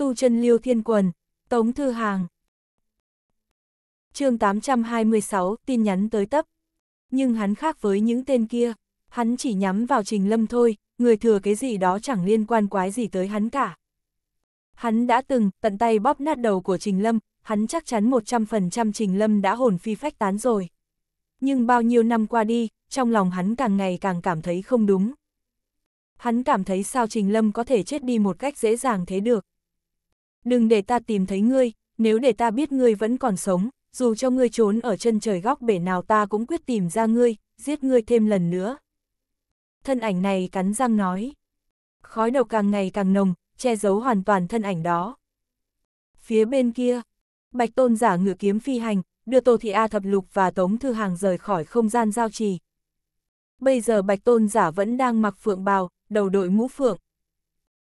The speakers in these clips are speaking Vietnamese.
tu chân liêu thiên quần, tống thư hàng. chương 826, tin nhắn tới tấp. Nhưng hắn khác với những tên kia, hắn chỉ nhắm vào Trình Lâm thôi, người thừa cái gì đó chẳng liên quan quái gì tới hắn cả. Hắn đã từng tận tay bóp nát đầu của Trình Lâm, hắn chắc chắn 100% Trình Lâm đã hồn phi phách tán rồi. Nhưng bao nhiêu năm qua đi, trong lòng hắn càng ngày càng cảm thấy không đúng. Hắn cảm thấy sao Trình Lâm có thể chết đi một cách dễ dàng thế được đừng để ta tìm thấy ngươi, nếu để ta biết ngươi vẫn còn sống, dù cho ngươi trốn ở chân trời góc bể nào ta cũng quyết tìm ra ngươi, giết ngươi thêm lần nữa. Thân ảnh này cắn răng nói. Khói độc càng ngày càng nồng, che giấu hoàn toàn thân ảnh đó. Phía bên kia, Bạch Tôn giả ngựa kiếm phi hành, đưa Tô Thị A Thập Lục và Tống Thư Hàng rời khỏi không gian giao trì. Bây giờ Bạch Tôn giả vẫn đang mặc phượng bào, đầu đội mũ phượng,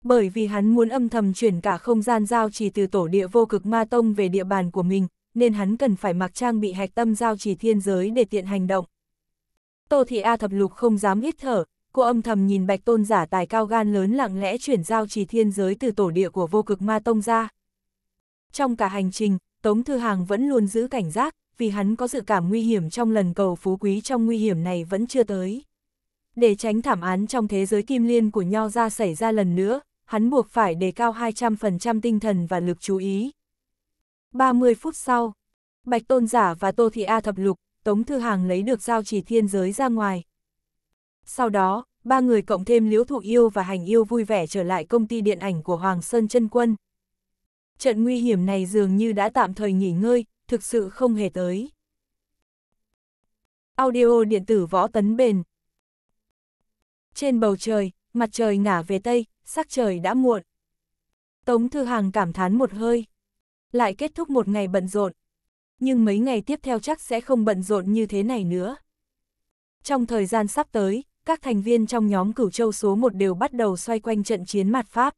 bởi vì hắn muốn âm thầm chuyển cả không gian giao trì từ tổ địa vô cực ma tông về địa bàn của mình, nên hắn cần phải mặc trang bị hạch tâm giao trì thiên giới để tiện hành động. Tô Thị A thập lục không dám hít thở, cô âm thầm nhìn bạch tôn giả tài cao gan lớn lặng lẽ chuyển giao trì thiên giới từ tổ địa của vô cực ma tông ra. Trong cả hành trình, Tống Thư Hàng vẫn luôn giữ cảnh giác, vì hắn có dự cảm nguy hiểm trong lần cầu phú quý trong nguy hiểm này vẫn chưa tới. Để tránh thảm án trong thế giới kim liên của Nho ra xảy ra lần nữa, hắn buộc phải đề cao 200% tinh thần và lực chú ý. 30 phút sau, Bạch Tôn Giả và Tô Thị A thập lục, Tống Thư Hàng lấy được giao chỉ thiên giới ra ngoài. Sau đó, ba người cộng thêm Liễu Thụ Yêu và Hành Yêu vui vẻ trở lại công ty điện ảnh của Hoàng Sơn chân Quân. Trận nguy hiểm này dường như đã tạm thời nghỉ ngơi, thực sự không hề tới. Audio điện tử võ tấn bền. Trên bầu trời, mặt trời ngả về Tây, sắc trời đã muộn. Tống Thư Hàng cảm thán một hơi. Lại kết thúc một ngày bận rộn. Nhưng mấy ngày tiếp theo chắc sẽ không bận rộn như thế này nữa. Trong thời gian sắp tới, các thành viên trong nhóm cửu châu số 1 đều bắt đầu xoay quanh trận chiến mặt Pháp.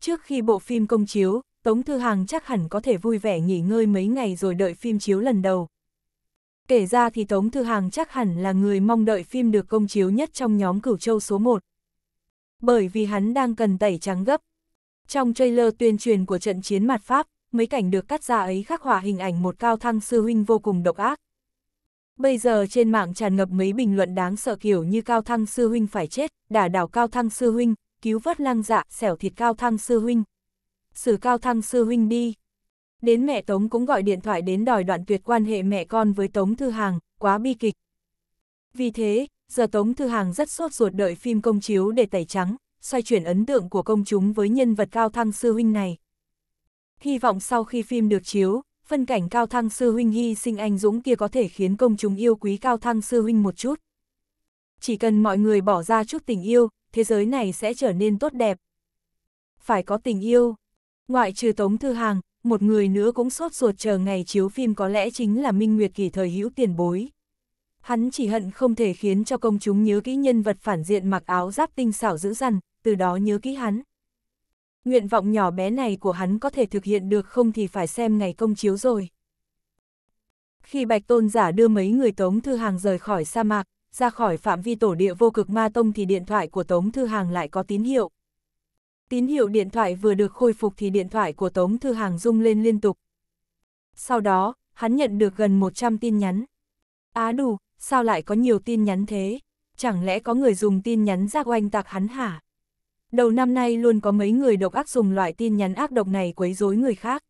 Trước khi bộ phim công chiếu, Tống Thư Hàng chắc hẳn có thể vui vẻ nghỉ ngơi mấy ngày rồi đợi phim chiếu lần đầu. Kể ra thì Tống Thư Hàng chắc hẳn là người mong đợi phim được công chiếu nhất trong nhóm cửu châu số 1 bởi vì hắn đang cần tẩy trắng gấp. Trong trailer tuyên truyền của trận chiến mặt Pháp, mấy cảnh được cắt ra ấy khắc họa hình ảnh một cao thăng sư huynh vô cùng độc ác. Bây giờ trên mạng tràn ngập mấy bình luận đáng sợ kiểu như cao thăng sư huynh phải chết, đả đảo cao thăng sư huynh, cứu vớt lăng dạ, xẻo thịt cao thăng sư huynh. Sử cao thăng sư huynh đi. Đến mẹ Tống cũng gọi điện thoại đến đòi đoạn tuyệt quan hệ mẹ con với Tống Thư Hàng, quá bi kịch. Vì thế, giờ Tống Thư Hàng rất sốt ruột đợi phim công chiếu để tẩy trắng, xoay chuyển ấn tượng của công chúng với nhân vật Cao Thăng Sư Huynh này. Hy vọng sau khi phim được chiếu, phân cảnh Cao Thăng Sư Huynh hy sinh anh Dũng kia có thể khiến công chúng yêu quý Cao Thăng Sư Huynh một chút. Chỉ cần mọi người bỏ ra chút tình yêu, thế giới này sẽ trở nên tốt đẹp. Phải có tình yêu. Ngoại trừ Tống Thư Hàng, một người nữa cũng sốt ruột chờ ngày chiếu phim có lẽ chính là Minh Nguyệt Kỳ thời hữu tiền bối. Hắn chỉ hận không thể khiến cho công chúng nhớ kỹ nhân vật phản diện mặc áo giáp tinh xảo dữ dằn, từ đó nhớ kỹ hắn. Nguyện vọng nhỏ bé này của hắn có thể thực hiện được không thì phải xem ngày công chiếu rồi. Khi Bạch Tôn giả đưa mấy người Tống Thư Hàng rời khỏi sa mạc, ra khỏi phạm vi tổ địa vô cực ma tông thì điện thoại của Tống Thư Hàng lại có tín hiệu. Tín hiệu điện thoại vừa được khôi phục thì điện thoại của Tống Thư Hàng rung lên liên tục. Sau đó, hắn nhận được gần 100 tin nhắn. Á đủ, sao lại có nhiều tin nhắn thế? Chẳng lẽ có người dùng tin nhắn ra oanh tạc hắn hả? Đầu năm nay luôn có mấy người độc ác dùng loại tin nhắn ác độc này quấy rối người khác.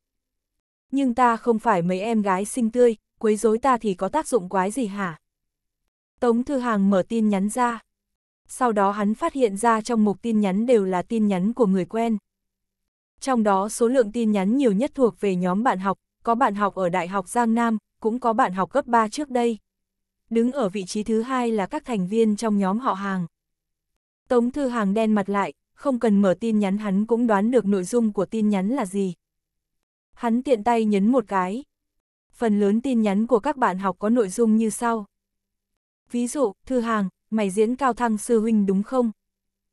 Nhưng ta không phải mấy em gái xinh tươi, quấy rối ta thì có tác dụng quái gì hả? Tống Thư Hàng mở tin nhắn ra. Sau đó hắn phát hiện ra trong mục tin nhắn đều là tin nhắn của người quen. Trong đó số lượng tin nhắn nhiều nhất thuộc về nhóm bạn học, có bạn học ở Đại học Giang Nam, cũng có bạn học cấp 3 trước đây đứng ở vị trí thứ hai là các thành viên trong nhóm họ hàng. Tống Thư Hàng đen mặt lại, không cần mở tin nhắn hắn cũng đoán được nội dung của tin nhắn là gì. Hắn tiện tay nhấn một cái. Phần lớn tin nhắn của các bạn học có nội dung như sau. Ví dụ, Thư Hàng, mày diễn cao thăng sư huynh đúng không?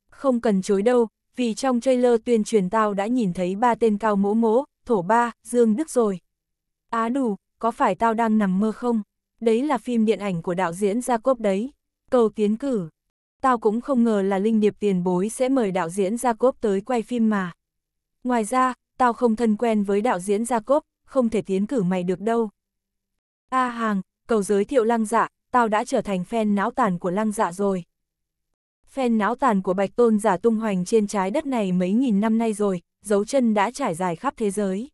Không cần chối đâu, vì trong trailer tuyên truyền tao đã nhìn thấy ba tên cao mỗ mỗ, thổ ba, Dương Đức rồi. Á đủ, có phải tao đang nằm mơ không? Đấy là phim điện ảnh của đạo diễn gia cốp đấy. Cầu tiến cử. Tao cũng không ngờ là Linh Điệp tiền bối sẽ mời đạo diễn gia cốp tới quay phim mà. Ngoài ra, tao không thân quen với đạo diễn gia cốp không thể tiến cử mày được đâu. A à hàng, cầu giới thiệu lăng dạ, tao đã trở thành fan não tàn của lăng dạ rồi. Fan não tàn của Bạch Tôn giả tung hoành trên trái đất này mấy nghìn năm nay rồi, dấu chân đã trải dài khắp thế giới.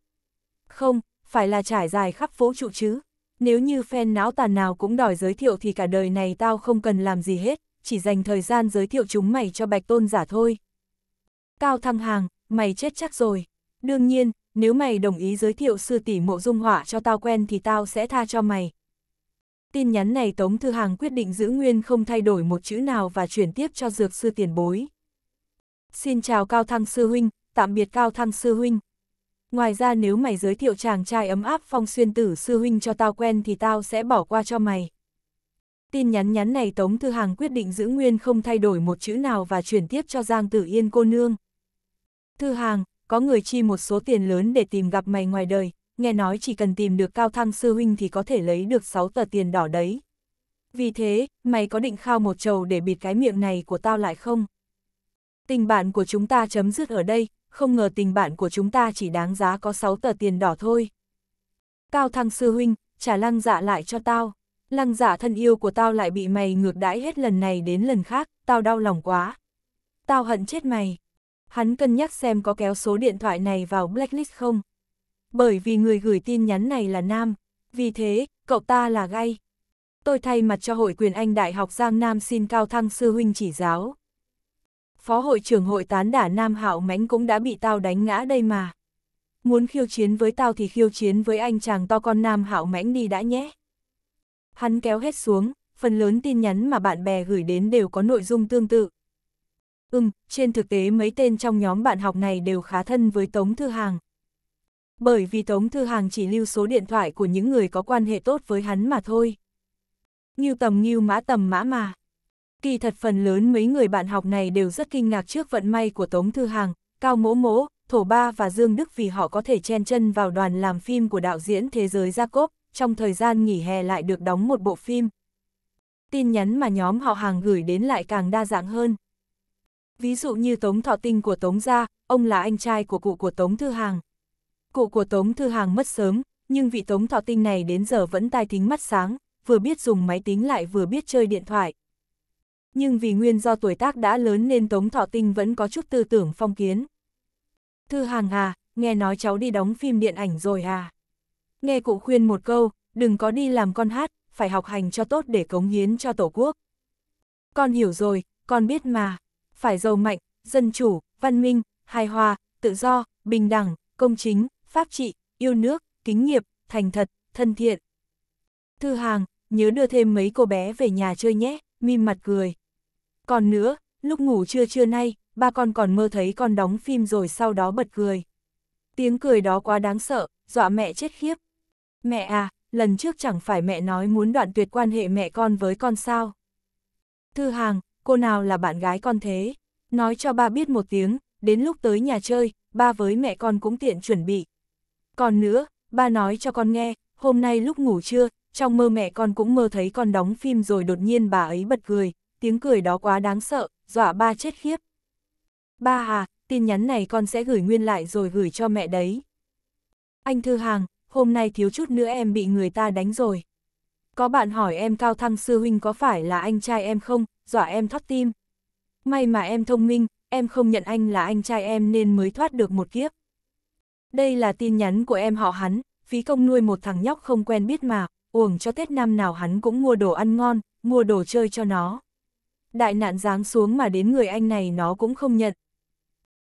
Không, phải là trải dài khắp vũ trụ chứ, nếu như fan não tàn nào cũng đòi giới thiệu thì cả đời này tao không cần làm gì hết, chỉ dành thời gian giới thiệu chúng mày cho bạch tôn giả thôi. Cao thăng hàng, mày chết chắc rồi. Đương nhiên, nếu mày đồng ý giới thiệu sư tỷ mộ dung hỏa cho tao quen thì tao sẽ tha cho mày. Tin nhắn này Tống Thư Hàng quyết định giữ nguyên không thay đổi một chữ nào và chuyển tiếp cho dược sư tiền bối. Xin chào Cao Thăng Sư Huynh, tạm biệt Cao Thăng Sư Huynh ngoài ra nếu mày giới thiệu chàng trai ấm áp phong xuyên tử sư huynh cho tao quen thì tao sẽ bỏ qua cho mày. Tin nhắn nhắn này Tống Thư Hàng quyết định giữ nguyên không thay đổi một chữ nào và chuyển tiếp cho Giang Tử Yên cô nương. Thư Hàng, có người chi một số tiền lớn để tìm gặp mày ngoài đời, nghe nói chỉ cần tìm được cao thăng sư huynh thì có thể lấy được 6 tờ tiền đỏ đấy. Vì thế, mày có định khao một chầu để bịt cái miệng này của tao lại không? Tình bạn của chúng ta chấm dứt ở đây, không ngờ tình bạn của chúng ta chỉ đáng giá có 6 tờ tiền đỏ thôi. Cao thăng sư huynh, trả lăng dạ lại cho tao. Lăng dạ thân yêu của tao lại bị mày ngược đãi hết lần này đến lần khác, tao đau lòng quá. Tao hận chết mày. Hắn cân nhắc xem có kéo số điện thoại này vào blacklist không. Bởi vì người gửi tin nhắn này là nam, vì thế, cậu ta là gay. Tôi thay mặt cho hội quyền anh Đại học Giang Nam xin Cao Thăng Sư Huynh chỉ giáo phó hội trưởng hội tán đả Nam Hạo Mãnh cũng đã bị tao đánh ngã đây mà. Muốn khiêu chiến với tao thì khiêu chiến với anh chàng to con Nam Hạo Mãnh đi đã nhé. Hắn kéo hết xuống, phần lớn tin nhắn mà bạn bè gửi đến đều có nội dung tương tự. Ừm, trên thực tế mấy tên trong nhóm bạn học này đều khá thân với Tống Thư Hàng. Bởi vì Tống Thư Hàng chỉ lưu số điện thoại của những người có quan hệ tốt với hắn mà thôi. Nghiêu tầm nghiêu mã tầm mã mà kỳ thật phần lớn mấy người bạn học này đều rất kinh ngạc trước vận may của Tống Thư Hàng, Cao Mỗ Mỗ, Thổ Ba và Dương Đức vì họ có thể chen chân vào đoàn làm phim của đạo diễn thế giới Jacob, trong thời gian nghỉ hè lại được đóng một bộ phim. Tin nhắn mà nhóm họ hàng gửi đến lại càng đa dạng hơn. Ví dụ như Tống Thọ Tinh của Tống Gia, ông là anh trai của cụ của Tống Thư Hàng. Cụ của Tống Thư Hàng mất sớm, nhưng vị Tống Thọ Tinh này đến giờ vẫn tai tính mắt sáng, vừa biết dùng máy tính lại vừa biết chơi điện thoại, nhưng vì nguyên do tuổi tác đã lớn nên Tống Thọ Tinh vẫn có chút tư tưởng phong kiến. Thư Hàng à, nghe nói cháu đi đóng phim điện ảnh rồi à? Nghe cụ khuyên một câu, đừng có đi làm con hát, phải học hành cho tốt để cống hiến cho Tổ quốc. Con hiểu rồi, con biết mà, phải giàu mạnh, dân chủ, văn minh, hài hòa, tự do, bình đẳng, công chính, pháp trị, yêu nước, kính nghiệp, thành thật, thân thiện. Thư Hàng, nhớ đưa thêm mấy cô bé về nhà chơi nhé, mim mặt cười. Còn nữa, lúc ngủ trưa trưa nay, ba con còn mơ thấy con đóng phim rồi sau đó bật cười. Tiếng cười đó quá đáng sợ, dọa mẹ chết khiếp. Mẹ à, lần trước chẳng phải mẹ nói muốn đoạn tuyệt quan hệ mẹ con với con sao? Thư hàng, cô nào là bạn gái con thế? Nói cho ba biết một tiếng, đến lúc tới nhà chơi, ba với mẹ con cũng tiện chuẩn bị. Còn nữa, ba nói cho con nghe, hôm nay lúc ngủ trưa, trong mơ mẹ con cũng mơ thấy con đóng phim rồi đột nhiên bà ấy bật cười, tiếng cười đó quá đáng sợ, dọa ba chết khiếp. Ba à, tin nhắn này con sẽ gửi nguyên lại rồi gửi cho mẹ đấy. Anh Thư Hàng, hôm nay thiếu chút nữa em bị người ta đánh rồi. Có bạn hỏi em Cao Thăng Sư Huynh có phải là anh trai em không, dọa em thoát tim. May mà em thông minh, em không nhận anh là anh trai em nên mới thoát được một kiếp. Đây là tin nhắn của em họ hắn, phí công nuôi một thằng nhóc không quen biết mà, uổng cho Tết năm nào hắn cũng mua đồ ăn ngon, mua đồ chơi cho nó đại nạn giáng xuống mà đến người anh này nó cũng không nhận.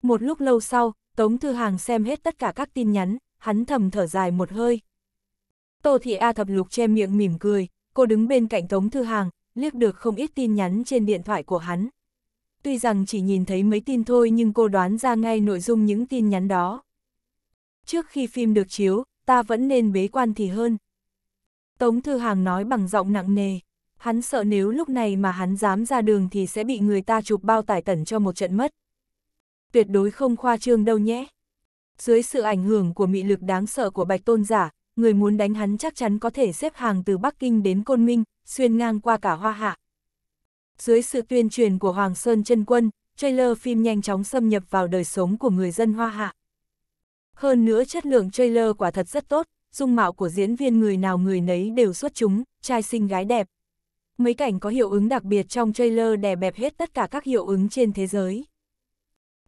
Một lúc lâu sau, Tống Thư Hàng xem hết tất cả các tin nhắn, hắn thầm thở dài một hơi. Tô Thị A Thập Lục che miệng mỉm cười, cô đứng bên cạnh Tống Thư Hàng, liếc được không ít tin nhắn trên điện thoại của hắn. Tuy rằng chỉ nhìn thấy mấy tin thôi nhưng cô đoán ra ngay nội dung những tin nhắn đó. Trước khi phim được chiếu, ta vẫn nên bế quan thì hơn. Tống Thư Hàng nói bằng giọng nặng nề hắn sợ nếu lúc này mà hắn dám ra đường thì sẽ bị người ta chụp bao tải tẩn cho một trận mất. Tuyệt đối không khoa trương đâu nhé. Dưới sự ảnh hưởng của mị lực đáng sợ của bạch tôn giả, người muốn đánh hắn chắc chắn có thể xếp hàng từ Bắc Kinh đến Côn Minh, xuyên ngang qua cả Hoa Hạ. Dưới sự tuyên truyền của Hoàng Sơn chân Quân, trailer phim nhanh chóng xâm nhập vào đời sống của người dân Hoa Hạ. Hơn nữa chất lượng trailer quả thật rất tốt, dung mạo của diễn viên người nào người nấy đều xuất chúng, trai xinh gái đẹp, mấy cảnh có hiệu ứng đặc biệt trong trailer đè bẹp hết tất cả các hiệu ứng trên thế giới.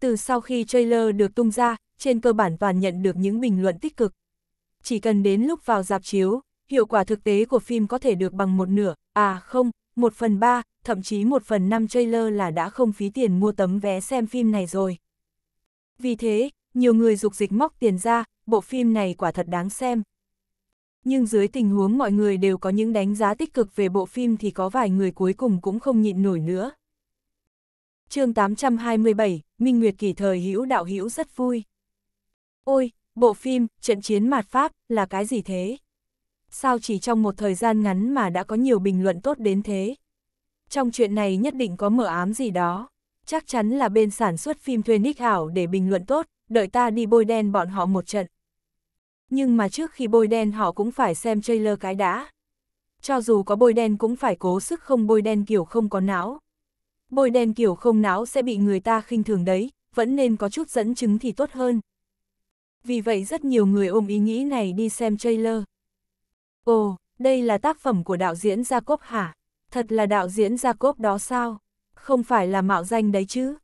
Từ sau khi trailer được tung ra, trên cơ bản toàn nhận được những bình luận tích cực. Chỉ cần đến lúc vào dạp chiếu, hiệu quả thực tế của phim có thể được bằng một nửa, à không, một phần ba, thậm chí một phần năm trailer là đã không phí tiền mua tấm vé xem phim này rồi. Vì thế, nhiều người dục dịch móc tiền ra, bộ phim này quả thật đáng xem. Nhưng dưới tình huống mọi người đều có những đánh giá tích cực về bộ phim thì có vài người cuối cùng cũng không nhịn nổi nữa. chương 827, Minh Nguyệt kỳ thời hữu đạo hữu rất vui. Ôi, bộ phim, trận chiến mạt Pháp, là cái gì thế? Sao chỉ trong một thời gian ngắn mà đã có nhiều bình luận tốt đến thế? Trong chuyện này nhất định có mở ám gì đó. Chắc chắn là bên sản xuất phim thuê nick hảo để bình luận tốt, đợi ta đi bôi đen bọn họ một trận nhưng mà trước khi bôi đen họ cũng phải xem trailer cái đã. Cho dù có bôi đen cũng phải cố sức không bôi đen kiểu không có não. Bôi đen kiểu không não sẽ bị người ta khinh thường đấy, vẫn nên có chút dẫn chứng thì tốt hơn. Vì vậy rất nhiều người ôm ý nghĩ này đi xem trailer. Ồ, đây là tác phẩm của đạo diễn Jacob hả? Thật là đạo diễn Jacob đó sao? Không phải là mạo danh đấy chứ?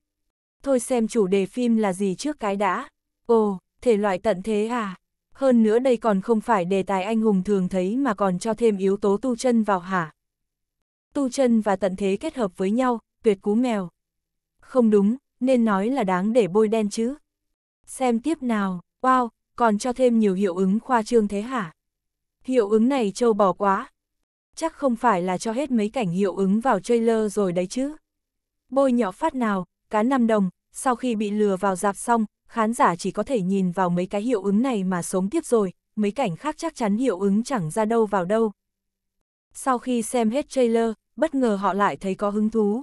Thôi xem chủ đề phim là gì trước cái đã. Ồ, thể loại tận thế à? hơn nữa đây còn không phải đề tài anh hùng thường thấy mà còn cho thêm yếu tố tu chân vào hả. Tu chân và tận thế kết hợp với nhau, tuyệt cú mèo. Không đúng, nên nói là đáng để bôi đen chứ. Xem tiếp nào, wow, còn cho thêm nhiều hiệu ứng khoa trương thế hả? Hiệu ứng này trâu bò quá. Chắc không phải là cho hết mấy cảnh hiệu ứng vào trailer rồi đấy chứ. Bôi nhỏ phát nào, cá năm đồng, sau khi bị lừa vào dạp xong, khán giả chỉ có thể nhìn vào mấy cái hiệu ứng này mà sống tiếp rồi, mấy cảnh khác chắc chắn hiệu ứng chẳng ra đâu vào đâu. Sau khi xem hết trailer, bất ngờ họ lại thấy có hứng thú.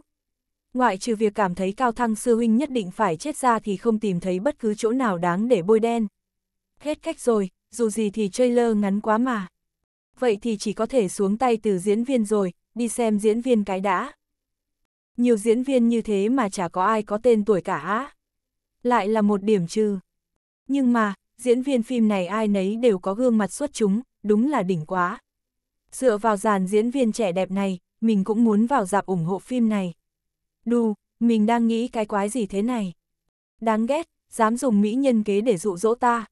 Ngoại trừ việc cảm thấy cao thăng sư huynh nhất định phải chết ra thì không tìm thấy bất cứ chỗ nào đáng để bôi đen. Hết cách rồi, dù gì thì trailer ngắn quá mà. Vậy thì chỉ có thể xuống tay từ diễn viên rồi, đi xem diễn viên cái đã. Nhiều diễn viên như thế mà chả có ai có tên tuổi cả á lại là một điểm trừ. Nhưng mà, diễn viên phim này ai nấy đều có gương mặt xuất chúng, đúng là đỉnh quá. Dựa vào dàn diễn viên trẻ đẹp này, mình cũng muốn vào dạp ủng hộ phim này. Đù, mình đang nghĩ cái quái gì thế này? Đáng ghét, dám dùng mỹ nhân kế để dụ dỗ ta.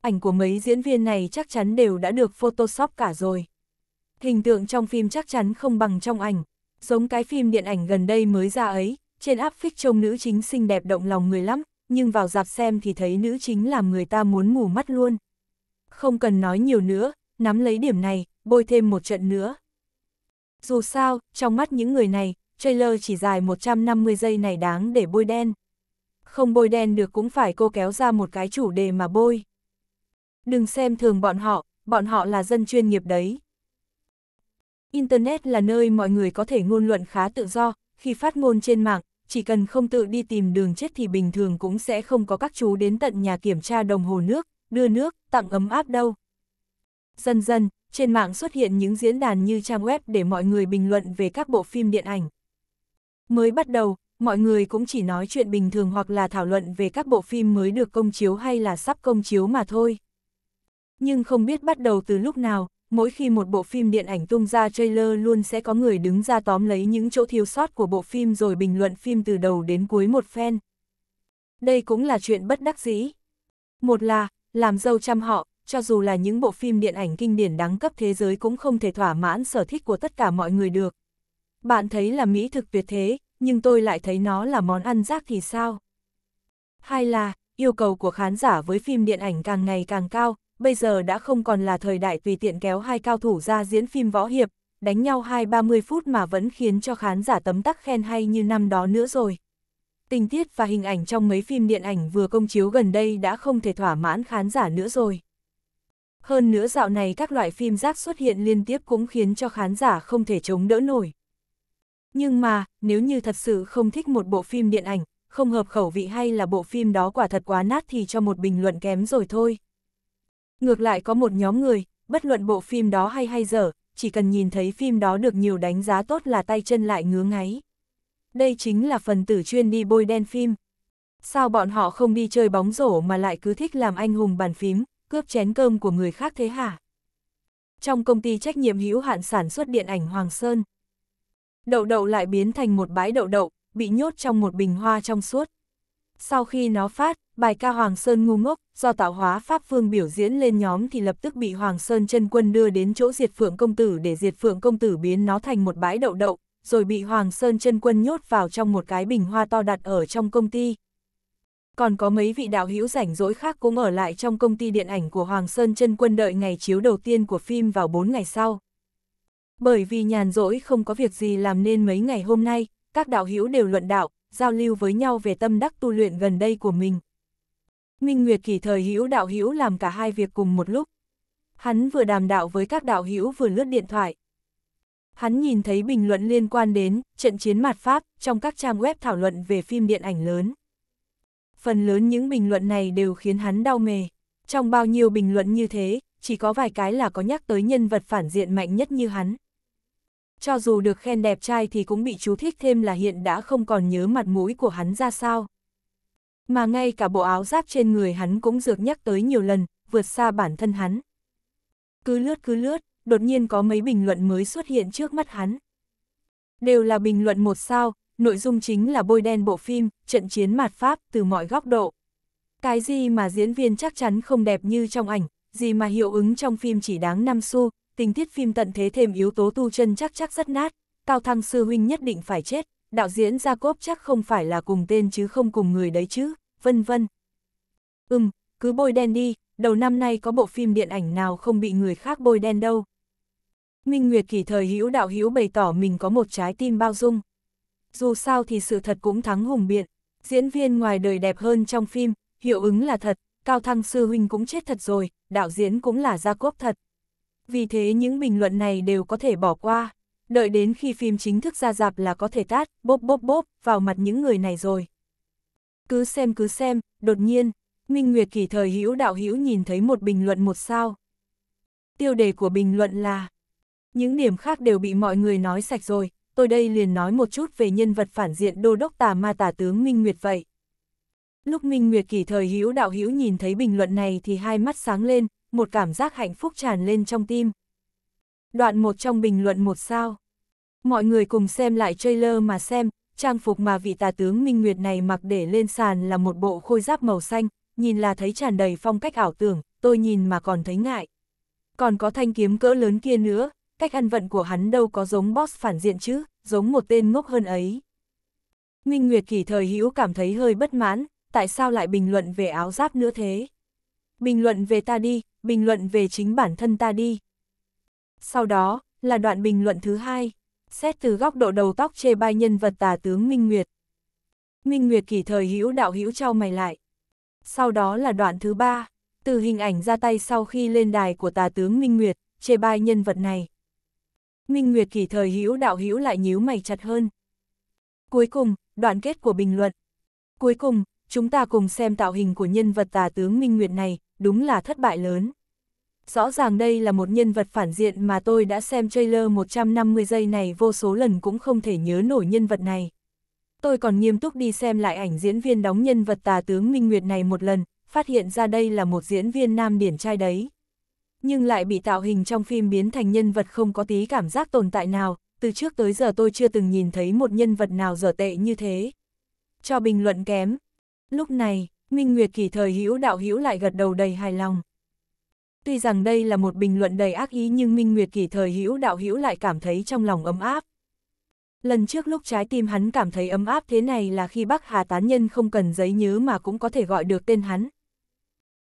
Ảnh của mấy diễn viên này chắc chắn đều đã được photoshop cả rồi. Hình tượng trong phim chắc chắn không bằng trong ảnh, giống cái phim điện ảnh gần đây mới ra ấy, trên áp phích trông nữ chính xinh đẹp động lòng người lắm, nhưng vào dạp xem thì thấy nữ chính làm người ta muốn mù mắt luôn. Không cần nói nhiều nữa, nắm lấy điểm này, bôi thêm một trận nữa. Dù sao, trong mắt những người này, trailer chỉ dài 150 giây này đáng để bôi đen. Không bôi đen được cũng phải cô kéo ra một cái chủ đề mà bôi. Đừng xem thường bọn họ, bọn họ là dân chuyên nghiệp đấy. Internet là nơi mọi người có thể ngôn luận khá tự do, khi phát ngôn trên mạng, chỉ cần không tự đi tìm đường chết thì bình thường cũng sẽ không có các chú đến tận nhà kiểm tra đồng hồ nước, đưa nước, tặng ấm áp đâu. Dần dần, trên mạng xuất hiện những diễn đàn như trang web để mọi người bình luận về các bộ phim điện ảnh. Mới bắt đầu, mọi người cũng chỉ nói chuyện bình thường hoặc là thảo luận về các bộ phim mới được công chiếu hay là sắp công chiếu mà thôi. Nhưng không biết bắt đầu từ lúc nào, mỗi khi một bộ phim điện ảnh tung ra trailer luôn sẽ có người đứng ra tóm lấy những chỗ thiếu sót của bộ phim rồi bình luận phim từ đầu đến cuối một phen. Đây cũng là chuyện bất đắc dĩ. Một là, làm dâu chăm họ, cho dù là những bộ phim điện ảnh kinh điển đáng cấp thế giới cũng không thể thỏa mãn sở thích của tất cả mọi người được. Bạn thấy là mỹ thực tuyệt thế, nhưng tôi lại thấy nó là món ăn rác thì sao? Hai là, yêu cầu của khán giả với phim điện ảnh càng ngày càng cao, bây giờ đã không còn là thời đại tùy tiện kéo hai cao thủ ra diễn phim võ hiệp, đánh nhau hai ba mươi phút mà vẫn khiến cho khán giả tấm tắc khen hay như năm đó nữa rồi. Tình tiết và hình ảnh trong mấy phim điện ảnh vừa công chiếu gần đây đã không thể thỏa mãn khán giả nữa rồi. Hơn nữa dạo này các loại phim rác xuất hiện liên tiếp cũng khiến cho khán giả không thể chống đỡ nổi. Nhưng mà, nếu như thật sự không thích một bộ phim điện ảnh, không hợp khẩu vị hay là bộ phim đó quả thật quá nát thì cho một bình luận kém rồi thôi. Ngược lại có một nhóm người, bất luận bộ phim đó hay hay dở, chỉ cần nhìn thấy phim đó được nhiều đánh giá tốt là tay chân lại ngứa ngáy. Đây chính là phần tử chuyên đi bôi đen phim. Sao bọn họ không đi chơi bóng rổ mà lại cứ thích làm anh hùng bàn phím, cướp chén cơm của người khác thế hả? Trong công ty trách nhiệm hữu hạn sản xuất điện ảnh Hoàng Sơn, đậu đậu lại biến thành một bãi đậu đậu, bị nhốt trong một bình hoa trong suốt. Sau khi nó phát, Bài ca Hoàng Sơn ngu ngốc, do tạo hóa Pháp Phương biểu diễn lên nhóm thì lập tức bị Hoàng Sơn chân quân đưa đến chỗ diệt phượng công tử để diệt phượng công tử biến nó thành một bãi đậu đậu, rồi bị Hoàng Sơn chân quân nhốt vào trong một cái bình hoa to đặt ở trong công ty. Còn có mấy vị đạo hữu rảnh rỗi khác cũng ở lại trong công ty điện ảnh của Hoàng Sơn chân quân đợi ngày chiếu đầu tiên của phim vào 4 ngày sau. Bởi vì nhàn rỗi không có việc gì làm nên mấy ngày hôm nay, các đạo hữu đều luận đạo, giao lưu với nhau về tâm đắc tu luyện gần đây của mình. Minh Nguyệt kỳ thời hữu đạo hữu làm cả hai việc cùng một lúc. Hắn vừa đàm đạo với các đạo hữu vừa lướt điện thoại. Hắn nhìn thấy bình luận liên quan đến trận chiến mặt Pháp trong các trang web thảo luận về phim điện ảnh lớn. Phần lớn những bình luận này đều khiến hắn đau mề. Trong bao nhiêu bình luận như thế, chỉ có vài cái là có nhắc tới nhân vật phản diện mạnh nhất như hắn. Cho dù được khen đẹp trai thì cũng bị chú thích thêm là hiện đã không còn nhớ mặt mũi của hắn ra sao mà ngay cả bộ áo giáp trên người hắn cũng dược nhắc tới nhiều lần, vượt xa bản thân hắn. Cứ lướt cứ lướt, đột nhiên có mấy bình luận mới xuất hiện trước mắt hắn. Đều là bình luận một sao, nội dung chính là bôi đen bộ phim, trận chiến mạt Pháp từ mọi góc độ. Cái gì mà diễn viên chắc chắn không đẹp như trong ảnh, gì mà hiệu ứng trong phim chỉ đáng năm xu, tình tiết phim tận thế thêm yếu tố tu chân chắc chắc rất nát, cao thăng sư huynh nhất định phải chết, đạo diễn gia cốp chắc không phải là cùng tên chứ không cùng người đấy chứ, vân vân. Ừm, cứ bôi đen đi, đầu năm nay có bộ phim điện ảnh nào không bị người khác bôi đen đâu. Minh Nguyệt kỳ thời hữu đạo hữu bày tỏ mình có một trái tim bao dung. Dù sao thì sự thật cũng thắng hùng biện, diễn viên ngoài đời đẹp hơn trong phim, hiệu ứng là thật, Cao Thăng Sư Huynh cũng chết thật rồi, đạo diễn cũng là gia cốp thật. Vì thế những bình luận này đều có thể bỏ qua đợi đến khi phim chính thức ra dạp là có thể tát, bốp bốp bốp, vào mặt những người này rồi. Cứ xem cứ xem, đột nhiên, Minh Nguyệt kỳ thời hữu đạo hữu nhìn thấy một bình luận một sao. Tiêu đề của bình luận là Những điểm khác đều bị mọi người nói sạch rồi, tôi đây liền nói một chút về nhân vật phản diện đô đốc tà ma tả tướng Minh Nguyệt vậy. Lúc Minh Nguyệt kỳ thời hữu đạo hữu nhìn thấy bình luận này thì hai mắt sáng lên, một cảm giác hạnh phúc tràn lên trong tim. Đoạn một trong bình luận một sao. Mọi người cùng xem lại trailer mà xem, trang phục mà vị tà tướng Minh Nguyệt này mặc để lên sàn là một bộ khôi giáp màu xanh, nhìn là thấy tràn đầy phong cách ảo tưởng, tôi nhìn mà còn thấy ngại. Còn có thanh kiếm cỡ lớn kia nữa, cách ăn vận của hắn đâu có giống boss phản diện chứ, giống một tên ngốc hơn ấy. Minh Nguyệt kỳ thời hữu cảm thấy hơi bất mãn, tại sao lại bình luận về áo giáp nữa thế? Bình luận về ta đi, bình luận về chính bản thân ta đi. Sau đó, là đoạn bình luận thứ hai xét từ góc độ đầu tóc chê bai nhân vật tà tướng Minh Nguyệt. Minh Nguyệt kỳ thời hữu đạo hữu trao mày lại. Sau đó là đoạn thứ ba, từ hình ảnh ra tay sau khi lên đài của tà tướng Minh Nguyệt, chê bai nhân vật này. Minh Nguyệt kỳ thời hữu đạo hữu lại nhíu mày chặt hơn. Cuối cùng, đoạn kết của bình luận. Cuối cùng, chúng ta cùng xem tạo hình của nhân vật tà tướng Minh Nguyệt này, đúng là thất bại lớn rõ ràng đây là một nhân vật phản diện mà tôi đã xem trailer 150 giây này vô số lần cũng không thể nhớ nổi nhân vật này. Tôi còn nghiêm túc đi xem lại ảnh diễn viên đóng nhân vật tà tướng Minh Nguyệt này một lần, phát hiện ra đây là một diễn viên nam điển trai đấy. Nhưng lại bị tạo hình trong phim biến thành nhân vật không có tí cảm giác tồn tại nào, từ trước tới giờ tôi chưa từng nhìn thấy một nhân vật nào dở tệ như thế. Cho bình luận kém. Lúc này, Minh Nguyệt kỳ thời hữu đạo hữu lại gật đầu đầy hài lòng. Tuy rằng đây là một bình luận đầy ác ý nhưng Minh Nguyệt Kỳ thời hữu đạo hữu lại cảm thấy trong lòng ấm áp. Lần trước lúc trái tim hắn cảm thấy ấm áp thế này là khi Bắc Hà Tán Nhân không cần giấy nhớ mà cũng có thể gọi được tên hắn.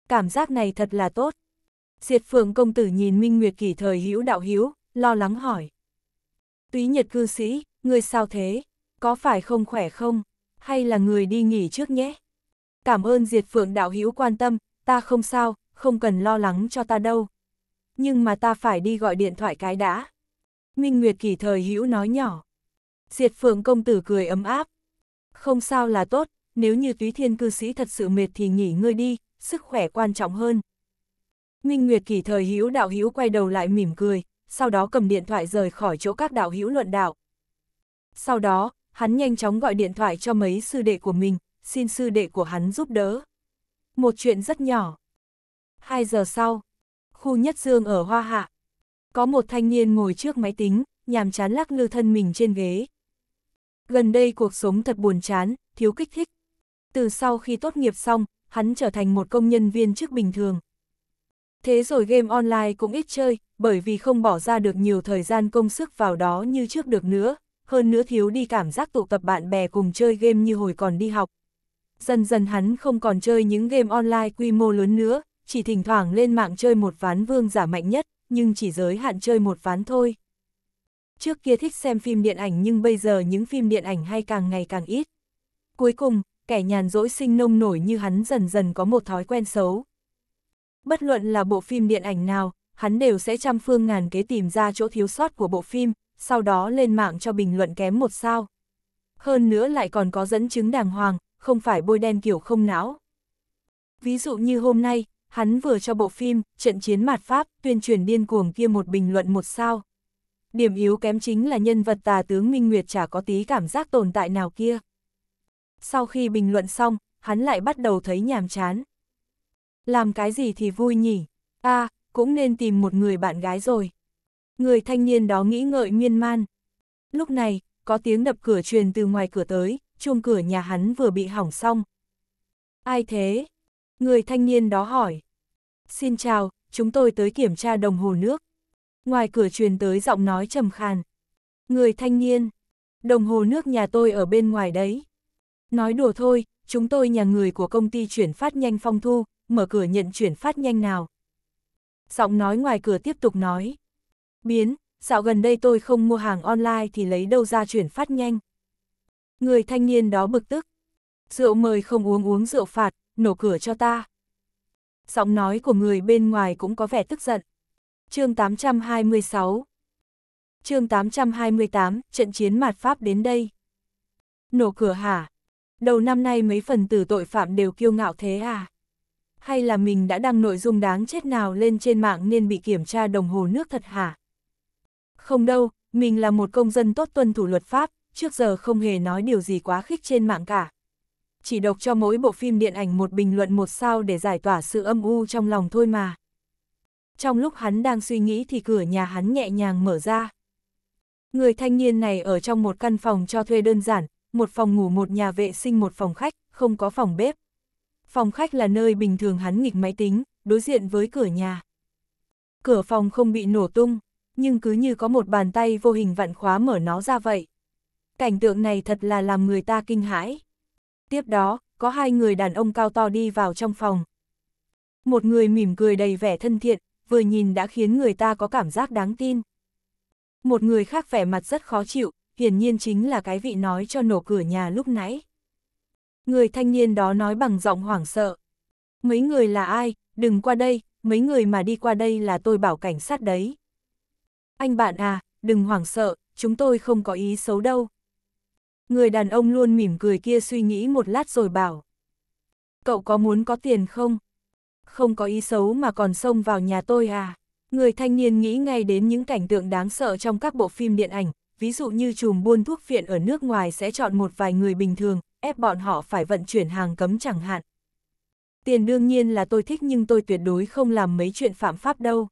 Cảm giác này thật là tốt. Diệt phượng công tử nhìn Minh Nguyệt Kỳ thời hữu đạo hữu lo lắng hỏi. Túy Nhật cư sĩ, người sao thế? Có phải không khỏe không? Hay là người đi nghỉ trước nhé? Cảm ơn Diệt Phượng đạo hữu quan tâm, ta không sao, không cần lo lắng cho ta đâu. Nhưng mà ta phải đi gọi điện thoại cái đã. Minh Nguyệt kỳ thời hữu nói nhỏ. Diệt phượng công tử cười ấm áp. Không sao là tốt, nếu như túy thiên cư sĩ thật sự mệt thì nghỉ ngơi đi, sức khỏe quan trọng hơn. Minh Nguyệt kỳ thời hữu đạo hữu quay đầu lại mỉm cười, sau đó cầm điện thoại rời khỏi chỗ các đạo hữu luận đạo. Sau đó, hắn nhanh chóng gọi điện thoại cho mấy sư đệ của mình, xin sư đệ của hắn giúp đỡ. Một chuyện rất nhỏ, 2 giờ sau, khu nhất dương ở Hoa Hạ. Có một thanh niên ngồi trước máy tính, nhàm chán lắc lư thân mình trên ghế. Gần đây cuộc sống thật buồn chán, thiếu kích thích. Từ sau khi tốt nghiệp xong, hắn trở thành một công nhân viên chức bình thường. Thế rồi game online cũng ít chơi, bởi vì không bỏ ra được nhiều thời gian công sức vào đó như trước được nữa, hơn nữa thiếu đi cảm giác tụ tập bạn bè cùng chơi game như hồi còn đi học. Dần dần hắn không còn chơi những game online quy mô lớn nữa, chỉ thỉnh thoảng lên mạng chơi một ván vương giả mạnh nhất, nhưng chỉ giới hạn chơi một ván thôi. Trước kia thích xem phim điện ảnh nhưng bây giờ những phim điện ảnh hay càng ngày càng ít. Cuối cùng, kẻ nhàn rỗi sinh nông nổi như hắn dần dần có một thói quen xấu. Bất luận là bộ phim điện ảnh nào, hắn đều sẽ trăm phương ngàn kế tìm ra chỗ thiếu sót của bộ phim, sau đó lên mạng cho bình luận kém một sao. Hơn nữa lại còn có dẫn chứng đàng hoàng, không phải bôi đen kiểu không não. Ví dụ như hôm nay, Hắn vừa cho bộ phim, trận chiến mạt Pháp, tuyên truyền điên cuồng kia một bình luận một sao. Điểm yếu kém chính là nhân vật tà tướng Minh Nguyệt chả có tí cảm giác tồn tại nào kia. Sau khi bình luận xong, hắn lại bắt đầu thấy nhàm chán. Làm cái gì thì vui nhỉ? a à, cũng nên tìm một người bạn gái rồi. Người thanh niên đó nghĩ ngợi miên man. Lúc này, có tiếng đập cửa truyền từ ngoài cửa tới, chuông cửa nhà hắn vừa bị hỏng xong. Ai thế? Người thanh niên đó hỏi. Xin chào, chúng tôi tới kiểm tra đồng hồ nước. Ngoài cửa truyền tới giọng nói trầm khàn. Người thanh niên, đồng hồ nước nhà tôi ở bên ngoài đấy. Nói đùa thôi, chúng tôi nhà người của công ty chuyển phát nhanh phong thu, mở cửa nhận chuyển phát nhanh nào. Giọng nói ngoài cửa tiếp tục nói. Biến, dạo gần đây tôi không mua hàng online thì lấy đâu ra chuyển phát nhanh. Người thanh niên đó bực tức. Rượu mời không uống uống rượu phạt, nổ cửa cho ta giọng nói của người bên ngoài cũng có vẻ tức giận. chương 826 chương 828, trận chiến mạt Pháp đến đây. Nổ cửa hả? Đầu năm nay mấy phần tử tội phạm đều kiêu ngạo thế à? Hay là mình đã đăng nội dung đáng chết nào lên trên mạng nên bị kiểm tra đồng hồ nước thật hả? Không đâu, mình là một công dân tốt tuân thủ luật pháp, trước giờ không hề nói điều gì quá khích trên mạng cả chỉ độc cho mỗi bộ phim điện ảnh một bình luận một sao để giải tỏa sự âm u trong lòng thôi mà. Trong lúc hắn đang suy nghĩ thì cửa nhà hắn nhẹ nhàng mở ra. Người thanh niên này ở trong một căn phòng cho thuê đơn giản, một phòng ngủ một nhà vệ sinh một phòng khách, không có phòng bếp. Phòng khách là nơi bình thường hắn nghịch máy tính, đối diện với cửa nhà. Cửa phòng không bị nổ tung, nhưng cứ như có một bàn tay vô hình vặn khóa mở nó ra vậy. Cảnh tượng này thật là làm người ta kinh hãi. Tiếp đó, có hai người đàn ông cao to đi vào trong phòng. Một người mỉm cười đầy vẻ thân thiện, vừa nhìn đã khiến người ta có cảm giác đáng tin. Một người khác vẻ mặt rất khó chịu, hiển nhiên chính là cái vị nói cho nổ cửa nhà lúc nãy. Người thanh niên đó nói bằng giọng hoảng sợ. Mấy người là ai, đừng qua đây, mấy người mà đi qua đây là tôi bảo cảnh sát đấy. Anh bạn à, đừng hoảng sợ, chúng tôi không có ý xấu đâu. Người đàn ông luôn mỉm cười kia suy nghĩ một lát rồi bảo. Cậu có muốn có tiền không? Không có ý xấu mà còn xông vào nhà tôi à? Người thanh niên nghĩ ngay đến những cảnh tượng đáng sợ trong các bộ phim điện ảnh, ví dụ như chùm buôn thuốc phiện ở nước ngoài sẽ chọn một vài người bình thường, ép bọn họ phải vận chuyển hàng cấm chẳng hạn. Tiền đương nhiên là tôi thích nhưng tôi tuyệt đối không làm mấy chuyện phạm pháp đâu.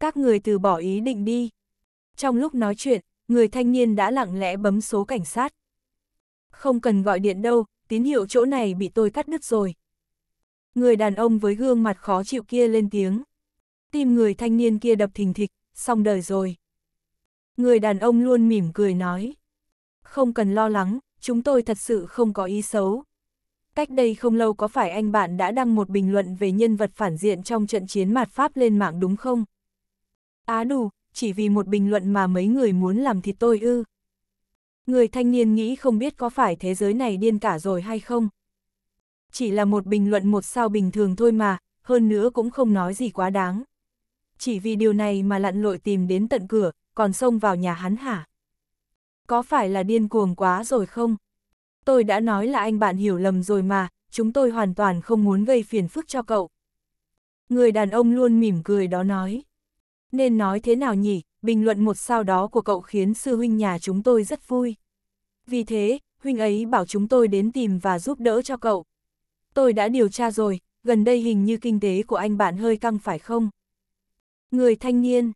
Các người từ bỏ ý định đi. Trong lúc nói chuyện, người thanh niên đã lặng lẽ bấm số cảnh sát. Không cần gọi điện đâu, tín hiệu chỗ này bị tôi cắt đứt rồi. Người đàn ông với gương mặt khó chịu kia lên tiếng. Tim người thanh niên kia đập thình thịch, xong đời rồi. Người đàn ông luôn mỉm cười nói. Không cần lo lắng, chúng tôi thật sự không có ý xấu. Cách đây không lâu có phải anh bạn đã đăng một bình luận về nhân vật phản diện trong trận chiến mạt Pháp lên mạng đúng không? Á đủ, chỉ vì một bình luận mà mấy người muốn làm thì tôi ư người thanh niên nghĩ không biết có phải thế giới này điên cả rồi hay không. Chỉ là một bình luận một sao bình thường thôi mà, hơn nữa cũng không nói gì quá đáng. Chỉ vì điều này mà lặn lội tìm đến tận cửa, còn xông vào nhà hắn hả? Có phải là điên cuồng quá rồi không? Tôi đã nói là anh bạn hiểu lầm rồi mà, chúng tôi hoàn toàn không muốn gây phiền phức cho cậu. Người đàn ông luôn mỉm cười đó nói. Nên nói thế nào nhỉ, bình luận một sao đó của cậu khiến sư huynh nhà chúng tôi rất vui. Vì thế, huynh ấy bảo chúng tôi đến tìm và giúp đỡ cho cậu. Tôi đã điều tra rồi, gần đây hình như kinh tế của anh bạn hơi căng phải không? Người thanh niên,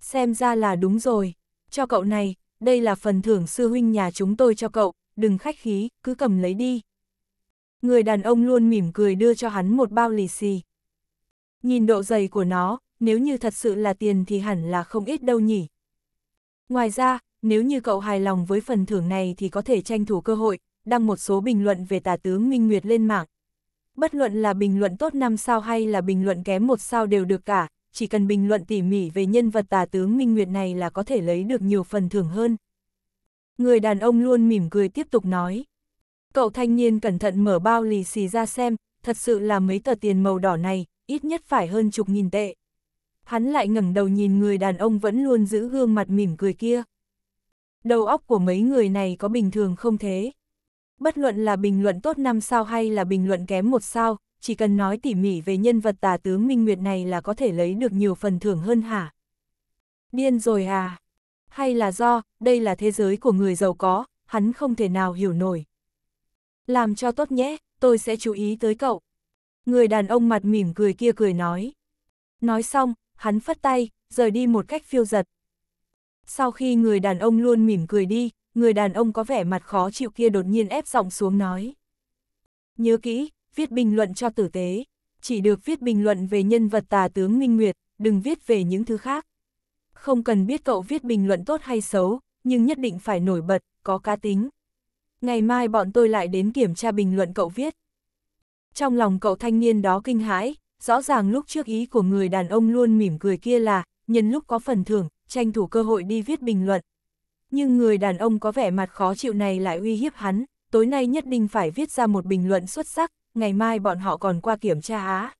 xem ra là đúng rồi, cho cậu này, đây là phần thưởng sư huynh nhà chúng tôi cho cậu, đừng khách khí, cứ cầm lấy đi. Người đàn ông luôn mỉm cười đưa cho hắn một bao lì xì. Nhìn độ dày của nó, nếu như thật sự là tiền thì hẳn là không ít đâu nhỉ. Ngoài ra, nếu như cậu hài lòng với phần thưởng này thì có thể tranh thủ cơ hội, đăng một số bình luận về tà tướng Minh Nguyệt lên mạng. Bất luận là bình luận tốt 5 sao hay là bình luận kém một sao đều được cả, chỉ cần bình luận tỉ mỉ về nhân vật tà tướng Minh Nguyệt này là có thể lấy được nhiều phần thưởng hơn. Người đàn ông luôn mỉm cười tiếp tục nói. Cậu thanh niên cẩn thận mở bao lì xì ra xem, thật sự là mấy tờ tiền màu đỏ này, ít nhất phải hơn chục nghìn tệ hắn lại ngẩng đầu nhìn người đàn ông vẫn luôn giữ gương mặt mỉm cười kia. Đầu óc của mấy người này có bình thường không thế? Bất luận là bình luận tốt năm sao hay là bình luận kém một sao, chỉ cần nói tỉ mỉ về nhân vật tà tướng Minh Nguyệt này là có thể lấy được nhiều phần thưởng hơn hả? Điên rồi à? Hay là do, đây là thế giới của người giàu có, hắn không thể nào hiểu nổi. Làm cho tốt nhé, tôi sẽ chú ý tới cậu. Người đàn ông mặt mỉm cười kia cười nói. Nói xong, hắn phất tay, rời đi một cách phiêu giật. Sau khi người đàn ông luôn mỉm cười đi, người đàn ông có vẻ mặt khó chịu kia đột nhiên ép giọng xuống nói. Nhớ kỹ, viết bình luận cho tử tế, chỉ được viết bình luận về nhân vật tà tướng Minh Nguyệt, đừng viết về những thứ khác. Không cần biết cậu viết bình luận tốt hay xấu, nhưng nhất định phải nổi bật, có cá tính. Ngày mai bọn tôi lại đến kiểm tra bình luận cậu viết. Trong lòng cậu thanh niên đó kinh hãi, rõ ràng lúc trước ý của người đàn ông luôn mỉm cười kia là, nhân lúc có phần thưởng, tranh thủ cơ hội đi viết bình luận. Nhưng người đàn ông có vẻ mặt khó chịu này lại uy hiếp hắn, tối nay nhất định phải viết ra một bình luận xuất sắc, ngày mai bọn họ còn qua kiểm tra á.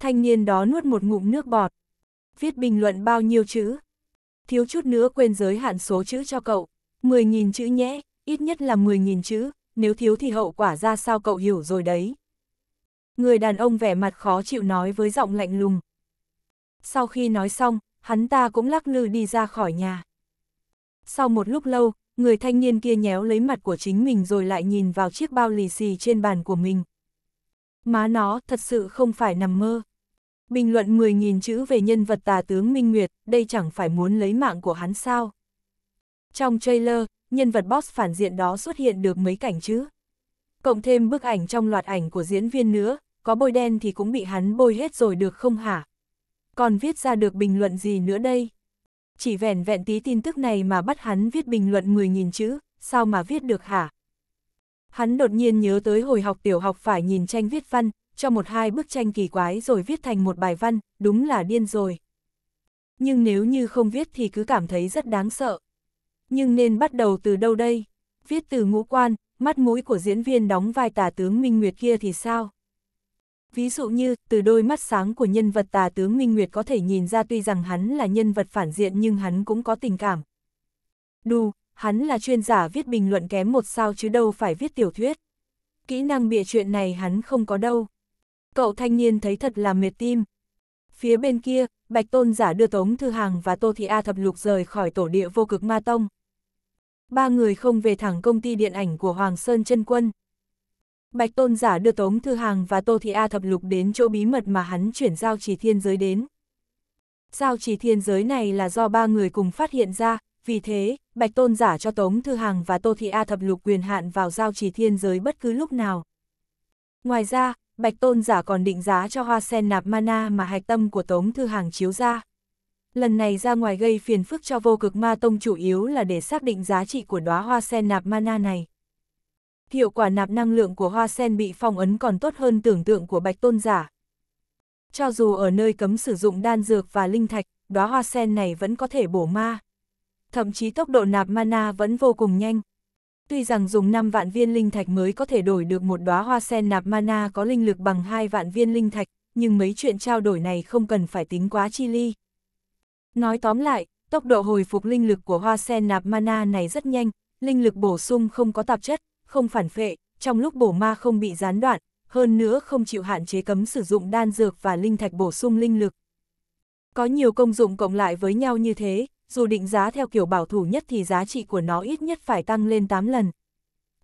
Thanh niên đó nuốt một ngụm nước bọt. Viết bình luận bao nhiêu chữ? Thiếu chút nữa quên giới hạn số chữ cho cậu. 10.000 chữ nhé, ít nhất là 10.000 chữ, nếu thiếu thì hậu quả ra sao cậu hiểu rồi đấy. Người đàn ông vẻ mặt khó chịu nói với giọng lạnh lùng. Sau khi nói xong, hắn ta cũng lắc lư đi ra khỏi nhà. Sau một lúc lâu, người thanh niên kia nhéo lấy mặt của chính mình rồi lại nhìn vào chiếc bao lì xì trên bàn của mình. Má nó, thật sự không phải nằm mơ. Bình luận 10.000 chữ về nhân vật tà tướng Minh Nguyệt, đây chẳng phải muốn lấy mạng của hắn sao. Trong trailer, nhân vật boss phản diện đó xuất hiện được mấy cảnh chứ cộng thêm bức ảnh trong loạt ảnh của diễn viên nữa, có bôi đen thì cũng bị hắn bôi hết rồi được không hả? Còn viết ra được bình luận gì nữa đây? Chỉ vẻn vẹn tí tin tức này mà bắt hắn viết bình luận 10.000 chữ, sao mà viết được hả? Hắn đột nhiên nhớ tới hồi học tiểu học phải nhìn tranh viết văn, cho một hai bức tranh kỳ quái rồi viết thành một bài văn, đúng là điên rồi. Nhưng nếu như không viết thì cứ cảm thấy rất đáng sợ. Nhưng nên bắt đầu từ đâu đây? Viết từ ngũ quan, mắt mũi của diễn viên đóng vai tà tướng Minh Nguyệt kia thì sao? Ví dụ như, từ đôi mắt sáng của nhân vật tà tướng Minh Nguyệt có thể nhìn ra tuy rằng hắn là nhân vật phản diện nhưng hắn cũng có tình cảm. Đù, hắn là chuyên giả viết bình luận kém một sao chứ đâu phải viết tiểu thuyết. Kỹ năng bịa chuyện này hắn không có đâu. Cậu thanh niên thấy thật là mệt tim. Phía bên kia, Bạch Tôn giả đưa Tống Thư Hàng và Tô Thị A Thập Lục rời khỏi tổ địa vô cực ma tông. Ba người không về thẳng công ty điện ảnh của Hoàng Sơn Trân Quân. Bạch Tôn Giả đưa Tống Thư Hàng và Tô Thị A Thập Lục đến chỗ bí mật mà hắn chuyển giao chỉ thiên giới đến. Giao chỉ thiên giới này là do ba người cùng phát hiện ra, vì thế, Bạch Tôn Giả cho Tống Thư Hàng và Tô Thị A Thập Lục quyền hạn vào giao chỉ thiên giới bất cứ lúc nào. Ngoài ra, Bạch Tôn Giả còn định giá cho hoa sen nạp mana mà hạch tâm của Tống Thư Hàng chiếu ra lần này ra ngoài gây phiền phức cho vô cực ma tông chủ yếu là để xác định giá trị của đóa hoa sen nạp mana này. Hiệu quả nạp năng lượng của hoa sen bị phong ấn còn tốt hơn tưởng tượng của bạch tôn giả. Cho dù ở nơi cấm sử dụng đan dược và linh thạch, đóa hoa sen này vẫn có thể bổ ma. Thậm chí tốc độ nạp mana vẫn vô cùng nhanh. Tuy rằng dùng 5 vạn viên linh thạch mới có thể đổi được một đóa hoa sen nạp mana có linh lực bằng 2 vạn viên linh thạch, nhưng mấy chuyện trao đổi này không cần phải tính quá chi ly. Nói tóm lại, tốc độ hồi phục linh lực của hoa sen nạp mana này rất nhanh, linh lực bổ sung không có tạp chất, không phản phệ, trong lúc bổ ma không bị gián đoạn, hơn nữa không chịu hạn chế cấm sử dụng đan dược và linh thạch bổ sung linh lực. Có nhiều công dụng cộng lại với nhau như thế, dù định giá theo kiểu bảo thủ nhất thì giá trị của nó ít nhất phải tăng lên 8 lần.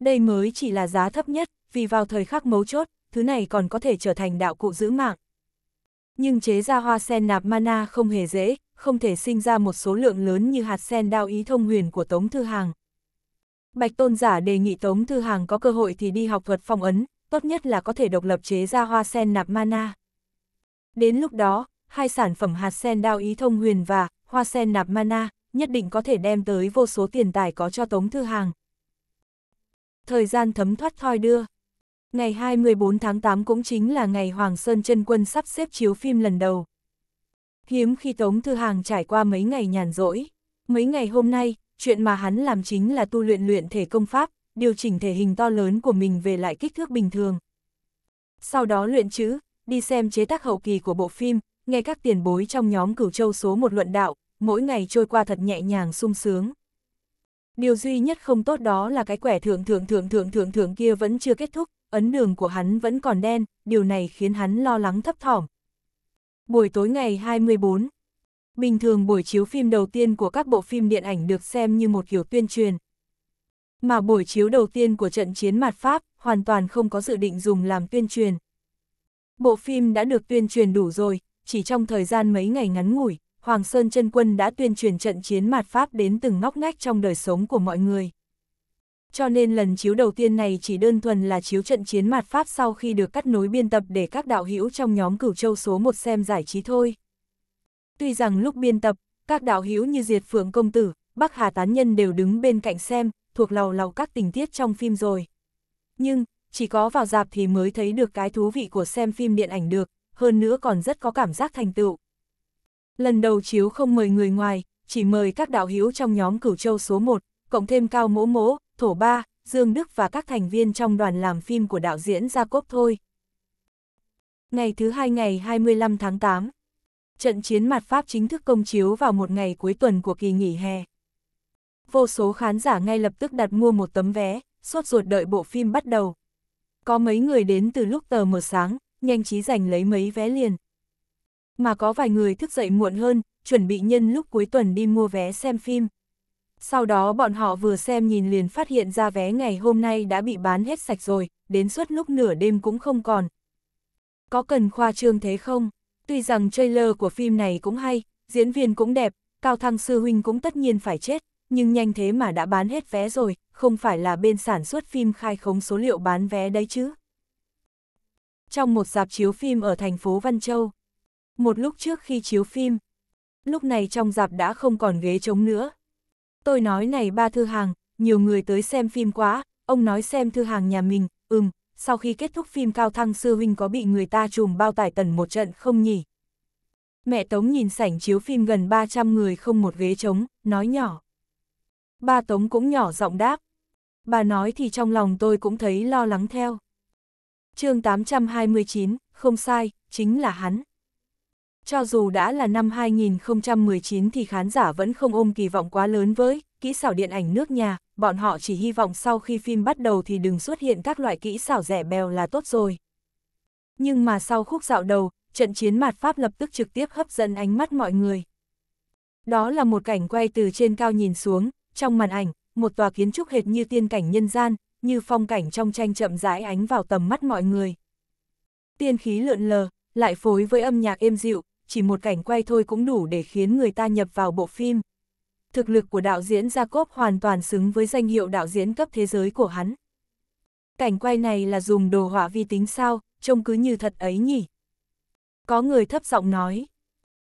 Đây mới chỉ là giá thấp nhất, vì vào thời khắc mấu chốt, thứ này còn có thể trở thành đạo cụ giữ mạng nhưng chế ra hoa sen nạp mana không hề dễ, không thể sinh ra một số lượng lớn như hạt sen đao ý thông huyền của Tống Thư Hàng. Bạch Tôn Giả đề nghị Tống Thư Hàng có cơ hội thì đi học thuật phong ấn, tốt nhất là có thể độc lập chế ra hoa sen nạp mana. Đến lúc đó, hai sản phẩm hạt sen đao ý thông huyền và hoa sen nạp mana nhất định có thể đem tới vô số tiền tài có cho Tống Thư Hàng. Thời gian thấm thoát thoi đưa. Ngày 24 tháng 8 cũng chính là ngày Hoàng Sơn chân Quân sắp xếp chiếu phim lần đầu. Hiếm khi Tống Thư Hàng trải qua mấy ngày nhàn rỗi. Mấy ngày hôm nay, chuyện mà hắn làm chính là tu luyện luyện thể công pháp, điều chỉnh thể hình to lớn của mình về lại kích thước bình thường. Sau đó luyện chữ, đi xem chế tác hậu kỳ của bộ phim, nghe các tiền bối trong nhóm cửu châu số một luận đạo, mỗi ngày trôi qua thật nhẹ nhàng sung sướng. Điều duy nhất không tốt đó là cái quẻ thượng thượng thượng thượng thượng thượng kia vẫn chưa kết thúc, ấn đường của hắn vẫn còn đen, điều này khiến hắn lo lắng thấp thỏm. Buổi tối ngày 24 Bình thường buổi chiếu phim đầu tiên của các bộ phim điện ảnh được xem như một kiểu tuyên truyền. Mà buổi chiếu đầu tiên của trận chiến mặt Pháp hoàn toàn không có dự định dùng làm tuyên truyền. Bộ phim đã được tuyên truyền đủ rồi, chỉ trong thời gian mấy ngày ngắn ngủi, Hoàng Sơn chân Quân đã tuyên truyền trận chiến mặt Pháp đến từng ngóc ngách trong đời sống của mọi người cho nên lần chiếu đầu tiên này chỉ đơn thuần là chiếu trận chiến mặt Pháp sau khi được cắt nối biên tập để các đạo hữu trong nhóm cửu châu số 1 xem giải trí thôi. Tuy rằng lúc biên tập, các đạo hữu như Diệt Phượng Công Tử, Bắc Hà Tán Nhân đều đứng bên cạnh xem, thuộc lầu lầu các tình tiết trong phim rồi. Nhưng, chỉ có vào dạp thì mới thấy được cái thú vị của xem phim điện ảnh được, hơn nữa còn rất có cảm giác thành tựu. Lần đầu chiếu không mời người ngoài, chỉ mời các đạo hữu trong nhóm cửu châu số 1, cộng thêm cao mỗ mỗ, Thổ Ba, Dương Đức và các thành viên trong đoàn làm phim của đạo diễn Jacob thôi. Ngày thứ hai ngày 25 tháng 8, trận chiến mặt Pháp chính thức công chiếu vào một ngày cuối tuần của kỳ nghỉ hè. Vô số khán giả ngay lập tức đặt mua một tấm vé, sốt ruột đợi bộ phim bắt đầu. Có mấy người đến từ lúc tờ mờ sáng, nhanh trí giành lấy mấy vé liền. Mà có vài người thức dậy muộn hơn, chuẩn bị nhân lúc cuối tuần đi mua vé xem phim. Sau đó bọn họ vừa xem nhìn liền phát hiện ra vé ngày hôm nay đã bị bán hết sạch rồi, đến suốt lúc nửa đêm cũng không còn. Có cần khoa trương thế không? Tuy rằng trailer của phim này cũng hay, diễn viên cũng đẹp, Cao Thăng Sư Huynh cũng tất nhiên phải chết, nhưng nhanh thế mà đã bán hết vé rồi, không phải là bên sản xuất phim khai khống số liệu bán vé đấy chứ. Trong một dạp chiếu phim ở thành phố Văn Châu, một lúc trước khi chiếu phim, lúc này trong dạp đã không còn ghế trống nữa, Tôi nói này ba thư hàng, nhiều người tới xem phim quá, ông nói xem thư hàng nhà mình, ừm, sau khi kết thúc phim Cao Thăng Sư Huynh có bị người ta trùm bao tải tần một trận không nhỉ? Mẹ Tống nhìn sảnh chiếu phim gần 300 người không một ghế trống, nói nhỏ. Ba Tống cũng nhỏ giọng đáp. Bà nói thì trong lòng tôi cũng thấy lo lắng theo. chương 829, không sai, chính là hắn. Cho dù đã là năm 2019 thì khán giả vẫn không ôm kỳ vọng quá lớn với kỹ xảo điện ảnh nước nhà, bọn họ chỉ hy vọng sau khi phim bắt đầu thì đừng xuất hiện các loại kỹ xảo rẻ bèo là tốt rồi. Nhưng mà sau khúc dạo đầu, trận chiến mặt Pháp lập tức trực tiếp hấp dẫn ánh mắt mọi người. Đó là một cảnh quay từ trên cao nhìn xuống, trong màn ảnh, một tòa kiến trúc hệt như tiên cảnh nhân gian, như phong cảnh trong tranh chậm rãi ánh vào tầm mắt mọi người. Tiên khí lượn lờ, lại phối với âm nhạc êm dịu, chỉ một cảnh quay thôi cũng đủ để khiến người ta nhập vào bộ phim. Thực lực của đạo diễn Jacob hoàn toàn xứng với danh hiệu đạo diễn cấp thế giới của hắn. Cảnh quay này là dùng đồ họa vi tính sao, trông cứ như thật ấy nhỉ. Có người thấp giọng nói,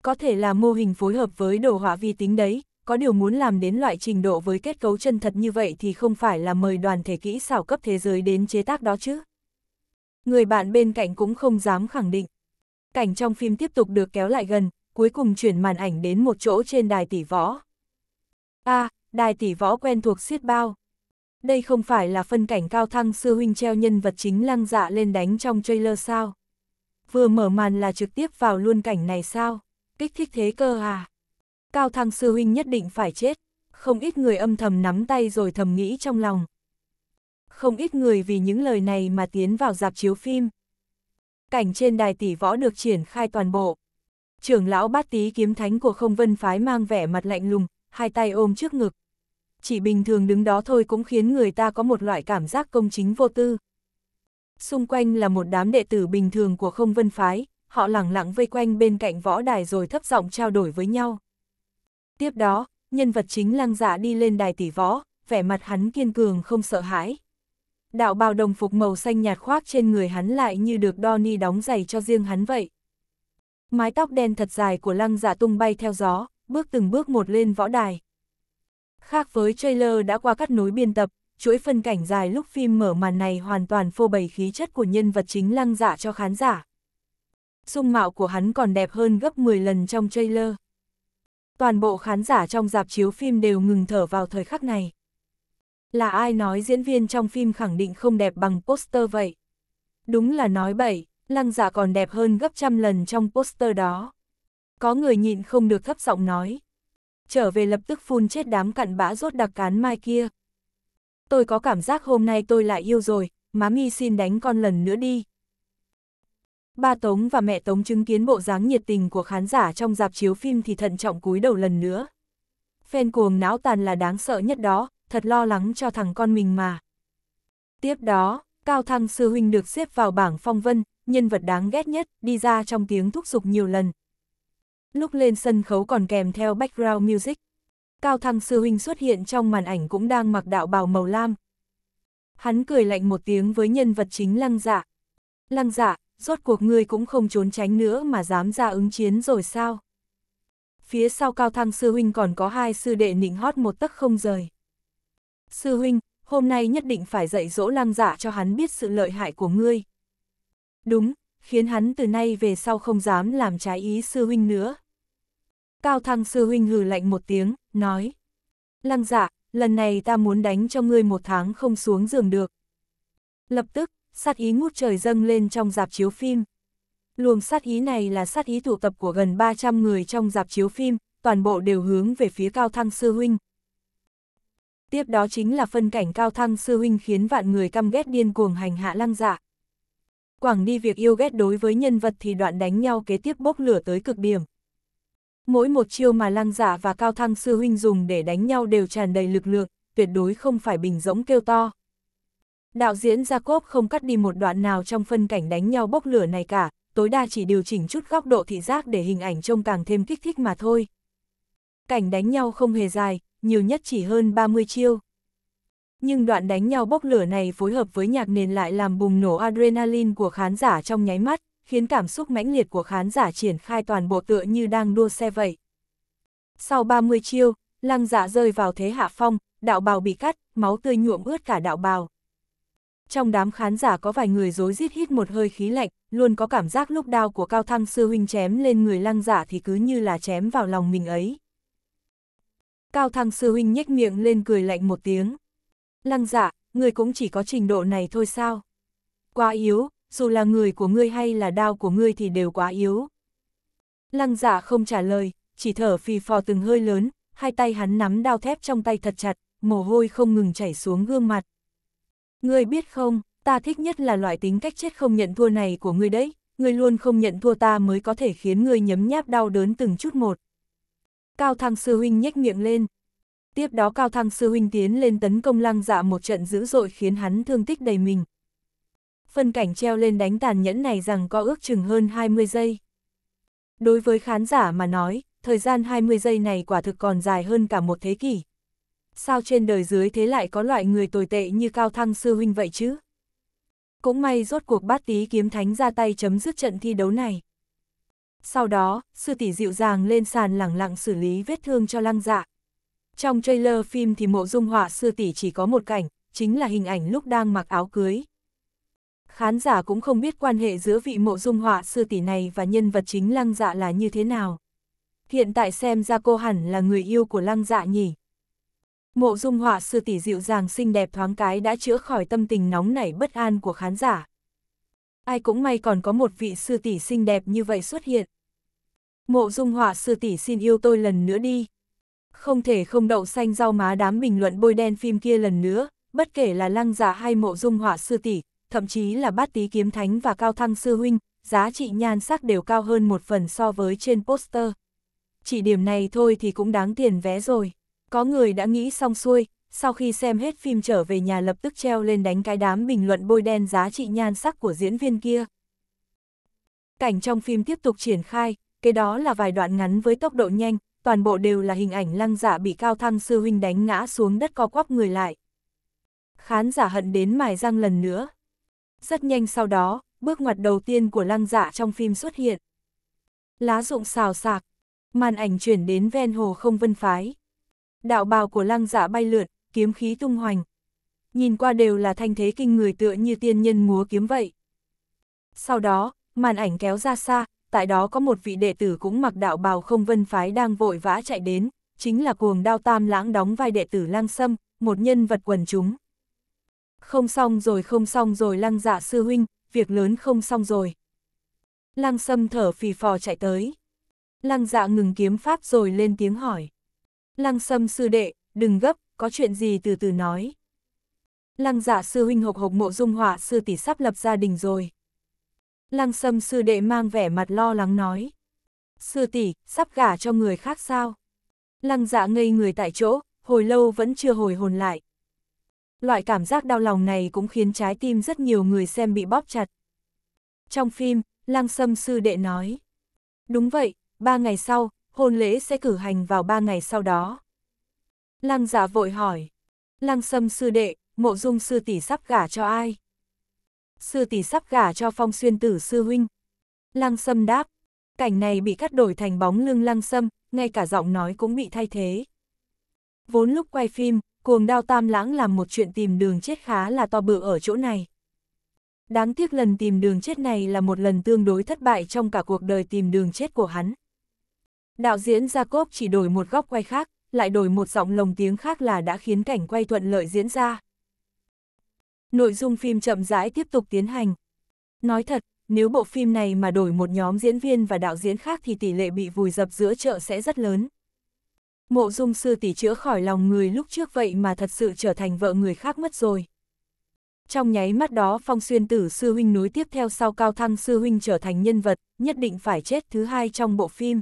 có thể là mô hình phối hợp với đồ họa vi tính đấy, có điều muốn làm đến loại trình độ với kết cấu chân thật như vậy thì không phải là mời đoàn thể kỹ xảo cấp thế giới đến chế tác đó chứ. Người bạn bên cạnh cũng không dám khẳng định cảnh trong phim tiếp tục được kéo lại gần, cuối cùng chuyển màn ảnh đến một chỗ trên đài tỷ võ. a à, đài tỷ võ quen thuộc siết bao. Đây không phải là phân cảnh cao thăng sư huynh treo nhân vật chính lăng dạ lên đánh trong trailer sao? Vừa mở màn là trực tiếp vào luôn cảnh này sao? Kích thích thế cơ à? Cao thăng sư huynh nhất định phải chết. Không ít người âm thầm nắm tay rồi thầm nghĩ trong lòng. Không ít người vì những lời này mà tiến vào dạp chiếu phim cảnh trên đài tỷ võ được triển khai toàn bộ. Trưởng lão bát tí kiếm thánh của không vân phái mang vẻ mặt lạnh lùng, hai tay ôm trước ngực. Chỉ bình thường đứng đó thôi cũng khiến người ta có một loại cảm giác công chính vô tư. Xung quanh là một đám đệ tử bình thường của không vân phái, họ lẳng lặng vây quanh bên cạnh võ đài rồi thấp giọng trao đổi với nhau. Tiếp đó, nhân vật chính lang dạ đi lên đài tỷ võ, vẻ mặt hắn kiên cường không sợ hãi đạo bào đồng phục màu xanh nhạt khoác trên người hắn lại như được Donny đóng giày cho riêng hắn vậy. Mái tóc đen thật dài của lăng giả dạ tung bay theo gió, bước từng bước một lên võ đài. Khác với trailer đã qua cắt nối biên tập, chuỗi phân cảnh dài lúc phim mở màn này hoàn toàn phô bày khí chất của nhân vật chính lăng giả dạ cho khán giả. Dung mạo của hắn còn đẹp hơn gấp 10 lần trong trailer. Toàn bộ khán giả trong dạp chiếu phim đều ngừng thở vào thời khắc này. Là ai nói diễn viên trong phim khẳng định không đẹp bằng poster vậy? Đúng là nói bậy, lăng dạ còn đẹp hơn gấp trăm lần trong poster đó. Có người nhịn không được thấp giọng nói. Trở về lập tức phun chết đám cặn bã rốt đặc cán mai kia. Tôi có cảm giác hôm nay tôi lại yêu rồi, má mi xin đánh con lần nữa đi. Ba Tống và mẹ Tống chứng kiến bộ dáng nhiệt tình của khán giả trong dạp chiếu phim thì thận trọng cúi đầu lần nữa. phen cuồng não tàn là đáng sợ nhất đó, thật lo lắng cho thằng con mình mà. Tiếp đó, Cao Thăng Sư Huynh được xếp vào bảng phong vân, nhân vật đáng ghét nhất, đi ra trong tiếng thúc giục nhiều lần. Lúc lên sân khấu còn kèm theo background music. Cao Thăng Sư Huynh xuất hiện trong màn ảnh cũng đang mặc đạo bào màu lam. Hắn cười lạnh một tiếng với nhân vật chính lăng dạ. Lăng dạ, rốt cuộc ngươi cũng không trốn tránh nữa mà dám ra ứng chiến rồi sao? Phía sau Cao Thăng Sư Huynh còn có hai sư đệ nịnh hót một tấc không rời. Sư huynh, hôm nay nhất định phải dạy dỗ lang giả dạ cho hắn biết sự lợi hại của ngươi. Đúng, khiến hắn từ nay về sau không dám làm trái ý sư huynh nữa. Cao thăng sư huynh hừ lạnh một tiếng, nói. Lăng giả, dạ, lần này ta muốn đánh cho ngươi một tháng không xuống giường được. Lập tức, sát ý ngút trời dâng lên trong dạp chiếu phim. Luồng sát ý này là sát ý tụ tập của gần 300 người trong dạp chiếu phim, toàn bộ đều hướng về phía cao thăng sư huynh. Tiếp đó chính là phân cảnh cao thăng sư huynh khiến vạn người căm ghét điên cuồng hành hạ lăng dạ. Quảng đi việc yêu ghét đối với nhân vật thì đoạn đánh nhau kế tiếp bốc lửa tới cực điểm. Mỗi một chiêu mà lăng dạ và cao thăng sư huynh dùng để đánh nhau đều tràn đầy lực lượng, tuyệt đối không phải bình rỗng kêu to. Đạo diễn Jacob không cắt đi một đoạn nào trong phân cảnh đánh nhau bốc lửa này cả, tối đa chỉ điều chỉnh chút góc độ thị giác để hình ảnh trông càng thêm kích thích mà thôi. Cảnh đánh nhau không hề dài, nhiều nhất chỉ hơn 30 chiêu. Nhưng đoạn đánh nhau bốc lửa này phối hợp với nhạc nền lại làm bùng nổ adrenaline của khán giả trong nháy mắt, khiến cảm xúc mãnh liệt của khán giả triển khai toàn bộ tựa như đang đua xe vậy. Sau 30 chiêu, lăng dạ rơi vào thế hạ phong, đạo bào bị cắt, máu tươi nhuộm ướt cả đạo bào. Trong đám khán giả có vài người rối rít hít một hơi khí lạnh, luôn có cảm giác lúc đao của Cao Thăng Sư Huynh chém lên người lăng giả dạ thì cứ như là chém vào lòng mình ấy. Cao Thăng Sư Huynh nhếch miệng lên cười lạnh một tiếng. Lăng dạ, người cũng chỉ có trình độ này thôi sao? Quá yếu, dù là người của ngươi hay là đao của ngươi thì đều quá yếu. Lăng dạ không trả lời, chỉ thở phì phò từng hơi lớn, hai tay hắn nắm đao thép trong tay thật chặt, mồ hôi không ngừng chảy xuống gương mặt. Ngươi biết không, ta thích nhất là loại tính cách chết không nhận thua này của ngươi đấy, ngươi luôn không nhận thua ta mới có thể khiến ngươi nhấm nháp đau đớn từng chút một. Cao Thăng Sư Huynh nhếch miệng lên. Tiếp đó Cao Thăng Sư Huynh tiến lên tấn công lăng dạ một trận dữ dội khiến hắn thương tích đầy mình. Phân cảnh treo lên đánh tàn nhẫn này rằng có ước chừng hơn 20 giây. Đối với khán giả mà nói, thời gian 20 giây này quả thực còn dài hơn cả một thế kỷ. Sao trên đời dưới thế lại có loại người tồi tệ như Cao Thăng Sư Huynh vậy chứ? Cũng may rốt cuộc bát tí kiếm thánh ra tay chấm dứt trận thi đấu này. Sau đó, sư tỷ dịu dàng lên sàn lẳng lặng xử lý vết thương cho lăng dạ. Trong trailer phim thì mộ dung họa sư tỷ chỉ có một cảnh, chính là hình ảnh lúc đang mặc áo cưới. Khán giả cũng không biết quan hệ giữa vị mộ dung họa sư tỷ này và nhân vật chính lăng dạ là như thế nào. Hiện tại xem ra cô hẳn là người yêu của lăng dạ nhỉ. Mộ dung họa sư tỷ dịu dàng xinh đẹp thoáng cái đã chữa khỏi tâm tình nóng nảy bất an của khán giả. Ai cũng may còn có một vị sư tỷ xinh đẹp như vậy xuất hiện. Mộ dung hỏa sư tỷ xin yêu tôi lần nữa đi. Không thể không đậu xanh rau má đám bình luận bôi đen phim kia lần nữa, bất kể là lăng giả dạ hay mộ dung hỏa sư tỷ, thậm chí là bát tí kiếm thánh và cao thăng sư huynh, giá trị nhan sắc đều cao hơn một phần so với trên poster. Chỉ điểm này thôi thì cũng đáng tiền vé rồi. Có người đã nghĩ xong xuôi, sau khi xem hết phim trở về nhà lập tức treo lên đánh cái đám bình luận bôi đen giá trị nhan sắc của diễn viên kia. Cảnh trong phim tiếp tục triển khai, kế đó là vài đoạn ngắn với tốc độ nhanh, toàn bộ đều là hình ảnh lăng giả bị cao thăng sư huynh đánh ngã xuống đất co quắp người lại. Khán giả hận đến mài răng lần nữa. Rất nhanh sau đó, bước ngoặt đầu tiên của lăng giả trong phim xuất hiện. Lá rụng xào sạc, màn ảnh chuyển đến ven hồ không vân phái. Đạo bào của lăng giả bay lượn, kiếm khí tung hoành. Nhìn qua đều là thanh thế kinh người tựa như tiên nhân múa kiếm vậy. Sau đó, màn ảnh kéo ra xa, tại đó có một vị đệ tử cũng mặc đạo bào không vân phái đang vội vã chạy đến, chính là cuồng đao tam lãng đóng vai đệ tử Lang sâm, một nhân vật quần chúng. Không xong rồi không xong rồi lăng dạ sư huynh, việc lớn không xong rồi. Lăng sâm thở phì phò chạy tới. Lăng dạ ngừng kiếm pháp rồi lên tiếng hỏi. Lăng sâm sư đệ, đừng gấp, có chuyện gì từ từ nói. Lăng dạ sư huynh hộc hộc mộ dung hỏa sư tỷ sắp lập gia đình rồi. Lăng sâm sư đệ mang vẻ mặt lo lắng nói. Sư tỷ sắp gả cho người khác sao? Lăng dạ ngây người tại chỗ, hồi lâu vẫn chưa hồi hồn lại. Loại cảm giác đau lòng này cũng khiến trái tim rất nhiều người xem bị bóp chặt. Trong phim, Lăng Sâm sư đệ nói. Đúng vậy, ba ngày sau, hôn lễ sẽ cử hành vào ba ngày sau đó. Lăng Dạ vội hỏi. Lăng Sâm sư đệ, mộ dung sư tỷ sắp gả cho ai? sư tỷ sắp gả cho phong xuyên tử sư huynh. Lăng sâm đáp, cảnh này bị cắt đổi thành bóng lưng lăng sâm, ngay cả giọng nói cũng bị thay thế. Vốn lúc quay phim, cuồng đao tam lãng làm một chuyện tìm đường chết khá là to bự ở chỗ này. Đáng tiếc lần tìm đường chết này là một lần tương đối thất bại trong cả cuộc đời tìm đường chết của hắn. Đạo diễn Jacob chỉ đổi một góc quay khác, lại đổi một giọng lồng tiếng khác là đã khiến cảnh quay thuận lợi diễn ra. Nội dung phim chậm rãi tiếp tục tiến hành. Nói thật, nếu bộ phim này mà đổi một nhóm diễn viên và đạo diễn khác thì tỷ lệ bị vùi dập giữa chợ sẽ rất lớn. Mộ dung sư tỷ chữa khỏi lòng người lúc trước vậy mà thật sự trở thành vợ người khác mất rồi. Trong nháy mắt đó phong xuyên tử sư huynh núi tiếp theo sau cao thăng sư huynh trở thành nhân vật, nhất định phải chết thứ hai trong bộ phim.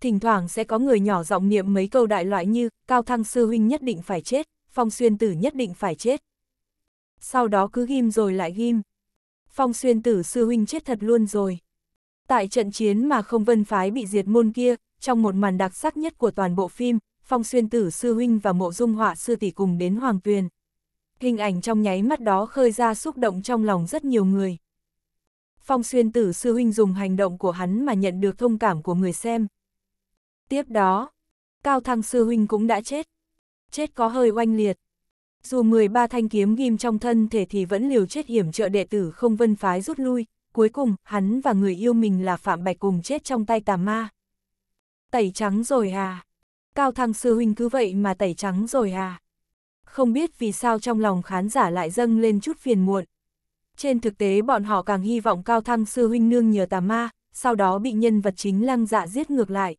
Thỉnh thoảng sẽ có người nhỏ giọng niệm mấy câu đại loại như, cao thăng sư huynh nhất định phải chết, phong xuyên tử nhất định phải chết, sau đó cứ ghim rồi lại ghim. Phong xuyên tử sư huynh chết thật luôn rồi. Tại trận chiến mà không vân phái bị diệt môn kia, trong một màn đặc sắc nhất của toàn bộ phim, Phong xuyên tử sư huynh và mộ dung họa sư tỷ cùng đến Hoàng Tuyền. Hình ảnh trong nháy mắt đó khơi ra xúc động trong lòng rất nhiều người. Phong xuyên tử sư huynh dùng hành động của hắn mà nhận được thông cảm của người xem. Tiếp đó, Cao Thăng sư huynh cũng đã chết. Chết có hơi oanh liệt. Dù 13 thanh kiếm ghim trong thân thể thì vẫn liều chết hiểm trợ đệ tử không vân phái rút lui, cuối cùng hắn và người yêu mình là Phạm Bạch cùng chết trong tay tà ma. Tẩy trắng rồi à? Cao Thăng Sư Huynh cứ vậy mà tẩy trắng rồi à? Không biết vì sao trong lòng khán giả lại dâng lên chút phiền muộn. Trên thực tế bọn họ càng hy vọng Cao Thăng Sư Huynh nương nhờ tà ma, sau đó bị nhân vật chính lăng dạ giết ngược lại.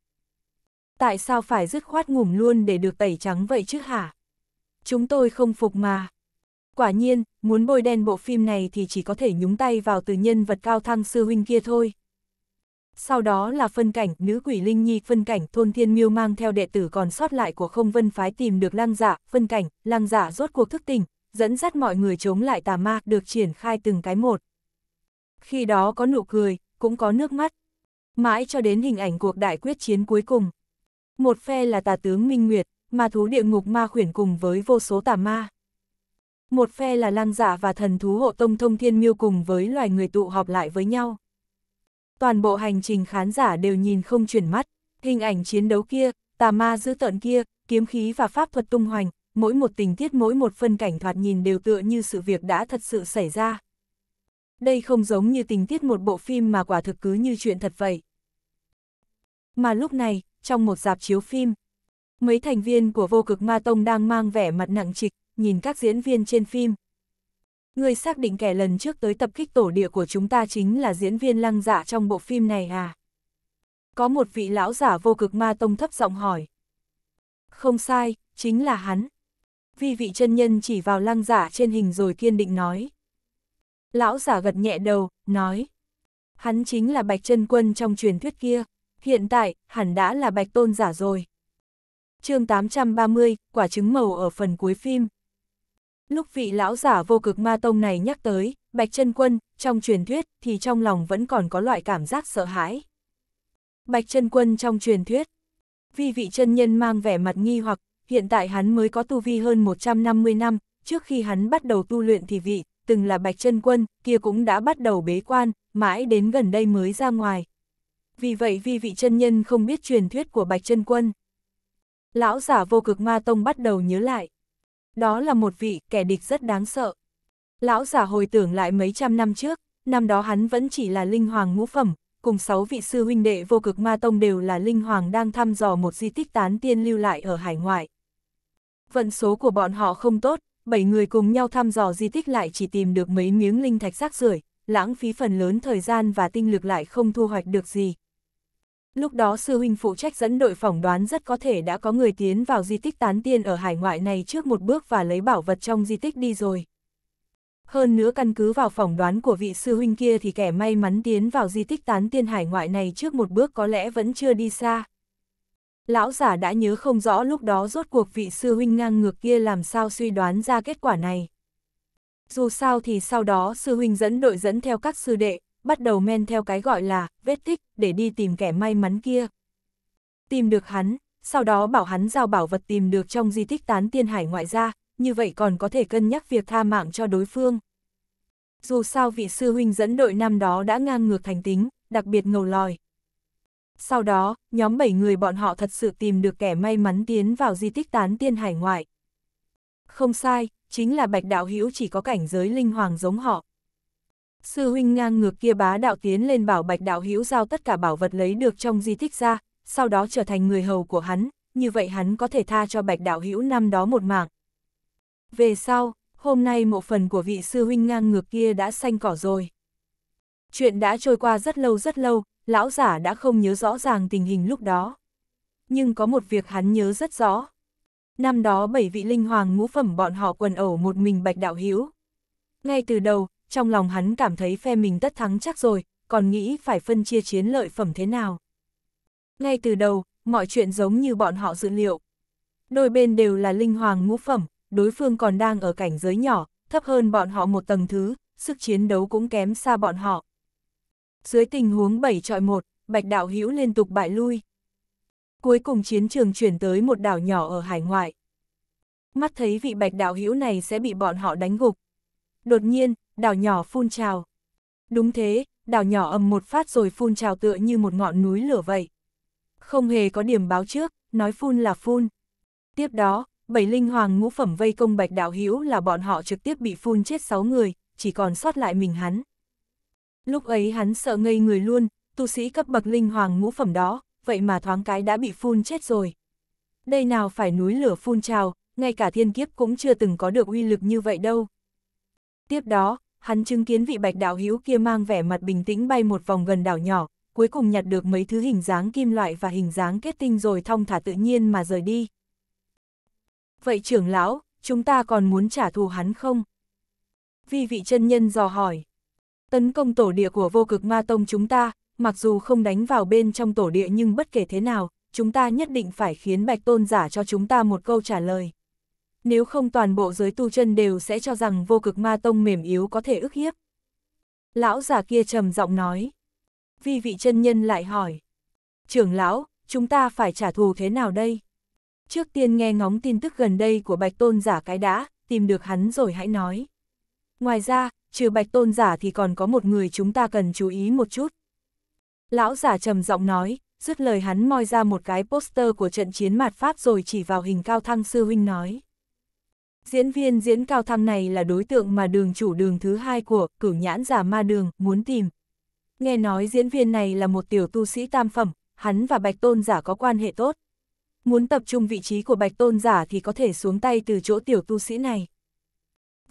Tại sao phải dứt khoát ngủm luôn để được tẩy trắng vậy chứ hả? chúng tôi không phục mà. Quả nhiên, muốn bôi đen bộ phim này thì chỉ có thể nhúng tay vào từ nhân vật cao thăng sư huynh kia thôi. Sau đó là phân cảnh nữ quỷ Linh Nhi, phân cảnh thôn thiên miêu mang theo đệ tử còn sót lại của không vân phái tìm được lang giả, dạ, phân cảnh, lang giả dạ rốt cuộc thức tỉnh, dẫn dắt mọi người chống lại tà ma được triển khai từng cái một. Khi đó có nụ cười, cũng có nước mắt. Mãi cho đến hình ảnh cuộc đại quyết chiến cuối cùng. Một phe là tà tướng Minh Nguyệt, ma thú địa ngục ma khuyển cùng với vô số tà ma. Một phe là lang giả dạ và thần thú hộ tông thông thiên miêu cùng với loài người tụ họp lại với nhau. Toàn bộ hành trình khán giả đều nhìn không chuyển mắt, hình ảnh chiến đấu kia, tà ma dữ tợn kia, kiếm khí và pháp thuật tung hoành, mỗi một tình tiết mỗi một phân cảnh thoạt nhìn đều tựa như sự việc đã thật sự xảy ra. Đây không giống như tình tiết một bộ phim mà quả thực cứ như chuyện thật vậy. Mà lúc này, trong một dạp chiếu phim, mấy thành viên của vô cực ma tông đang mang vẻ mặt nặng trịch, nhìn các diễn viên trên phim. Người xác định kẻ lần trước tới tập kích tổ địa của chúng ta chính là diễn viên lăng giả dạ trong bộ phim này à? Có một vị lão giả vô cực ma tông thấp giọng hỏi. Không sai, chính là hắn. Vi vị chân nhân chỉ vào lăng giả dạ trên hình rồi kiên định nói. Lão giả gật nhẹ đầu, nói. Hắn chính là bạch chân quân trong truyền thuyết kia. Hiện tại, hẳn đã là bạch tôn giả rồi chương 830, quả trứng màu ở phần cuối phim. Lúc vị lão giả vô cực ma tông này nhắc tới, Bạch chân Quân, trong truyền thuyết thì trong lòng vẫn còn có loại cảm giác sợ hãi. Bạch chân Quân trong truyền thuyết, vì vị chân nhân mang vẻ mặt nghi hoặc, hiện tại hắn mới có tu vi hơn 150 năm, trước khi hắn bắt đầu tu luyện thì vị, từng là Bạch chân Quân, kia cũng đã bắt đầu bế quan, mãi đến gần đây mới ra ngoài. Vì vậy vì vị chân nhân không biết truyền thuyết của Bạch chân Quân lão giả vô cực ma tông bắt đầu nhớ lại. Đó là một vị kẻ địch rất đáng sợ. Lão giả hồi tưởng lại mấy trăm năm trước, năm đó hắn vẫn chỉ là linh hoàng ngũ phẩm, cùng sáu vị sư huynh đệ vô cực ma tông đều là linh hoàng đang thăm dò một di tích tán tiên lưu lại ở hải ngoại. Vận số của bọn họ không tốt, bảy người cùng nhau thăm dò di tích lại chỉ tìm được mấy miếng linh thạch rác rưởi, lãng phí phần lớn thời gian và tinh lực lại không thu hoạch được gì, Lúc đó sư huynh phụ trách dẫn đội phỏng đoán rất có thể đã có người tiến vào di tích tán tiên ở hải ngoại này trước một bước và lấy bảo vật trong di tích đi rồi. Hơn nữa căn cứ vào phỏng đoán của vị sư huynh kia thì kẻ may mắn tiến vào di tích tán tiên hải ngoại này trước một bước có lẽ vẫn chưa đi xa. Lão giả đã nhớ không rõ lúc đó rốt cuộc vị sư huynh ngang ngược kia làm sao suy đoán ra kết quả này. Dù sao thì sau đó sư huynh dẫn đội dẫn theo các sư đệ, bắt đầu men theo cái gọi là vết tích để đi tìm kẻ may mắn kia. Tìm được hắn, sau đó bảo hắn giao bảo vật tìm được trong di tích tán tiên hải ngoại ra, như vậy còn có thể cân nhắc việc tha mạng cho đối phương. Dù sao vị sư huynh dẫn đội năm đó đã ngang ngược thành tính, đặc biệt ngầu lòi. Sau đó, nhóm 7 người bọn họ thật sự tìm được kẻ may mắn tiến vào di tích tán tiên hải ngoại. Không sai, chính là bạch đạo hữu chỉ có cảnh giới linh hoàng giống họ, Sư huynh ngang ngược kia bá đạo tiến lên bảo bạch đạo hữu giao tất cả bảo vật lấy được trong di tích ra, sau đó trở thành người hầu của hắn, như vậy hắn có thể tha cho bạch đạo hữu năm đó một mạng. Về sau, hôm nay một phần của vị sư huynh ngang ngược kia đã xanh cỏ rồi. Chuyện đã trôi qua rất lâu rất lâu, lão giả đã không nhớ rõ ràng tình hình lúc đó. Nhưng có một việc hắn nhớ rất rõ. Năm đó bảy vị linh hoàng ngũ phẩm bọn họ quần ẩu một mình bạch đạo hữu Ngay từ đầu, trong lòng hắn cảm thấy phe mình tất thắng chắc rồi, còn nghĩ phải phân chia chiến lợi phẩm thế nào. Ngay từ đầu, mọi chuyện giống như bọn họ dự liệu. Đôi bên đều là linh hoàng ngũ phẩm, đối phương còn đang ở cảnh giới nhỏ, thấp hơn bọn họ một tầng thứ, sức chiến đấu cũng kém xa bọn họ. Dưới tình huống 7 trọi 1, Bạch Đạo Hữu liên tục bại lui. Cuối cùng chiến trường chuyển tới một đảo nhỏ ở hải ngoại. Mắt thấy vị Bạch Đạo Hữu này sẽ bị bọn họ đánh gục. Đột nhiên, đảo nhỏ phun trào. Đúng thế, đảo nhỏ ầm một phát rồi phun trào tựa như một ngọn núi lửa vậy. Không hề có điểm báo trước, nói phun là phun. Tiếp đó, bảy linh hoàng ngũ phẩm vây công bạch đạo hữu là bọn họ trực tiếp bị phun chết sáu người, chỉ còn sót lại mình hắn. Lúc ấy hắn sợ ngây người luôn, tu sĩ cấp bậc linh hoàng ngũ phẩm đó, vậy mà thoáng cái đã bị phun chết rồi. Đây nào phải núi lửa phun trào, ngay cả thiên kiếp cũng chưa từng có được uy lực như vậy đâu. Tiếp đó, hắn chứng kiến vị bạch đạo hữu kia mang vẻ mặt bình tĩnh bay một vòng gần đảo nhỏ, cuối cùng nhặt được mấy thứ hình dáng kim loại và hình dáng kết tinh rồi thong thả tự nhiên mà rời đi. Vậy trưởng lão, chúng ta còn muốn trả thù hắn không? Vi vị chân nhân dò hỏi. Tấn công tổ địa của vô cực ma tông chúng ta, mặc dù không đánh vào bên trong tổ địa nhưng bất kể thế nào, chúng ta nhất định phải khiến bạch tôn giả cho chúng ta một câu trả lời nếu không toàn bộ giới tu chân đều sẽ cho rằng vô cực ma tông mềm yếu có thể ức hiếp. Lão già kia trầm giọng nói. Vi vị chân nhân lại hỏi. Trưởng lão, chúng ta phải trả thù thế nào đây? Trước tiên nghe ngóng tin tức gần đây của bạch tôn giả cái đã, tìm được hắn rồi hãy nói. Ngoài ra, trừ bạch tôn giả thì còn có một người chúng ta cần chú ý một chút. Lão giả trầm giọng nói, dứt lời hắn moi ra một cái poster của trận chiến mạt Pháp rồi chỉ vào hình cao thăng sư huynh nói. Diễn viên diễn cao thăng này là đối tượng mà đường chủ đường thứ hai của cửu nhãn giả ma đường muốn tìm. Nghe nói diễn viên này là một tiểu tu sĩ tam phẩm, hắn và bạch tôn giả có quan hệ tốt. Muốn tập trung vị trí của bạch tôn giả thì có thể xuống tay từ chỗ tiểu tu sĩ này.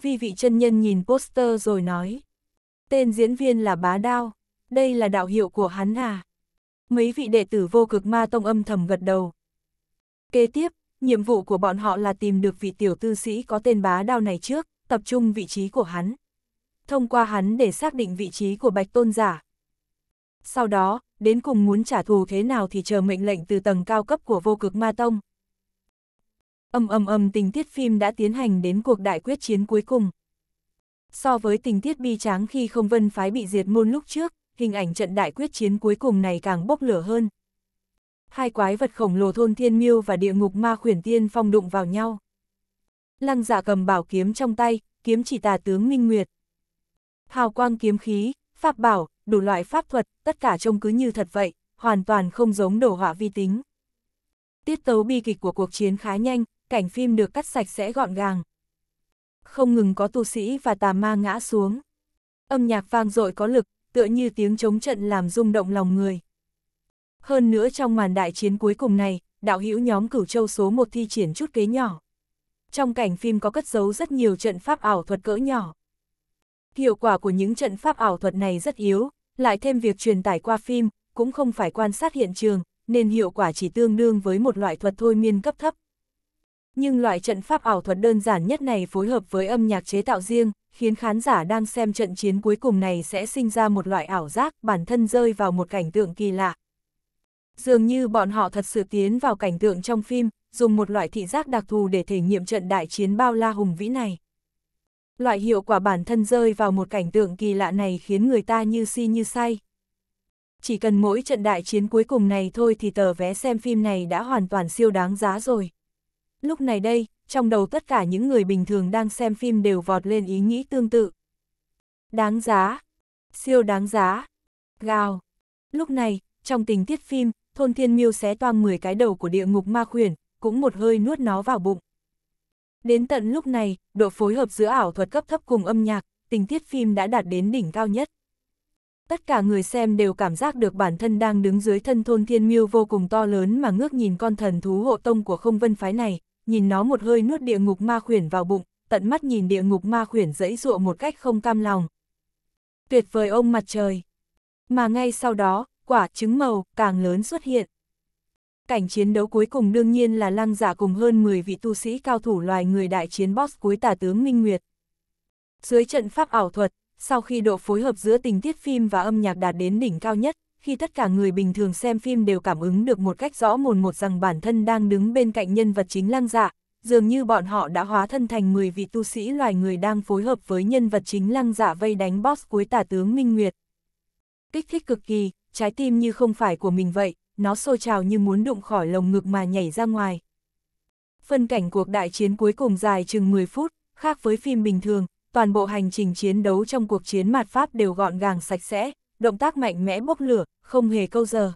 Vi vị chân nhân nhìn poster rồi nói. Tên diễn viên là Bá Đao, đây là đạo hiệu của hắn à. Mấy vị đệ tử vô cực ma tông âm thầm gật đầu. Kế tiếp, nhiệm vụ của bọn họ là tìm được vị tiểu tư sĩ có tên bá đao này trước, tập trung vị trí của hắn. Thông qua hắn để xác định vị trí của bạch tôn giả. Sau đó, đến cùng muốn trả thù thế nào thì chờ mệnh lệnh từ tầng cao cấp của vô cực ma tông. Âm âm âm tình tiết phim đã tiến hành đến cuộc đại quyết chiến cuối cùng. So với tình tiết bi tráng khi không vân phái bị diệt môn lúc trước, hình ảnh trận đại quyết chiến cuối cùng này càng bốc lửa hơn, hai quái vật khổng lồ thôn thiên miêu và địa ngục ma khuyển tiên phong đụng vào nhau. Lăng dạ cầm bảo kiếm trong tay, kiếm chỉ tà tướng Minh Nguyệt. Hào quang kiếm khí, pháp bảo, đủ loại pháp thuật, tất cả trông cứ như thật vậy, hoàn toàn không giống đồ họa vi tính. Tiết tấu bi kịch của cuộc chiến khá nhanh, cảnh phim được cắt sạch sẽ gọn gàng. Không ngừng có tu sĩ và tà ma ngã xuống. Âm nhạc vang dội có lực, tựa như tiếng chống trận làm rung động lòng người. Hơn nữa trong màn đại chiến cuối cùng này, đạo hữu nhóm cửu châu số một thi triển chút kế nhỏ. Trong cảnh phim có cất giấu rất nhiều trận pháp ảo thuật cỡ nhỏ. Hiệu quả của những trận pháp ảo thuật này rất yếu, lại thêm việc truyền tải qua phim, cũng không phải quan sát hiện trường, nên hiệu quả chỉ tương đương với một loại thuật thôi miên cấp thấp. Nhưng loại trận pháp ảo thuật đơn giản nhất này phối hợp với âm nhạc chế tạo riêng, khiến khán giả đang xem trận chiến cuối cùng này sẽ sinh ra một loại ảo giác bản thân rơi vào một cảnh tượng kỳ lạ, Dường như bọn họ thật sự tiến vào cảnh tượng trong phim, dùng một loại thị giác đặc thù để thể nghiệm trận đại chiến bao la hùng vĩ này. Loại hiệu quả bản thân rơi vào một cảnh tượng kỳ lạ này khiến người ta như si như say. Chỉ cần mỗi trận đại chiến cuối cùng này thôi thì tờ vé xem phim này đã hoàn toàn siêu đáng giá rồi. Lúc này đây, trong đầu tất cả những người bình thường đang xem phim đều vọt lên ý nghĩ tương tự. Đáng giá, siêu đáng giá, gào. Lúc này, trong tình tiết phim, thôn thiên miêu xé toang 10 cái đầu của địa ngục ma khuyển, cũng một hơi nuốt nó vào bụng. Đến tận lúc này, độ phối hợp giữa ảo thuật cấp thấp cùng âm nhạc, tình tiết phim đã đạt đến đỉnh cao nhất. Tất cả người xem đều cảm giác được bản thân đang đứng dưới thân thôn thiên miêu vô cùng to lớn mà ngước nhìn con thần thú hộ tông của không vân phái này, nhìn nó một hơi nuốt địa ngục ma khuyển vào bụng, tận mắt nhìn địa ngục ma khuyển dẫy dụa một cách không cam lòng. Tuyệt vời ông mặt trời! Mà ngay sau đó, quả trứng màu càng lớn xuất hiện. Cảnh chiến đấu cuối cùng đương nhiên là lăng giả cùng hơn 10 vị tu sĩ cao thủ loài người đại chiến boss cuối tà tướng Minh Nguyệt. Dưới trận pháp ảo thuật, sau khi độ phối hợp giữa tình tiết phim và âm nhạc đạt đến đỉnh cao nhất, khi tất cả người bình thường xem phim đều cảm ứng được một cách rõ mồn một rằng bản thân đang đứng bên cạnh nhân vật chính lăng giả dường như bọn họ đã hóa thân thành 10 vị tu sĩ loài người đang phối hợp với nhân vật chính lăng giả vây đánh boss cuối tà tướng Minh Nguyệt. Kích thích cực kỳ, trái tim như không phải của mình vậy, nó sôi trào như muốn đụng khỏi lồng ngực mà nhảy ra ngoài. Phân cảnh cuộc đại chiến cuối cùng dài chừng 10 phút, khác với phim bình thường, toàn bộ hành trình chiến đấu trong cuộc chiến mạt Pháp đều gọn gàng sạch sẽ, động tác mạnh mẽ bốc lửa, không hề câu giờ.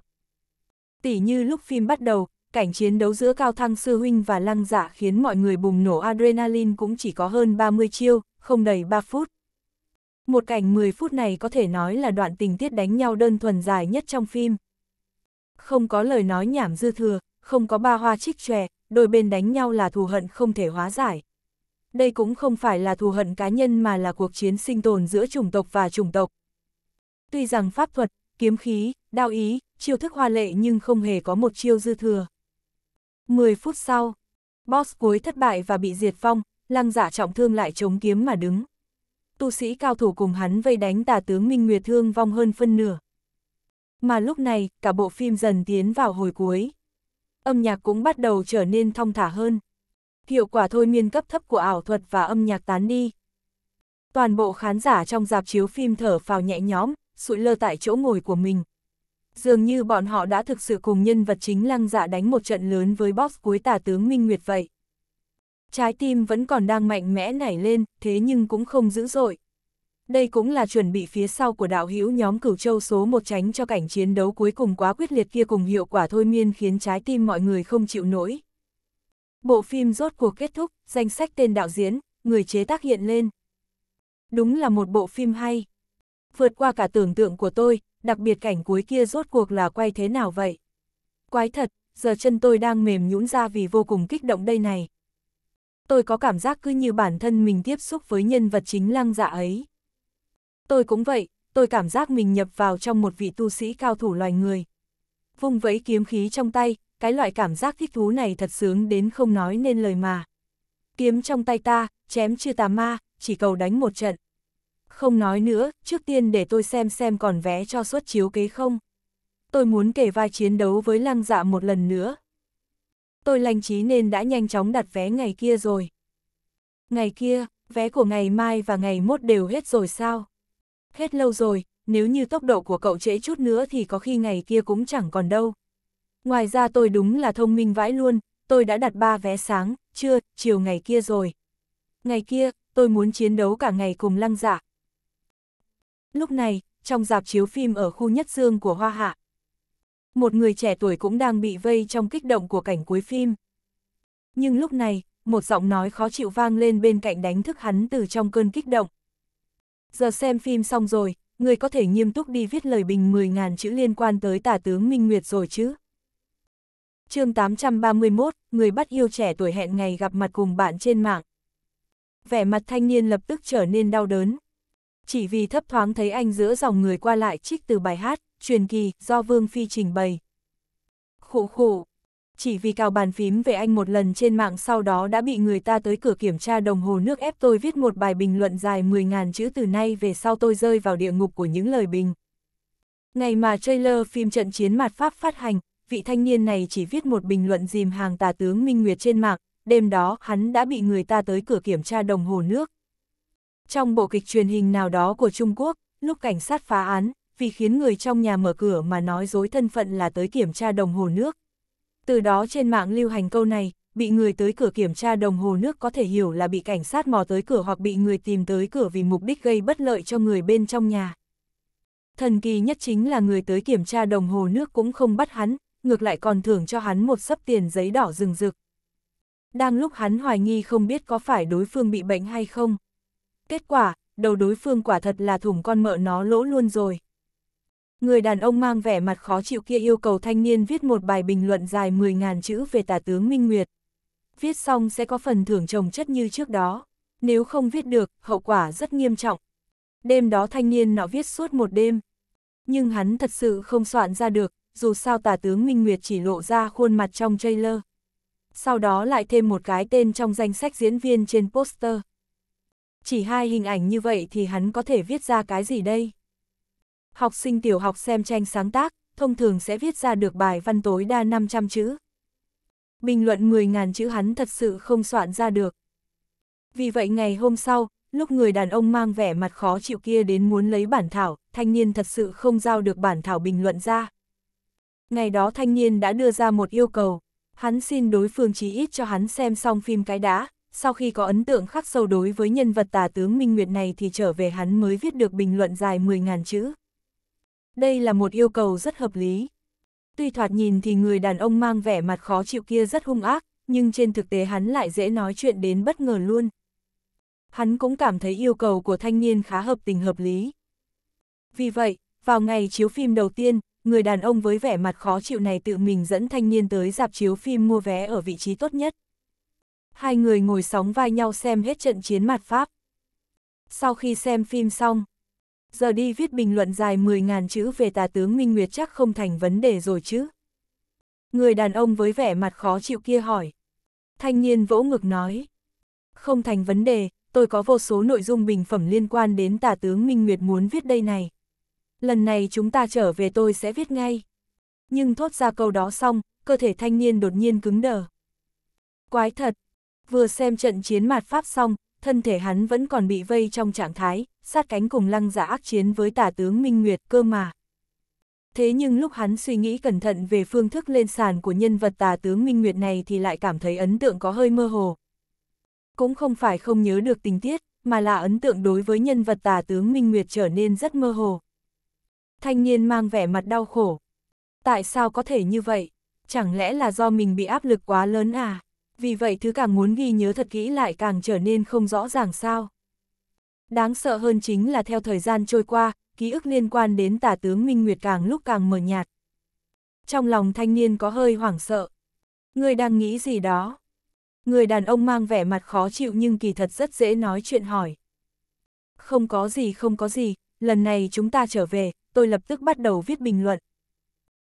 Tỷ như lúc phim bắt đầu, cảnh chiến đấu giữa Cao Thăng Sư Huynh và Lăng Giả dạ khiến mọi người bùng nổ adrenaline cũng chỉ có hơn 30 chiêu, không đầy 3 phút. Một cảnh 10 phút này có thể nói là đoạn tình tiết đánh nhau đơn thuần dài nhất trong phim. Không có lời nói nhảm dư thừa, không có ba hoa trích tròe, đôi bên đánh nhau là thù hận không thể hóa giải. Đây cũng không phải là thù hận cá nhân mà là cuộc chiến sinh tồn giữa chủng tộc và chủng tộc. Tuy rằng pháp thuật, kiếm khí, đao ý, chiêu thức hoa lệ nhưng không hề có một chiêu dư thừa. 10 phút sau, boss cuối thất bại và bị diệt phong, lăng giả dạ trọng thương lại chống kiếm mà đứng tu sĩ cao thủ cùng hắn vây đánh tà tướng Minh Nguyệt thương vong hơn phân nửa. Mà lúc này, cả bộ phim dần tiến vào hồi cuối. Âm nhạc cũng bắt đầu trở nên thong thả hơn. Hiệu quả thôi miên cấp thấp của ảo thuật và âm nhạc tán đi. Toàn bộ khán giả trong dạp chiếu phim thở phào nhẹ nhõm, sụi lơ tại chỗ ngồi của mình. Dường như bọn họ đã thực sự cùng nhân vật chính lăng dạ đánh một trận lớn với boss cuối tà tướng Minh Nguyệt vậy. Trái tim vẫn còn đang mạnh mẽ nảy lên, thế nhưng cũng không dữ dội. Đây cũng là chuẩn bị phía sau của đạo hữu nhóm cửu châu số một tránh cho cảnh chiến đấu cuối cùng quá quyết liệt kia cùng hiệu quả thôi miên khiến trái tim mọi người không chịu nổi. Bộ phim rốt cuộc kết thúc, danh sách tên đạo diễn, người chế tác hiện lên. Đúng là một bộ phim hay. Vượt qua cả tưởng tượng của tôi, đặc biệt cảnh cuối kia rốt cuộc là quay thế nào vậy? Quái thật, giờ chân tôi đang mềm nhũn ra vì vô cùng kích động đây này tôi có cảm giác cứ như bản thân mình tiếp xúc với nhân vật chính lăng dạ ấy. Tôi cũng vậy, tôi cảm giác mình nhập vào trong một vị tu sĩ cao thủ loài người. Vung vẫy kiếm khí trong tay, cái loại cảm giác thích thú này thật sướng đến không nói nên lời mà. Kiếm trong tay ta, chém chưa tà ma, chỉ cầu đánh một trận. Không nói nữa, trước tiên để tôi xem xem còn vé cho suất chiếu kế không. Tôi muốn kể vai chiến đấu với lăng dạ một lần nữa tôi lành trí nên đã nhanh chóng đặt vé ngày kia rồi. Ngày kia, vé của ngày mai và ngày mốt đều hết rồi sao? Hết lâu rồi, nếu như tốc độ của cậu trễ chút nữa thì có khi ngày kia cũng chẳng còn đâu. Ngoài ra tôi đúng là thông minh vãi luôn, tôi đã đặt ba vé sáng, trưa, chiều ngày kia rồi. Ngày kia, tôi muốn chiến đấu cả ngày cùng lăng giả. Dạ. Lúc này, trong dạp chiếu phim ở khu nhất dương của Hoa Hạ, một người trẻ tuổi cũng đang bị vây trong kích động của cảnh cuối phim. Nhưng lúc này, một giọng nói khó chịu vang lên bên cạnh đánh thức hắn từ trong cơn kích động. Giờ xem phim xong rồi, người có thể nghiêm túc đi viết lời bình 10.000 chữ liên quan tới tả tướng Minh Nguyệt rồi chứ. chương 831, người bắt yêu trẻ tuổi hẹn ngày gặp mặt cùng bạn trên mạng. Vẻ mặt thanh niên lập tức trở nên đau đớn. Chỉ vì thấp thoáng thấy anh giữa dòng người qua lại trích từ bài hát truyền kỳ, do Vương Phi trình bày. khổ khổ chỉ vì cào bàn phím về anh một lần trên mạng sau đó đã bị người ta tới cửa kiểm tra đồng hồ nước ép tôi viết một bài bình luận dài 10.000 chữ từ nay về sau tôi rơi vào địa ngục của những lời bình. Ngày mà trailer phim trận chiến mặt Pháp phát hành, vị thanh niên này chỉ viết một bình luận dìm hàng tà tướng Minh Nguyệt trên mạng, đêm đó hắn đã bị người ta tới cửa kiểm tra đồng hồ nước. Trong bộ kịch truyền hình nào đó của Trung Quốc, lúc cảnh sát phá án, vì khiến người trong nhà mở cửa mà nói dối thân phận là tới kiểm tra đồng hồ nước. Từ đó trên mạng lưu hành câu này, bị người tới cửa kiểm tra đồng hồ nước có thể hiểu là bị cảnh sát mò tới cửa hoặc bị người tìm tới cửa vì mục đích gây bất lợi cho người bên trong nhà. Thần kỳ nhất chính là người tới kiểm tra đồng hồ nước cũng không bắt hắn, ngược lại còn thưởng cho hắn một sấp tiền giấy đỏ rừng rực. Đang lúc hắn hoài nghi không biết có phải đối phương bị bệnh hay không. Kết quả, đầu đối phương quả thật là thủng con mợ nó lỗ luôn rồi. Người đàn ông mang vẻ mặt khó chịu kia yêu cầu thanh niên viết một bài bình luận dài 10.000 chữ về tả tướng Minh Nguyệt. Viết xong sẽ có phần thưởng trồng chất như trước đó. Nếu không viết được, hậu quả rất nghiêm trọng. Đêm đó thanh niên nọ viết suốt một đêm. Nhưng hắn thật sự không soạn ra được, dù sao tả tướng Minh Nguyệt chỉ lộ ra khuôn mặt trong trailer. Sau đó lại thêm một cái tên trong danh sách diễn viên trên poster. Chỉ hai hình ảnh như vậy thì hắn có thể viết ra cái gì đây? Học sinh tiểu học xem tranh sáng tác, thông thường sẽ viết ra được bài văn tối đa 500 chữ. Bình luận 10.000 chữ hắn thật sự không soạn ra được. Vì vậy ngày hôm sau, lúc người đàn ông mang vẻ mặt khó chịu kia đến muốn lấy bản thảo, thanh niên thật sự không giao được bản thảo bình luận ra. Ngày đó thanh niên đã đưa ra một yêu cầu, hắn xin đối phương chỉ ít cho hắn xem xong phim cái đã, sau khi có ấn tượng khắc sâu đối với nhân vật tà tướng Minh Nguyệt này thì trở về hắn mới viết được bình luận dài 10.000 chữ. Đây là một yêu cầu rất hợp lý. Tuy thoạt nhìn thì người đàn ông mang vẻ mặt khó chịu kia rất hung ác, nhưng trên thực tế hắn lại dễ nói chuyện đến bất ngờ luôn. Hắn cũng cảm thấy yêu cầu của thanh niên khá hợp tình hợp lý. Vì vậy, vào ngày chiếu phim đầu tiên, người đàn ông với vẻ mặt khó chịu này tự mình dẫn thanh niên tới dạp chiếu phim mua vé ở vị trí tốt nhất. Hai người ngồi sóng vai nhau xem hết trận chiến mặt Pháp. Sau khi xem phim xong, giờ đi viết bình luận dài 10.000 chữ về tà tướng Minh Nguyệt chắc không thành vấn đề rồi chứ. Người đàn ông với vẻ mặt khó chịu kia hỏi. Thanh niên vỗ ngực nói. Không thành vấn đề, tôi có vô số nội dung bình phẩm liên quan đến tà tướng Minh Nguyệt muốn viết đây này. Lần này chúng ta trở về tôi sẽ viết ngay. Nhưng thốt ra câu đó xong, cơ thể thanh niên đột nhiên cứng đờ. Quái thật, vừa xem trận chiến mạt Pháp xong, thân thể hắn vẫn còn bị vây trong trạng thái, sát cánh cùng lăng giả ác chiến với tả tướng Minh Nguyệt cơ mà. Thế nhưng lúc hắn suy nghĩ cẩn thận về phương thức lên sàn của nhân vật tà tướng Minh Nguyệt này thì lại cảm thấy ấn tượng có hơi mơ hồ. Cũng không phải không nhớ được tình tiết, mà là ấn tượng đối với nhân vật tà tướng Minh Nguyệt trở nên rất mơ hồ. Thanh niên mang vẻ mặt đau khổ. Tại sao có thể như vậy? Chẳng lẽ là do mình bị áp lực quá lớn à? Vì vậy thứ càng muốn ghi nhớ thật kỹ lại càng trở nên không rõ ràng sao? Đáng sợ hơn chính là theo thời gian trôi qua, ký ức liên quan đến tả tướng Minh Nguyệt càng lúc càng mờ nhạt. Trong lòng thanh niên có hơi hoảng sợ. Người đang nghĩ gì đó? Người đàn ông mang vẻ mặt khó chịu nhưng kỳ thật rất dễ nói chuyện hỏi. Không có gì không có gì, lần này chúng ta trở về, tôi lập tức bắt đầu viết bình luận.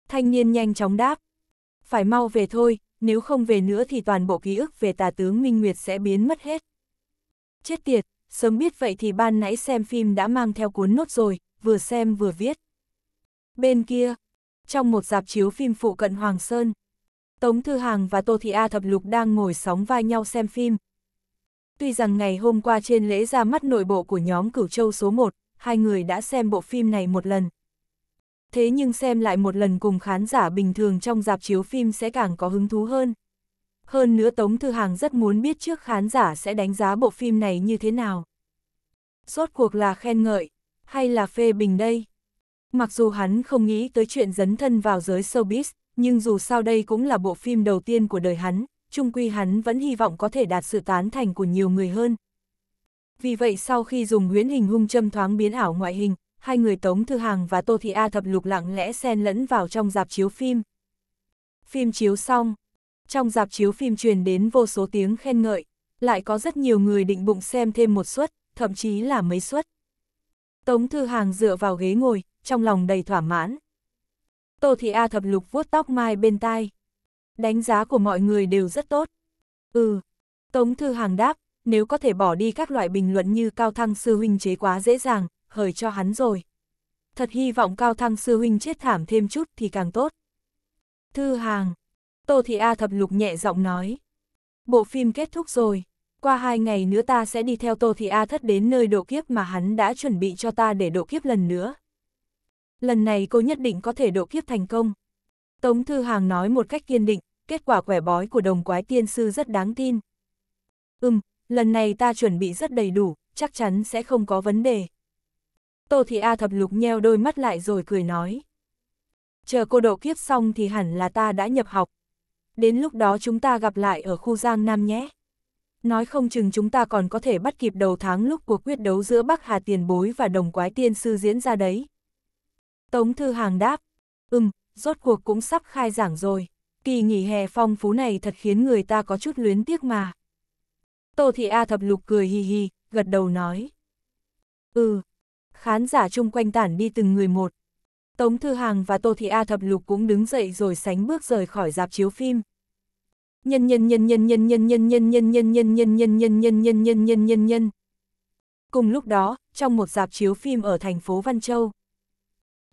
Thanh niên nhanh chóng đáp. Phải mau về thôi, nếu không về nữa thì toàn bộ ký ức về tà tướng Minh Nguyệt sẽ biến mất hết. Chết tiệt, sớm biết vậy thì ban nãy xem phim đã mang theo cuốn nốt rồi, vừa xem vừa viết. Bên kia, trong một dạp chiếu phim phụ cận Hoàng Sơn, Tống Thư Hàng và Tô Thị A Thập Lục đang ngồi sóng vai nhau xem phim. Tuy rằng ngày hôm qua trên lễ ra mắt nội bộ của nhóm Cửu Châu số 1, hai người đã xem bộ phim này một lần. Thế nhưng xem lại một lần cùng khán giả bình thường trong dạp chiếu phim sẽ càng có hứng thú hơn hơn nữa Tống Thư Hàng rất muốn biết trước khán giả sẽ đánh giá bộ phim này như thế nào. Rốt cuộc là khen ngợi, hay là phê bình đây? Mặc dù hắn không nghĩ tới chuyện dấn thân vào giới showbiz, nhưng dù sao đây cũng là bộ phim đầu tiên của đời hắn, chung quy hắn vẫn hy vọng có thể đạt sự tán thành của nhiều người hơn. Vì vậy sau khi dùng huyễn hình hung châm thoáng biến ảo ngoại hình, hai người Tống Thư Hàng và Tô Thị A Thập Lục lặng lẽ xen lẫn vào trong dạp chiếu phim. Phim chiếu xong, trong dạp chiếu phim truyền đến vô số tiếng khen ngợi, lại có rất nhiều người định bụng xem thêm một suất, thậm chí là mấy suất. Tống Thư Hàng dựa vào ghế ngồi, trong lòng đầy thỏa mãn. Tô Thị A thập lục vuốt tóc mai bên tai. Đánh giá của mọi người đều rất tốt. Ừ, Tống Thư Hàng đáp, nếu có thể bỏ đi các loại bình luận như Cao Thăng Sư Huynh chế quá dễ dàng, hời cho hắn rồi. Thật hy vọng Cao Thăng Sư Huynh chết thảm thêm chút thì càng tốt. Thư Hàng, Tô Thị A thập lục nhẹ giọng nói. Bộ phim kết thúc rồi, qua hai ngày nữa ta sẽ đi theo Tô Thị A thất đến nơi độ kiếp mà hắn đã chuẩn bị cho ta để độ kiếp lần nữa. Lần này cô nhất định có thể độ kiếp thành công. Tống Thư Hàng nói một cách kiên định, kết quả quẻ bói của đồng quái tiên sư rất đáng tin. Ừm, lần này ta chuẩn bị rất đầy đủ, chắc chắn sẽ không có vấn đề. Tô Thị A thập lục nheo đôi mắt lại rồi cười nói. Chờ cô độ kiếp xong thì hẳn là ta đã nhập học, đến lúc đó chúng ta gặp lại ở khu Giang Nam nhé. Nói không chừng chúng ta còn có thể bắt kịp đầu tháng lúc cuộc quyết đấu giữa Bắc Hà Tiền Bối và Đồng Quái Tiên Sư diễn ra đấy. Tống Thư Hàng đáp, ừm, rốt cuộc cũng sắp khai giảng rồi, kỳ nghỉ hè phong phú này thật khiến người ta có chút luyến tiếc mà. Tô Thị A thập lục cười hì hì, gật đầu nói. Ừ, khán giả chung quanh tản đi từng người một, Tống Thư Hàng và Tô Thị A Thập Lục cũng đứng dậy rồi sánh bước rời khỏi dạp chiếu phim. Nhân nhân nhân nhân nhân nhân nhân nhân nhân nhân nhân nhân nhân nhân nhân nhân nhân nhân nhân nhân. Cùng lúc đó, trong một dạp chiếu phim ở thành phố Văn Châu,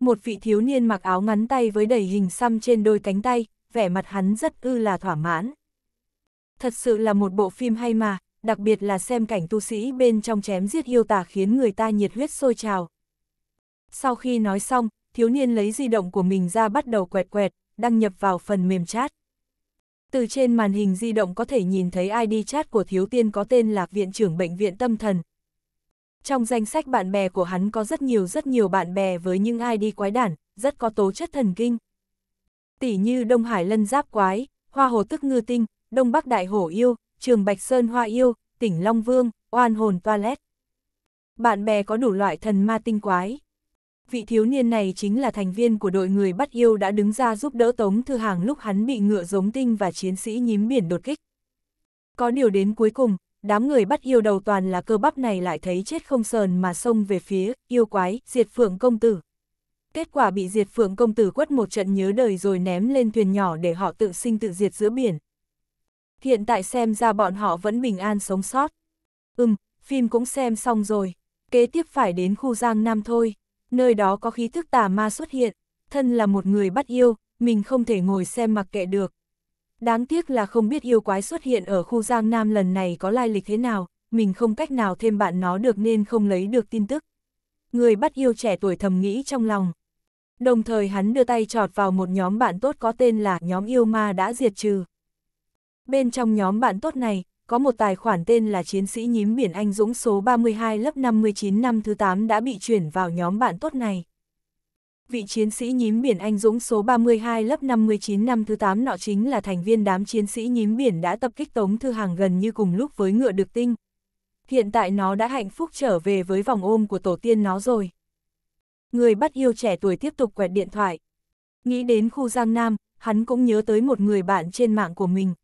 một vị thiếu niên mặc áo ngắn tay với đầy hình xăm trên đôi cánh tay, vẻ mặt hắn rất ư là thỏa mãn. Thật sự là một bộ phim hay mà, đặc biệt là xem cảnh tu sĩ bên trong chém giết yêu tà khiến người ta nhiệt huyết sôi trào. Sau khi nói xong, thiếu niên lấy di động của mình ra bắt đầu quẹt quẹt, đăng nhập vào phần mềm chat. Từ trên màn hình di động có thể nhìn thấy ID chat của thiếu tiên có tên là Viện trưởng Bệnh viện Tâm thần. Trong danh sách bạn bè của hắn có rất nhiều rất nhiều bạn bè với những ID quái đản, rất có tố chất thần kinh. Tỷ như Đông Hải Lân Giáp Quái, Hoa Hồ Tức Ngư Tinh, Đông Bắc Đại Hổ Yêu, Trường Bạch Sơn Hoa Yêu, tỉnh Long Vương, Oan Hồn Toilet. Bạn bè có đủ loại thần ma tinh quái. Vị thiếu niên này chính là thành viên của đội người bắt yêu đã đứng ra giúp đỡ Tống Thư Hàng lúc hắn bị ngựa giống tinh và chiến sĩ nhím biển đột kích. Có điều đến cuối cùng, đám người bắt yêu đầu toàn là cơ bắp này lại thấy chết không sờn mà xông về phía, yêu quái, diệt phượng công tử. Kết quả bị diệt phượng công tử quất một trận nhớ đời rồi ném lên thuyền nhỏ để họ tự sinh tự diệt giữa biển. Hiện tại xem ra bọn họ vẫn bình an sống sót. Ừm, phim cũng xem xong rồi, kế tiếp phải đến khu Giang Nam thôi nơi đó có khí thức tà ma xuất hiện, thân là một người bắt yêu, mình không thể ngồi xem mặc kệ được. Đáng tiếc là không biết yêu quái xuất hiện ở khu Giang Nam lần này có lai lịch thế nào, mình không cách nào thêm bạn nó được nên không lấy được tin tức. Người bắt yêu trẻ tuổi thầm nghĩ trong lòng. Đồng thời hắn đưa tay trọt vào một nhóm bạn tốt có tên là nhóm yêu ma đã diệt trừ. Bên trong nhóm bạn tốt này, có một tài khoản tên là Chiến sĩ nhím biển anh Dũng số 32 lớp 59 năm thứ 8 đã bị chuyển vào nhóm bạn tốt này. Vị chiến sĩ nhím biển anh Dũng số 32 lớp 59 năm thứ 8 nọ chính là thành viên đám chiến sĩ nhím biển đã tập kích Tống Thư Hàng gần như cùng lúc với ngựa Được tinh. Hiện tại nó đã hạnh phúc trở về với vòng ôm của tổ tiên nó rồi. Người bắt yêu trẻ tuổi tiếp tục quẹt điện thoại. Nghĩ đến khu Giang Nam, hắn cũng nhớ tới một người bạn trên mạng của mình.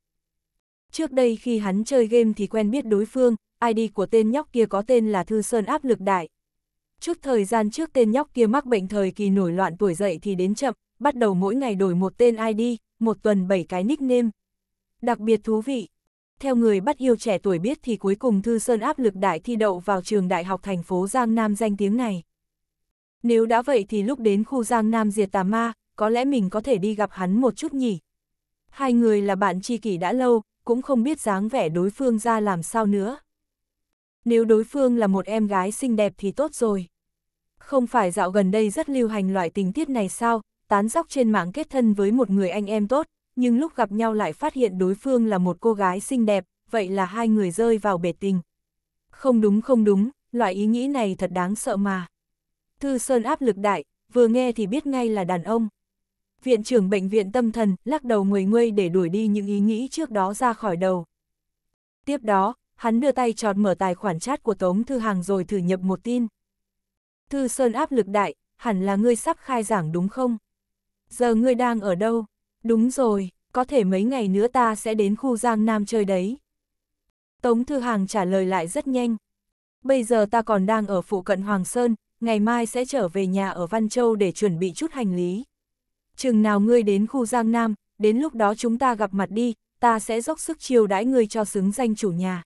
Trước đây khi hắn chơi game thì quen biết đối phương, ID của tên nhóc kia có tên là Thư Sơn áp lực đại. Chút thời gian trước tên nhóc kia mắc bệnh thời kỳ nổi loạn tuổi dậy thì đến chậm, bắt đầu mỗi ngày đổi một tên ID, một tuần 7 cái nickname. Đặc biệt thú vị. Theo người bắt yêu trẻ tuổi biết thì cuối cùng Thư Sơn áp lực đại thi đậu vào trường đại học thành phố Giang Nam danh tiếng này. Nếu đã vậy thì lúc đến khu Giang Nam diệt tà ma, có lẽ mình có thể đi gặp hắn một chút nhỉ. Hai người là bạn tri kỷ đã lâu, cũng không biết dáng vẻ đối phương ra làm sao nữa. Nếu đối phương là một em gái xinh đẹp thì tốt rồi. Không phải dạo gần đây rất lưu hành loại tình tiết này sao, tán dóc trên mạng kết thân với một người anh em tốt, nhưng lúc gặp nhau lại phát hiện đối phương là một cô gái xinh đẹp, vậy là hai người rơi vào bể tình. Không đúng không đúng, loại ý nghĩ này thật đáng sợ mà. Thư Sơn áp lực đại, vừa nghe thì biết ngay là đàn ông viện trưởng bệnh viện tâm thần lắc đầu nguầy nguây để đuổi đi những ý nghĩ trước đó ra khỏi đầu. Tiếp đó, hắn đưa tay trọt mở tài khoản chat của Tống Thư Hàng rồi thử nhập một tin. Thư Sơn áp lực đại, hẳn là ngươi sắp khai giảng đúng không? Giờ ngươi đang ở đâu? Đúng rồi, có thể mấy ngày nữa ta sẽ đến khu Giang Nam chơi đấy. Tống Thư Hàng trả lời lại rất nhanh. Bây giờ ta còn đang ở phụ cận Hoàng Sơn, ngày mai sẽ trở về nhà ở Văn Châu để chuẩn bị chút hành lý chừng nào ngươi đến khu Giang Nam, đến lúc đó chúng ta gặp mặt đi, ta sẽ dốc sức chiêu đãi ngươi cho xứng danh chủ nhà.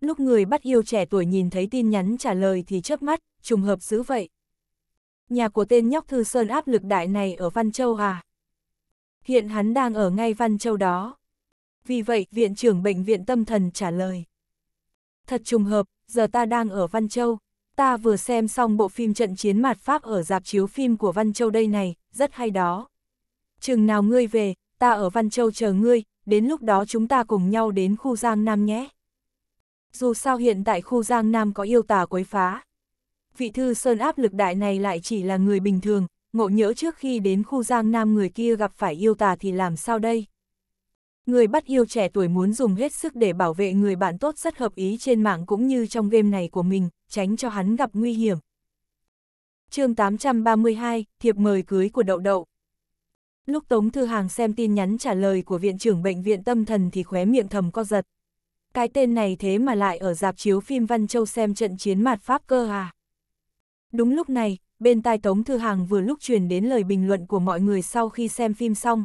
Lúc người bắt yêu trẻ tuổi nhìn thấy tin nhắn trả lời thì chớp mắt, trùng hợp dữ vậy. Nhà của tên nhóc Thư Sơn áp lực đại này ở Văn Châu à? Hiện hắn đang ở ngay Văn Châu đó. Vì vậy, Viện trưởng Bệnh viện Tâm thần trả lời. Thật trùng hợp, giờ ta đang ở Văn Châu. Ta vừa xem xong bộ phim trận chiến mạt Pháp ở dạp chiếu phim của Văn Châu đây này, rất hay đó. Chừng nào ngươi về, ta ở Văn Châu chờ ngươi, đến lúc đó chúng ta cùng nhau đến khu Giang Nam nhé. Dù sao hiện tại khu Giang Nam có yêu tà quấy phá. Vị thư sơn áp lực đại này lại chỉ là người bình thường, ngộ nhỡ trước khi đến khu Giang Nam người kia gặp phải yêu tà thì làm sao đây? Người bắt yêu trẻ tuổi muốn dùng hết sức để bảo vệ người bạn tốt rất hợp ý trên mạng cũng như trong game này của mình, tránh cho hắn gặp nguy hiểm chương 832, thiệp mời cưới của đậu đậu. Lúc Tống Thư Hàng xem tin nhắn trả lời của Viện trưởng Bệnh viện Tâm Thần thì khóe miệng thầm co giật. Cái tên này thế mà lại ở dạp chiếu phim Văn Châu xem trận chiến mạt Pháp cơ à. Đúng lúc này, bên tai Tống Thư Hàng vừa lúc truyền đến lời bình luận của mọi người sau khi xem phim xong.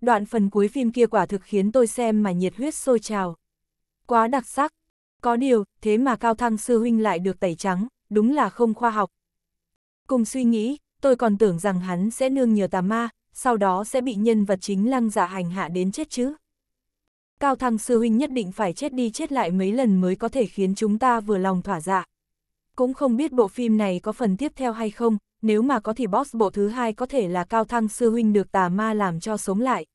Đoạn phần cuối phim kia quả thực khiến tôi xem mà nhiệt huyết sôi trào. Quá đặc sắc. Có điều, thế mà Cao Thăng Sư Huynh lại được tẩy trắng, đúng là không khoa học, Cùng suy nghĩ, tôi còn tưởng rằng hắn sẽ nương nhờ tà ma, sau đó sẽ bị nhân vật chính lăng giả hành hạ đến chết chứ. Cao thăng sư huynh nhất định phải chết đi chết lại mấy lần mới có thể khiến chúng ta vừa lòng thỏa dạ. Cũng không biết bộ phim này có phần tiếp theo hay không, nếu mà có thì boss bộ thứ hai có thể là cao thăng sư huynh được tà ma làm cho sống lại.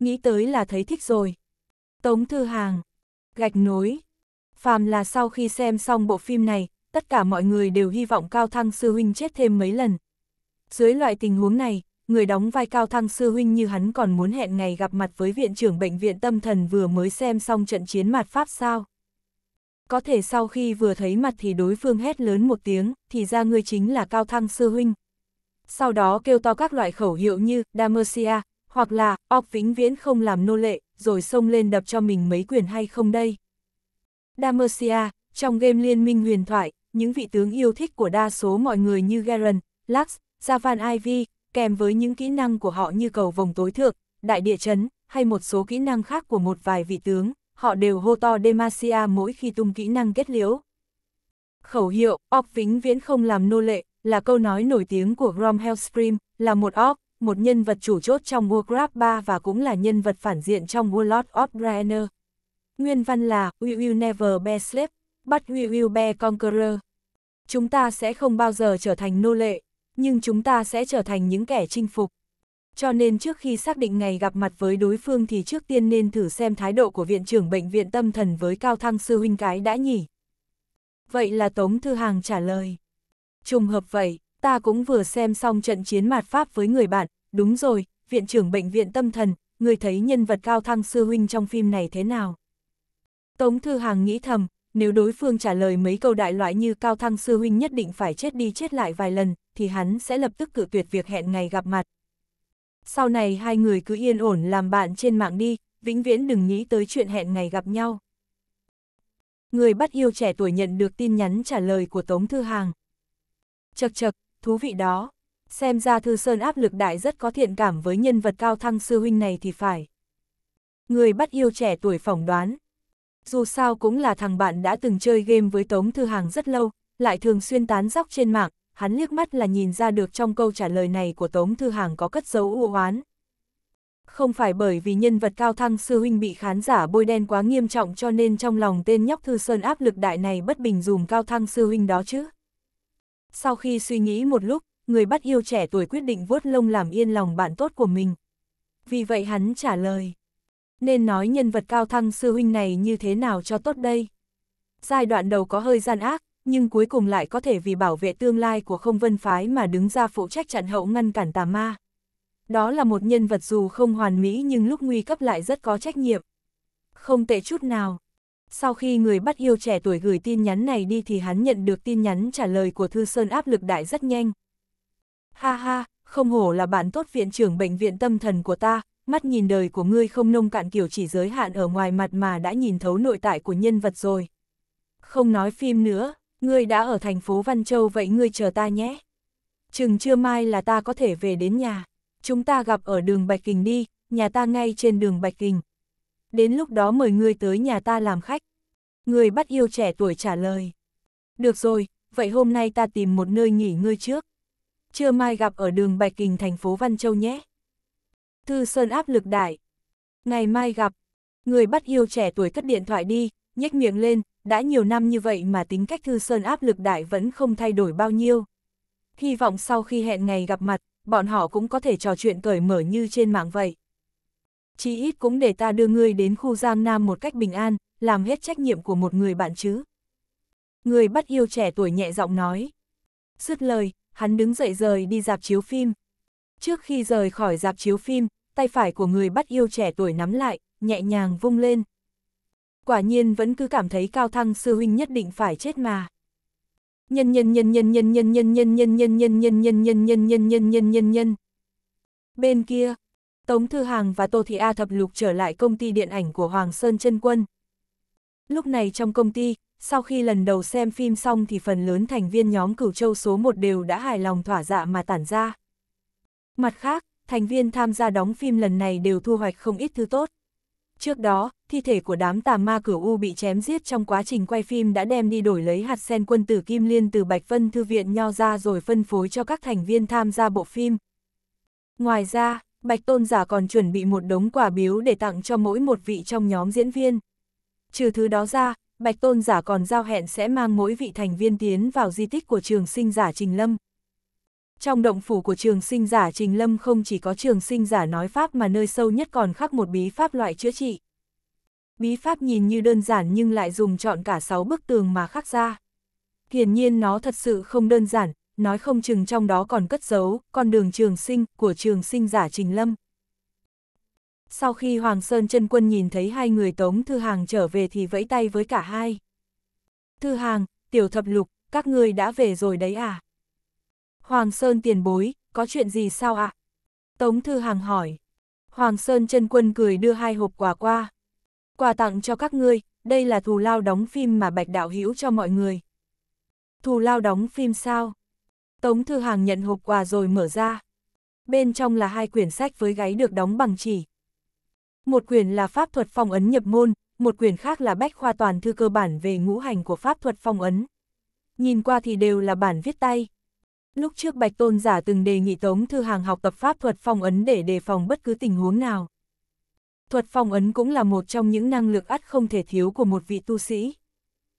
Nghĩ tới là thấy thích rồi. Tống Thư Hàng Gạch nối Phàm là sau khi xem xong bộ phim này, tất cả mọi người đều hy vọng Cao Thăng Sư Huynh chết thêm mấy lần. Dưới loại tình huống này, người đóng vai Cao Thăng Sư Huynh như hắn còn muốn hẹn ngày gặp mặt với Viện trưởng Bệnh viện Tâm thần vừa mới xem xong trận chiến mặt Pháp sao. Có thể sau khi vừa thấy mặt thì đối phương hét lớn một tiếng, thì ra ngươi chính là Cao Thăng Sư Huynh. Sau đó kêu to các loại khẩu hiệu như Damersia, hoặc là óc vĩnh viễn không làm nô lệ, rồi xông lên đập cho mình mấy quyền hay không đây. Damersia, trong game Liên minh huyền thoại, những vị tướng yêu thích của đa số mọi người như Garen, Lux, Javan Ivy, kèm với những kỹ năng của họ như cầu vòng tối thượng, đại địa chấn, hay một số kỹ năng khác của một vài vị tướng, họ đều hô to Demacia mỗi khi tung kỹ năng kết liễu. Khẩu hiệu, Orc vĩnh viễn không làm nô lệ, là câu nói nổi tiếng của Grom Hellscream, là một Orc, một nhân vật chủ chốt trong Warcraft 3 và cũng là nhân vật phản diện trong Warlord of Draenor. Nguyên văn là We will never be slave, bắt Huy huy be Conqueror. Chúng ta sẽ không bao giờ trở thành nô lệ, nhưng chúng ta sẽ trở thành những kẻ chinh phục. Cho nên trước khi xác định ngày gặp mặt với đối phương thì trước tiên nên thử xem thái độ của viện trưởng bệnh viện tâm thần với Cao Thăng Sư Huynh Cái đã nhỉ. Vậy là Tống Thư Hàng trả lời. Trùng hợp vậy, ta cũng vừa xem xong trận chiến mạt Pháp với người bạn, đúng rồi, viện trưởng bệnh viện tâm thần, người thấy nhân vật Cao Thăng Sư Huynh trong phim này thế nào? Tống Thư Hàng nghĩ thầm, nếu đối phương trả lời mấy câu đại loại như cao thăng sư huynh nhất định phải chết đi chết lại vài lần, thì hắn sẽ lập tức cự tuyệt việc hẹn ngày gặp mặt. Sau này hai người cứ yên ổn làm bạn trên mạng đi, vĩnh viễn đừng nghĩ tới chuyện hẹn ngày gặp nhau. Người bắt yêu trẻ tuổi nhận được tin nhắn trả lời của Tống Thư Hàng. Chật chật, thú vị đó. Xem ra Thư Sơn áp lực đại rất có thiện cảm với nhân vật cao thăng sư huynh này thì phải. Người bắt yêu trẻ tuổi phỏng đoán, dù sao cũng là thằng bạn đã từng chơi game với Tống Thư Hàng rất lâu, lại thường xuyên tán dóc trên mạng, hắn liếc mắt là nhìn ra được trong câu trả lời này của Tống Thư Hàng có cất dấu u oán. Không phải bởi vì nhân vật cao thăng sư huynh bị khán giả bôi đen quá nghiêm trọng cho nên trong lòng tên nhóc Thư Sơn áp lực đại này bất bình dùm cao thăng sư huynh đó chứ. Sau khi suy nghĩ một lúc, người bắt yêu trẻ tuổi quyết định vuốt lông làm yên lòng bạn tốt của mình. Vì vậy hắn trả lời nên nói nhân vật cao thăng sư huynh này như thế nào cho tốt đây. Giai đoạn đầu có hơi gian ác, nhưng cuối cùng lại có thể vì bảo vệ tương lai của không vân phái mà đứng ra phụ trách chặn hậu ngăn cản tà ma. Đó là một nhân vật dù không hoàn mỹ nhưng lúc nguy cấp lại rất có trách nhiệm. Không tệ chút nào. Sau khi người bắt yêu trẻ tuổi gửi tin nhắn này đi thì hắn nhận được tin nhắn trả lời của Thư Sơn áp lực đại rất nhanh. Ha ha, không hổ là bạn tốt viện trưởng bệnh viện tâm thần của ta, mắt nhìn đời của ngươi không nông cạn kiểu chỉ giới hạn ở ngoài mặt mà đã nhìn thấu nội tại của nhân vật rồi. Không nói phim nữa, ngươi đã ở thành phố Văn Châu vậy ngươi chờ ta nhé. Chừng trưa mai là ta có thể về đến nhà, chúng ta gặp ở đường Bạch Kình đi, nhà ta ngay trên đường Bạch Kình. Đến lúc đó mời ngươi tới nhà ta làm khách. Người bắt yêu trẻ tuổi trả lời. Được rồi, vậy hôm nay ta tìm một nơi nghỉ ngươi trước. Trưa mai gặp ở đường Bạch Kình thành phố Văn Châu nhé. Thư Sơn áp lực đại. Ngày mai gặp, người bắt yêu trẻ tuổi cất điện thoại đi, nhếch miệng lên, đã nhiều năm như vậy mà tính cách Thư Sơn áp lực đại vẫn không thay đổi bao nhiêu. Hy vọng sau khi hẹn ngày gặp mặt, bọn họ cũng có thể trò chuyện cởi mở như trên mạng vậy. Chí ít cũng để ta đưa ngươi đến khu Giang Nam một cách bình an, làm hết trách nhiệm của một người bạn chứ. Người bắt yêu trẻ tuổi nhẹ giọng nói. Dứt lời, hắn đứng dậy rời đi dạp chiếu phim, Trước khi rời khỏi dạp chiếu phim, tay phải của người bắt yêu trẻ tuổi nắm lại, nhẹ nhàng vung lên. Quả nhiên vẫn cứ cảm thấy cao thăng sư huynh nhất định phải chết mà. Nhân nhân nhân nhân nhân nhân nhân nhân nhân nhân nhân nhân nhân nhân nhân nhân nhân nhân nhân nhân. Bên kia, Tống Thư Hàng và Tô Thị A Thập Lục trở lại công ty điện ảnh của Hoàng Sơn Chân Quân. Lúc này trong công ty, sau khi lần đầu xem phim xong thì phần lớn thành viên nhóm Cửu Châu số 1 đều đã hài lòng thỏa dạ mà tản ra. Mặt khác, thành viên tham gia đóng phim lần này đều thu hoạch không ít thứ tốt. Trước đó, thi thể của đám tà ma cửa U bị chém giết trong quá trình quay phim đã đem đi đổi lấy hạt sen quân tử Kim Liên từ Bạch Vân Thư viện nho ra rồi phân phối cho các thành viên tham gia bộ phim. Ngoài ra, Bạch Tôn Giả còn chuẩn bị một đống quả biếu để tặng cho mỗi một vị trong nhóm diễn viên. Trừ thứ đó ra, Bạch Tôn Giả còn giao hẹn sẽ mang mỗi vị thành viên tiến vào di tích của trường sinh giả Trình Lâm. Trong động phủ của trường sinh giả Trình Lâm không chỉ có trường sinh giả nói pháp mà nơi sâu nhất còn khắc một bí pháp loại chữa trị. Bí pháp nhìn như đơn giản nhưng lại dùng chọn cả 6 bức tường mà khắc ra. Hiển nhiên nó thật sự không đơn giản, nói không chừng trong đó còn cất giấu con đường trường sinh của trường sinh giả Trình Lâm. Sau khi Hoàng Sơn chân Quân nhìn thấy hai người Tống Thư Hàng trở về thì vẫy tay với cả hai. Thư Hàng, Tiểu Thập Lục, các ngươi đã về rồi đấy à? Hoàng Sơn tiền bối, có chuyện gì sao ạ? À? Tống Thư Hàng hỏi. Hoàng Sơn chân quân cười đưa hai hộp quà qua. Quà tặng cho các ngươi, đây là thù lao đóng phim mà Bạch Đạo Hữu cho mọi người. Thù lao đóng phim sao? Tống Thư Hàng nhận hộp quà rồi mở ra. Bên trong là hai quyển sách với gáy được đóng bằng chỉ. Một quyển là pháp thuật phong ấn nhập môn, một quyển khác là bách khoa toàn thư cơ bản về ngũ hành của pháp thuật phong ấn. Nhìn qua thì đều là bản viết tay. Lúc trước Bạch Tôn giả từng đề nghị Tống Thư Hàng học tập pháp thuật phong ấn để đề phòng bất cứ tình huống nào. Thuật phong ấn cũng là một trong những năng lực ắt không thể thiếu của một vị tu sĩ.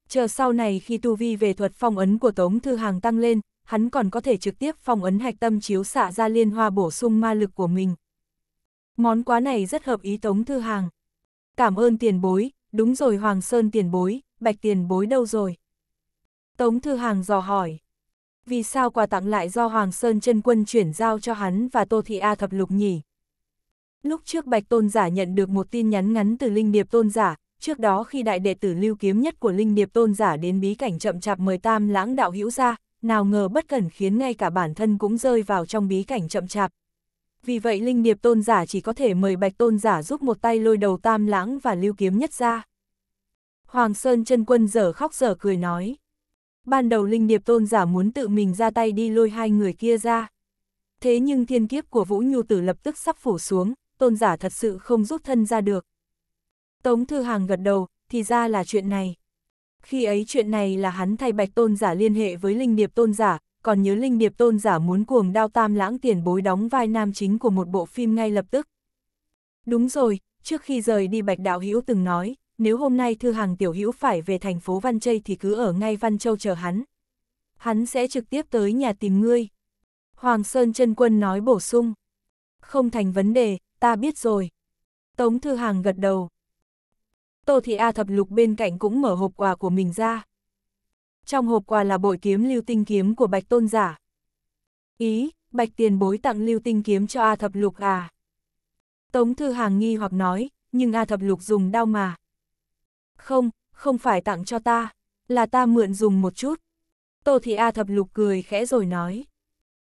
Chờ sau này khi tu vi về thuật phong ấn của Tống Thư Hàng tăng lên, hắn còn có thể trực tiếp phong ấn hạch tâm chiếu xạ ra liên hoa bổ sung ma lực của mình. Món quá này rất hợp ý Tống Thư Hàng. Cảm ơn tiền bối, đúng rồi Hoàng Sơn tiền bối, Bạch tiền bối đâu rồi? Tống Thư Hàng dò hỏi vì sao quà tặng lại do Hoàng Sơn chân quân chuyển giao cho hắn và Tô Thị A Thập Lục nhỉ? Lúc trước Bạch Tôn Giả nhận được một tin nhắn ngắn từ Linh Điệp Tôn Giả, trước đó khi đại đệ tử lưu kiếm nhất của Linh Điệp Tôn Giả đến bí cảnh chậm chạp mời tam lãng đạo hữu ra, nào ngờ bất cẩn khiến ngay cả bản thân cũng rơi vào trong bí cảnh chậm chạp. Vì vậy Linh Điệp Tôn Giả chỉ có thể mời Bạch Tôn Giả giúp một tay lôi đầu tam lãng và lưu kiếm nhất ra. Hoàng Sơn chân quân giờ khóc giờ cười nói. Ban đầu linh điệp tôn giả muốn tự mình ra tay đi lôi hai người kia ra. Thế nhưng thiên kiếp của Vũ Nhu Tử lập tức sắp phủ xuống, tôn giả thật sự không rút thân ra được. Tống Thư Hàng gật đầu, thì ra là chuyện này. Khi ấy chuyện này là hắn thay bạch tôn giả liên hệ với linh điệp tôn giả, còn nhớ linh điệp tôn giả muốn cuồng đao tam lãng tiền bối đóng vai nam chính của một bộ phim ngay lập tức. Đúng rồi, trước khi rời đi bạch đạo hữu từng nói, nếu hôm nay Thư hàng tiểu hữu phải về thành phố Văn Chây thì cứ ở ngay Văn Châu chờ hắn. Hắn sẽ trực tiếp tới nhà tìm ngươi. Hoàng Sơn Trân Quân nói bổ sung. Không thành vấn đề, ta biết rồi. Tống Thư Hàng gật đầu. Tô Thị A thập lục bên cạnh cũng mở hộp quà của mình ra. Trong hộp quà là bội kiếm lưu tinh kiếm của Bạch Tôn Giả. Ý, Bạch tiền bối tặng lưu tinh kiếm cho A thập lục à. Tống Thư Hàng nghi hoặc nói, nhưng A thập lục dùng đau mà. Không, không phải tặng cho ta, là ta mượn dùng một chút. Tô Thị A thập lục cười khẽ rồi nói.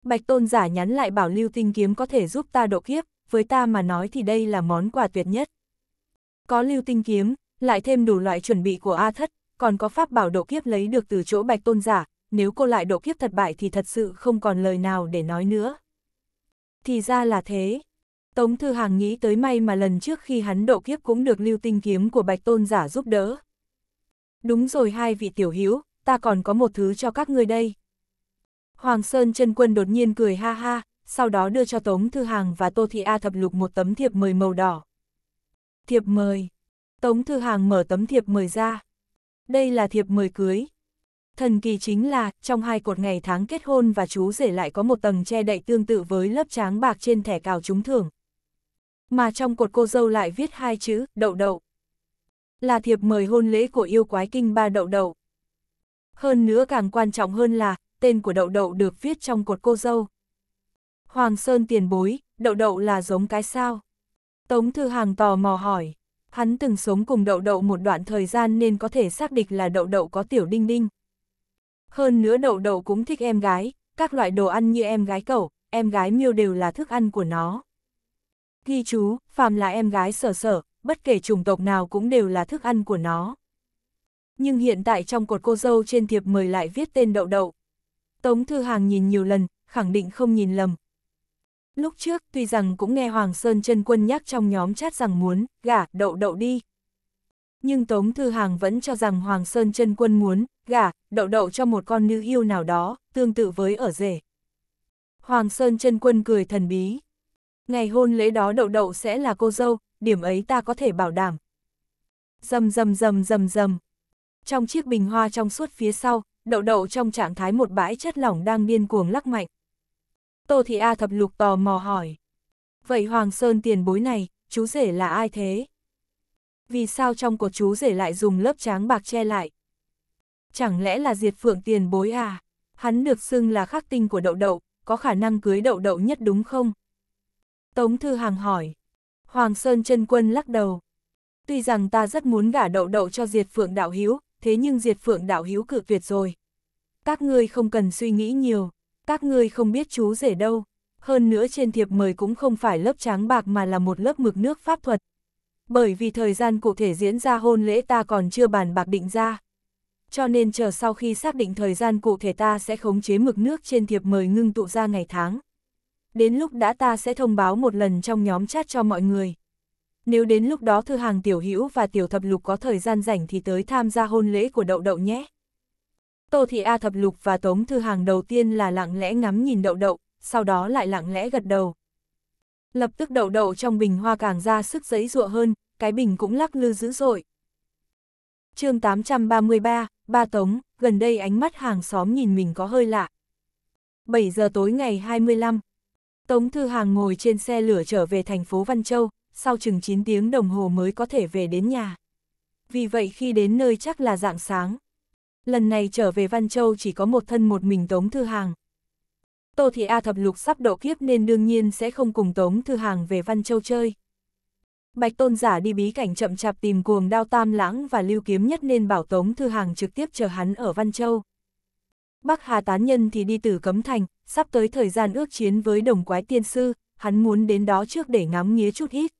Bạch tôn giả nhắn lại bảo lưu tinh kiếm có thể giúp ta độ kiếp, với ta mà nói thì đây là món quà tuyệt nhất. Có lưu tinh kiếm, lại thêm đủ loại chuẩn bị của A thất, còn có pháp bảo độ kiếp lấy được từ chỗ bạch tôn giả, nếu cô lại độ kiếp thất bại thì thật sự không còn lời nào để nói nữa. Thì ra là thế, Tống Thư Hàng nghĩ tới may mà lần trước khi hắn độ kiếp cũng được lưu tinh kiếm của Bạch Tôn giả giúp đỡ. Đúng rồi hai vị tiểu hữu ta còn có một thứ cho các ngươi đây. Hoàng Sơn chân Quân đột nhiên cười ha ha, sau đó đưa cho Tống Thư Hàng và Tô Thị A Thập Lục một tấm thiệp mời màu đỏ. Thiệp mời. Tống Thư Hàng mở tấm thiệp mời ra. Đây là thiệp mời cưới. Thần kỳ chính là, trong hai cột ngày tháng kết hôn và chú rể lại có một tầng che đậy tương tự với lớp tráng bạc trên thẻ cào trúng thưởng, mà trong cột cô dâu lại viết hai chữ, đậu đậu. Là thiệp mời hôn lễ của yêu quái kinh ba đậu đậu. Hơn nữa càng quan trọng hơn là, tên của đậu đậu được viết trong cột cô dâu. Hoàng Sơn tiền bối, đậu đậu là giống cái sao? Tống Thư Hàng tò mò hỏi. Hắn từng sống cùng đậu đậu một đoạn thời gian nên có thể xác định là đậu đậu có tiểu đinh đinh. Hơn nữa đậu đậu cũng thích em gái, các loại đồ ăn như em gái cẩu, em gái miêu đều là thức ăn của nó. Ghi chú, phàm là em gái sở sở, bất kể chủng tộc nào cũng đều là thức ăn của nó. Nhưng hiện tại trong cột cô dâu trên thiệp mời lại viết tên đậu đậu. Tống Thư Hàng nhìn nhiều lần, khẳng định không nhìn lầm. Lúc trước, tuy rằng cũng nghe Hoàng Sơn chân Quân nhắc trong nhóm chat rằng muốn, gả, đậu đậu đi. Nhưng Tống Thư Hàng vẫn cho rằng Hoàng Sơn chân Quân muốn, gả, đậu đậu cho một con nữ yêu nào đó, tương tự với ở rể. Hoàng Sơn chân Quân cười thần bí. Ngày hôn lễ đó đậu đậu sẽ là cô dâu, điểm ấy ta có thể bảo đảm. Dầm dầm dầm dầm dầm. Trong chiếc bình hoa trong suốt phía sau, đậu đậu trong trạng thái một bãi chất lỏng đang điên cuồng lắc mạnh. Tô Thị A thập lục tò mò hỏi. Vậy Hoàng Sơn tiền bối này, chú rể là ai thế? Vì sao trong cột chú rể lại dùng lớp tráng bạc che lại? Chẳng lẽ là diệt phượng tiền bối à? Hắn được xưng là khắc tinh của đậu đậu, có khả năng cưới đậu đậu nhất đúng không? Tống Thư Hàng hỏi. Hoàng Sơn chân Quân lắc đầu. Tuy rằng ta rất muốn gả đậu đậu cho Diệt Phượng Đạo Hiếu, thế nhưng Diệt Phượng Đạo Hiếu cự tuyệt rồi. Các ngươi không cần suy nghĩ nhiều, các ngươi không biết chú rể đâu. Hơn nữa trên thiệp mời cũng không phải lớp tráng bạc mà là một lớp mực nước pháp thuật. Bởi vì thời gian cụ thể diễn ra hôn lễ ta còn chưa bàn bạc định ra. Cho nên chờ sau khi xác định thời gian cụ thể ta sẽ khống chế mực nước trên thiệp mời ngưng tụ ra ngày tháng đến lúc đã ta sẽ thông báo một lần trong nhóm chat cho mọi người. Nếu đến lúc đó thư hàng tiểu hữu và tiểu thập lục có thời gian rảnh thì tới tham gia hôn lễ của đậu đậu nhé. Tô Thị A thập lục và Tống Thư Hàng đầu tiên là lặng lẽ ngắm nhìn đậu đậu, sau đó lại lặng lẽ gật đầu. Lập tức đậu đậu trong bình hoa càng ra sức giấy ruộng hơn, cái bình cũng lắc lư dữ dội. chương 833, Ba Tống, gần đây ánh mắt hàng xóm nhìn mình có hơi lạ. 7 giờ tối ngày 25, Tống Thư Hàng ngồi trên xe lửa trở về thành phố Văn Châu, sau chừng 9 tiếng đồng hồ mới có thể về đến nhà. Vì vậy khi đến nơi chắc là dạng sáng. Lần này trở về Văn Châu chỉ có một thân một mình Tống Thư Hàng. Tô Thị A thập lục sắp độ kiếp nên đương nhiên sẽ không cùng Tống Thư Hàng về Văn Châu chơi. Bạch Tôn Giả đi bí cảnh chậm chạp tìm cuồng đao tam lãng và lưu kiếm nhất nên bảo Tống Thư Hàng trực tiếp chờ hắn ở Văn Châu. Bắc Hà Tán Nhân thì đi từ Cấm Thành, sắp tới thời gian ước chiến với đồng quái tiên sư, hắn muốn đến đó trước để ngắm nghía chút ít.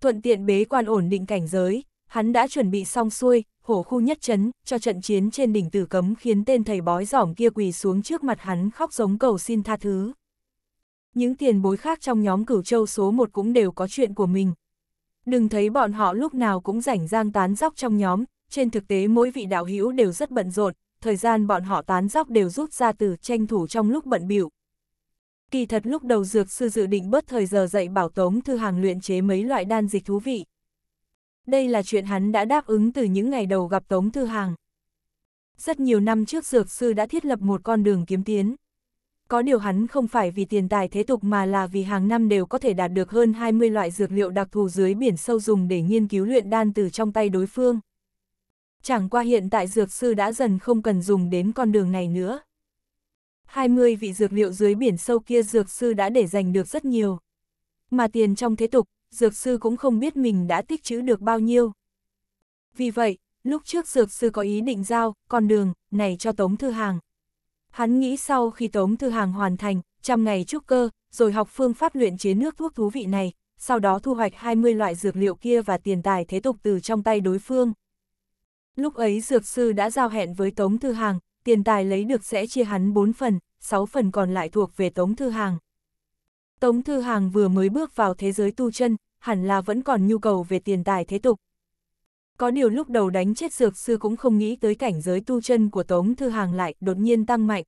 Thuận tiện bế quan ổn định cảnh giới, hắn đã chuẩn bị xong xuôi, hổ khu nhất chấn, cho trận chiến trên đỉnh tử cấm khiến tên thầy bói giỏm kia quỳ xuống trước mặt hắn khóc giống cầu xin tha thứ. Những tiền bối khác trong nhóm cửu châu số một cũng đều có chuyện của mình. Đừng thấy bọn họ lúc nào cũng rảnh rang tán dóc trong nhóm, trên thực tế mỗi vị đạo hữu đều rất bận rộn, thời gian bọn họ tán dóc đều rút ra từ tranh thủ trong lúc bận biểu. Kỳ thật lúc đầu dược sư dự định bớt thời giờ dạy bảo tống thư hàng luyện chế mấy loại đan dịch thú vị. Đây là chuyện hắn đã đáp ứng từ những ngày đầu gặp tống thư hàng. Rất nhiều năm trước dược sư đã thiết lập một con đường kiếm tiến. Có điều hắn không phải vì tiền tài thế tục mà là vì hàng năm đều có thể đạt được hơn 20 loại dược liệu đặc thù dưới biển sâu dùng để nghiên cứu luyện đan từ trong tay đối phương chẳng qua hiện tại dược sư đã dần không cần dùng đến con đường này nữa. 20 vị dược liệu dưới biển sâu kia dược sư đã để dành được rất nhiều. Mà tiền trong thế tục, dược sư cũng không biết mình đã tích trữ được bao nhiêu. Vì vậy, lúc trước dược sư có ý định giao con đường này cho Tống Thư Hàng. Hắn nghĩ sau khi Tống Thư Hàng hoàn thành, trăm ngày trúc cơ, rồi học phương pháp luyện chế nước thuốc thú vị này, sau đó thu hoạch 20 loại dược liệu kia và tiền tài thế tục từ trong tay đối phương. Lúc ấy Dược Sư đã giao hẹn với Tống Thư Hàng, tiền tài lấy được sẽ chia hắn 4 phần, 6 phần còn lại thuộc về Tống Thư Hàng. Tống Thư Hàng vừa mới bước vào thế giới tu chân, hẳn là vẫn còn nhu cầu về tiền tài thế tục. Có điều lúc đầu đánh chết Dược Sư cũng không nghĩ tới cảnh giới tu chân của Tống Thư Hàng lại đột nhiên tăng mạnh.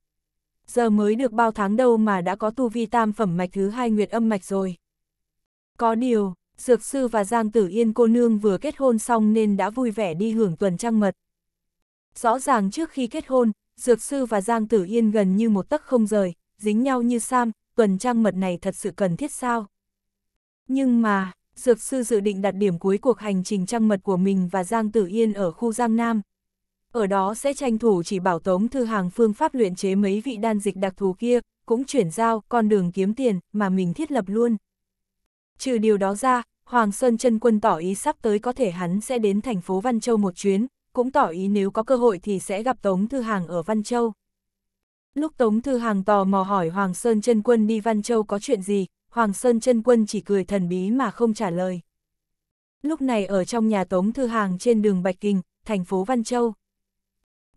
Giờ mới được bao tháng đâu mà đã có tu vi tam phẩm mạch thứ hai nguyệt âm mạch rồi. Có điều, Dược sư và Giang Tử Yên cô nương vừa kết hôn xong nên đã vui vẻ đi hưởng tuần trăng mật. Rõ ràng trước khi kết hôn, Dược sư và Giang Tử Yên gần như một tấc không rời, dính nhau như sam, tuần trăng mật này thật sự cần thiết sao? Nhưng mà, Dược sư dự định đặt điểm cuối cuộc hành trình trăng mật của mình và Giang Tử Yên ở khu Giang Nam. Ở đó sẽ tranh thủ chỉ bảo tống thư hàng phương pháp luyện chế mấy vị đan dịch đặc thù kia, cũng chuyển giao con đường kiếm tiền mà mình thiết lập luôn. Trừ điều đó ra, Hoàng Sơn chân quân tỏ ý sắp tới có thể hắn sẽ đến thành phố Văn Châu một chuyến, cũng tỏ ý nếu có cơ hội thì sẽ gặp Tống Thư Hàng ở Văn Châu. Lúc Tống Thư Hàng tò mò hỏi Hoàng Sơn chân quân đi Văn Châu có chuyện gì, Hoàng Sơn chân quân chỉ cười thần bí mà không trả lời. Lúc này ở trong nhà Tống Thư Hàng trên đường Bạch Kinh, thành phố Văn Châu.